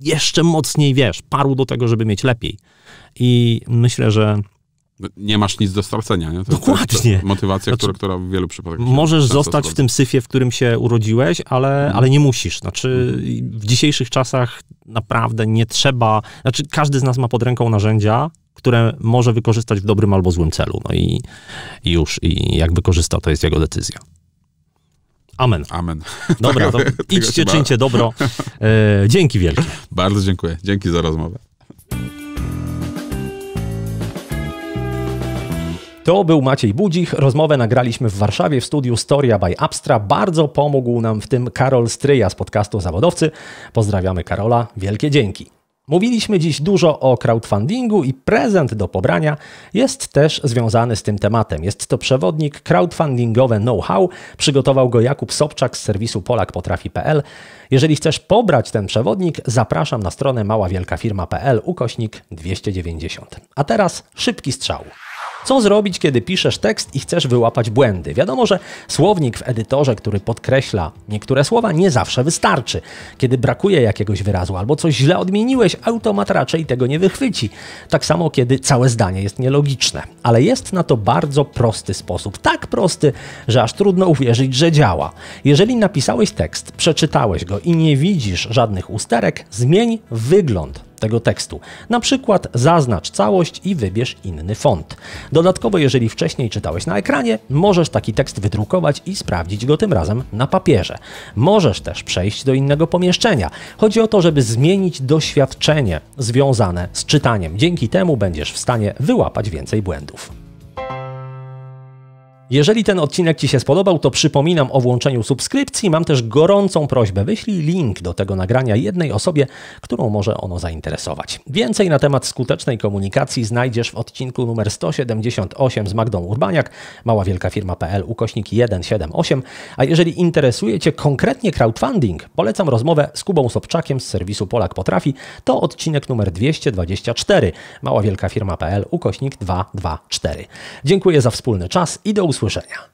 jeszcze mocniej, wiesz, parł do tego, żeby mieć lepiej i myślę, że no, nie masz nic do stracenia. Nie? To, Dokładnie. To motywacja, znaczy, która, która, w wielu przypadkach. Możesz zostać w tym syfie, w którym się urodziłeś, ale, mhm. ale nie musisz. Znaczy, mhm. w dzisiejszych czasach naprawdę nie trzeba. Znaczy, każdy z nas ma pod ręką narzędzia, które może wykorzystać w dobrym albo złym celu. No i, i już, i jak wykorzysta, to jest jego decyzja. Amen. Amen. Dobra, to [LAUGHS] idźcie, czyńcie dobro. [LAUGHS] E, dzięki wielkie. Bardzo dziękuję. Dzięki za rozmowę. To był Maciej Budzich. Rozmowę nagraliśmy w Warszawie w studiu Storia by Abstra. Bardzo pomógł nam w tym Karol Stryja z podcastu Zawodowcy. Pozdrawiamy Karola. Wielkie dzięki. Mówiliśmy dziś dużo o crowdfundingu i prezent do pobrania jest też związany z tym tematem. Jest to przewodnik crowdfundingowe know-how. Przygotował go Jakub Sobczak z serwisu polakpotrafi.pl. Jeżeli chcesz pobrać ten przewodnik, zapraszam na stronę maławielkafirma.pl ukośnik 290. A teraz szybki strzał. Co zrobić, kiedy piszesz tekst i chcesz wyłapać błędy? Wiadomo, że słownik w edytorze, który podkreśla niektóre słowa, nie zawsze wystarczy. Kiedy brakuje jakiegoś wyrazu albo coś źle odmieniłeś, automat raczej tego nie wychwyci. Tak samo, kiedy całe zdanie jest nielogiczne. Ale jest na to bardzo prosty sposób. Tak prosty, że aż trudno uwierzyć, że działa. Jeżeli napisałeś tekst, przeczytałeś go i nie widzisz żadnych usterek, zmień wygląd tego tekstu. Na przykład zaznacz całość i wybierz inny font. Dodatkowo, jeżeli wcześniej czytałeś na ekranie, możesz taki tekst wydrukować i sprawdzić go tym razem na papierze. Możesz też przejść do innego pomieszczenia. Chodzi o to, żeby zmienić doświadczenie związane z czytaniem. Dzięki temu będziesz w stanie wyłapać więcej błędów. Jeżeli ten odcinek Ci się spodobał, to przypominam o włączeniu subskrypcji. Mam też gorącą prośbę. Wyślij link do tego nagrania jednej osobie, którą może ono zainteresować. Więcej na temat skutecznej komunikacji znajdziesz w odcinku numer 178 z Magdą Urbaniak, maławielkafirma.pl ukośnik 178. A jeżeli interesuje Cię konkretnie crowdfunding, polecam rozmowę z Kubą Sobczakiem z serwisu Polak Potrafi. To odcinek numer 224 maławielkafirma.pl ukośnik 224. Dziękuję za wspólny czas i do usłyszenia 出沈呀。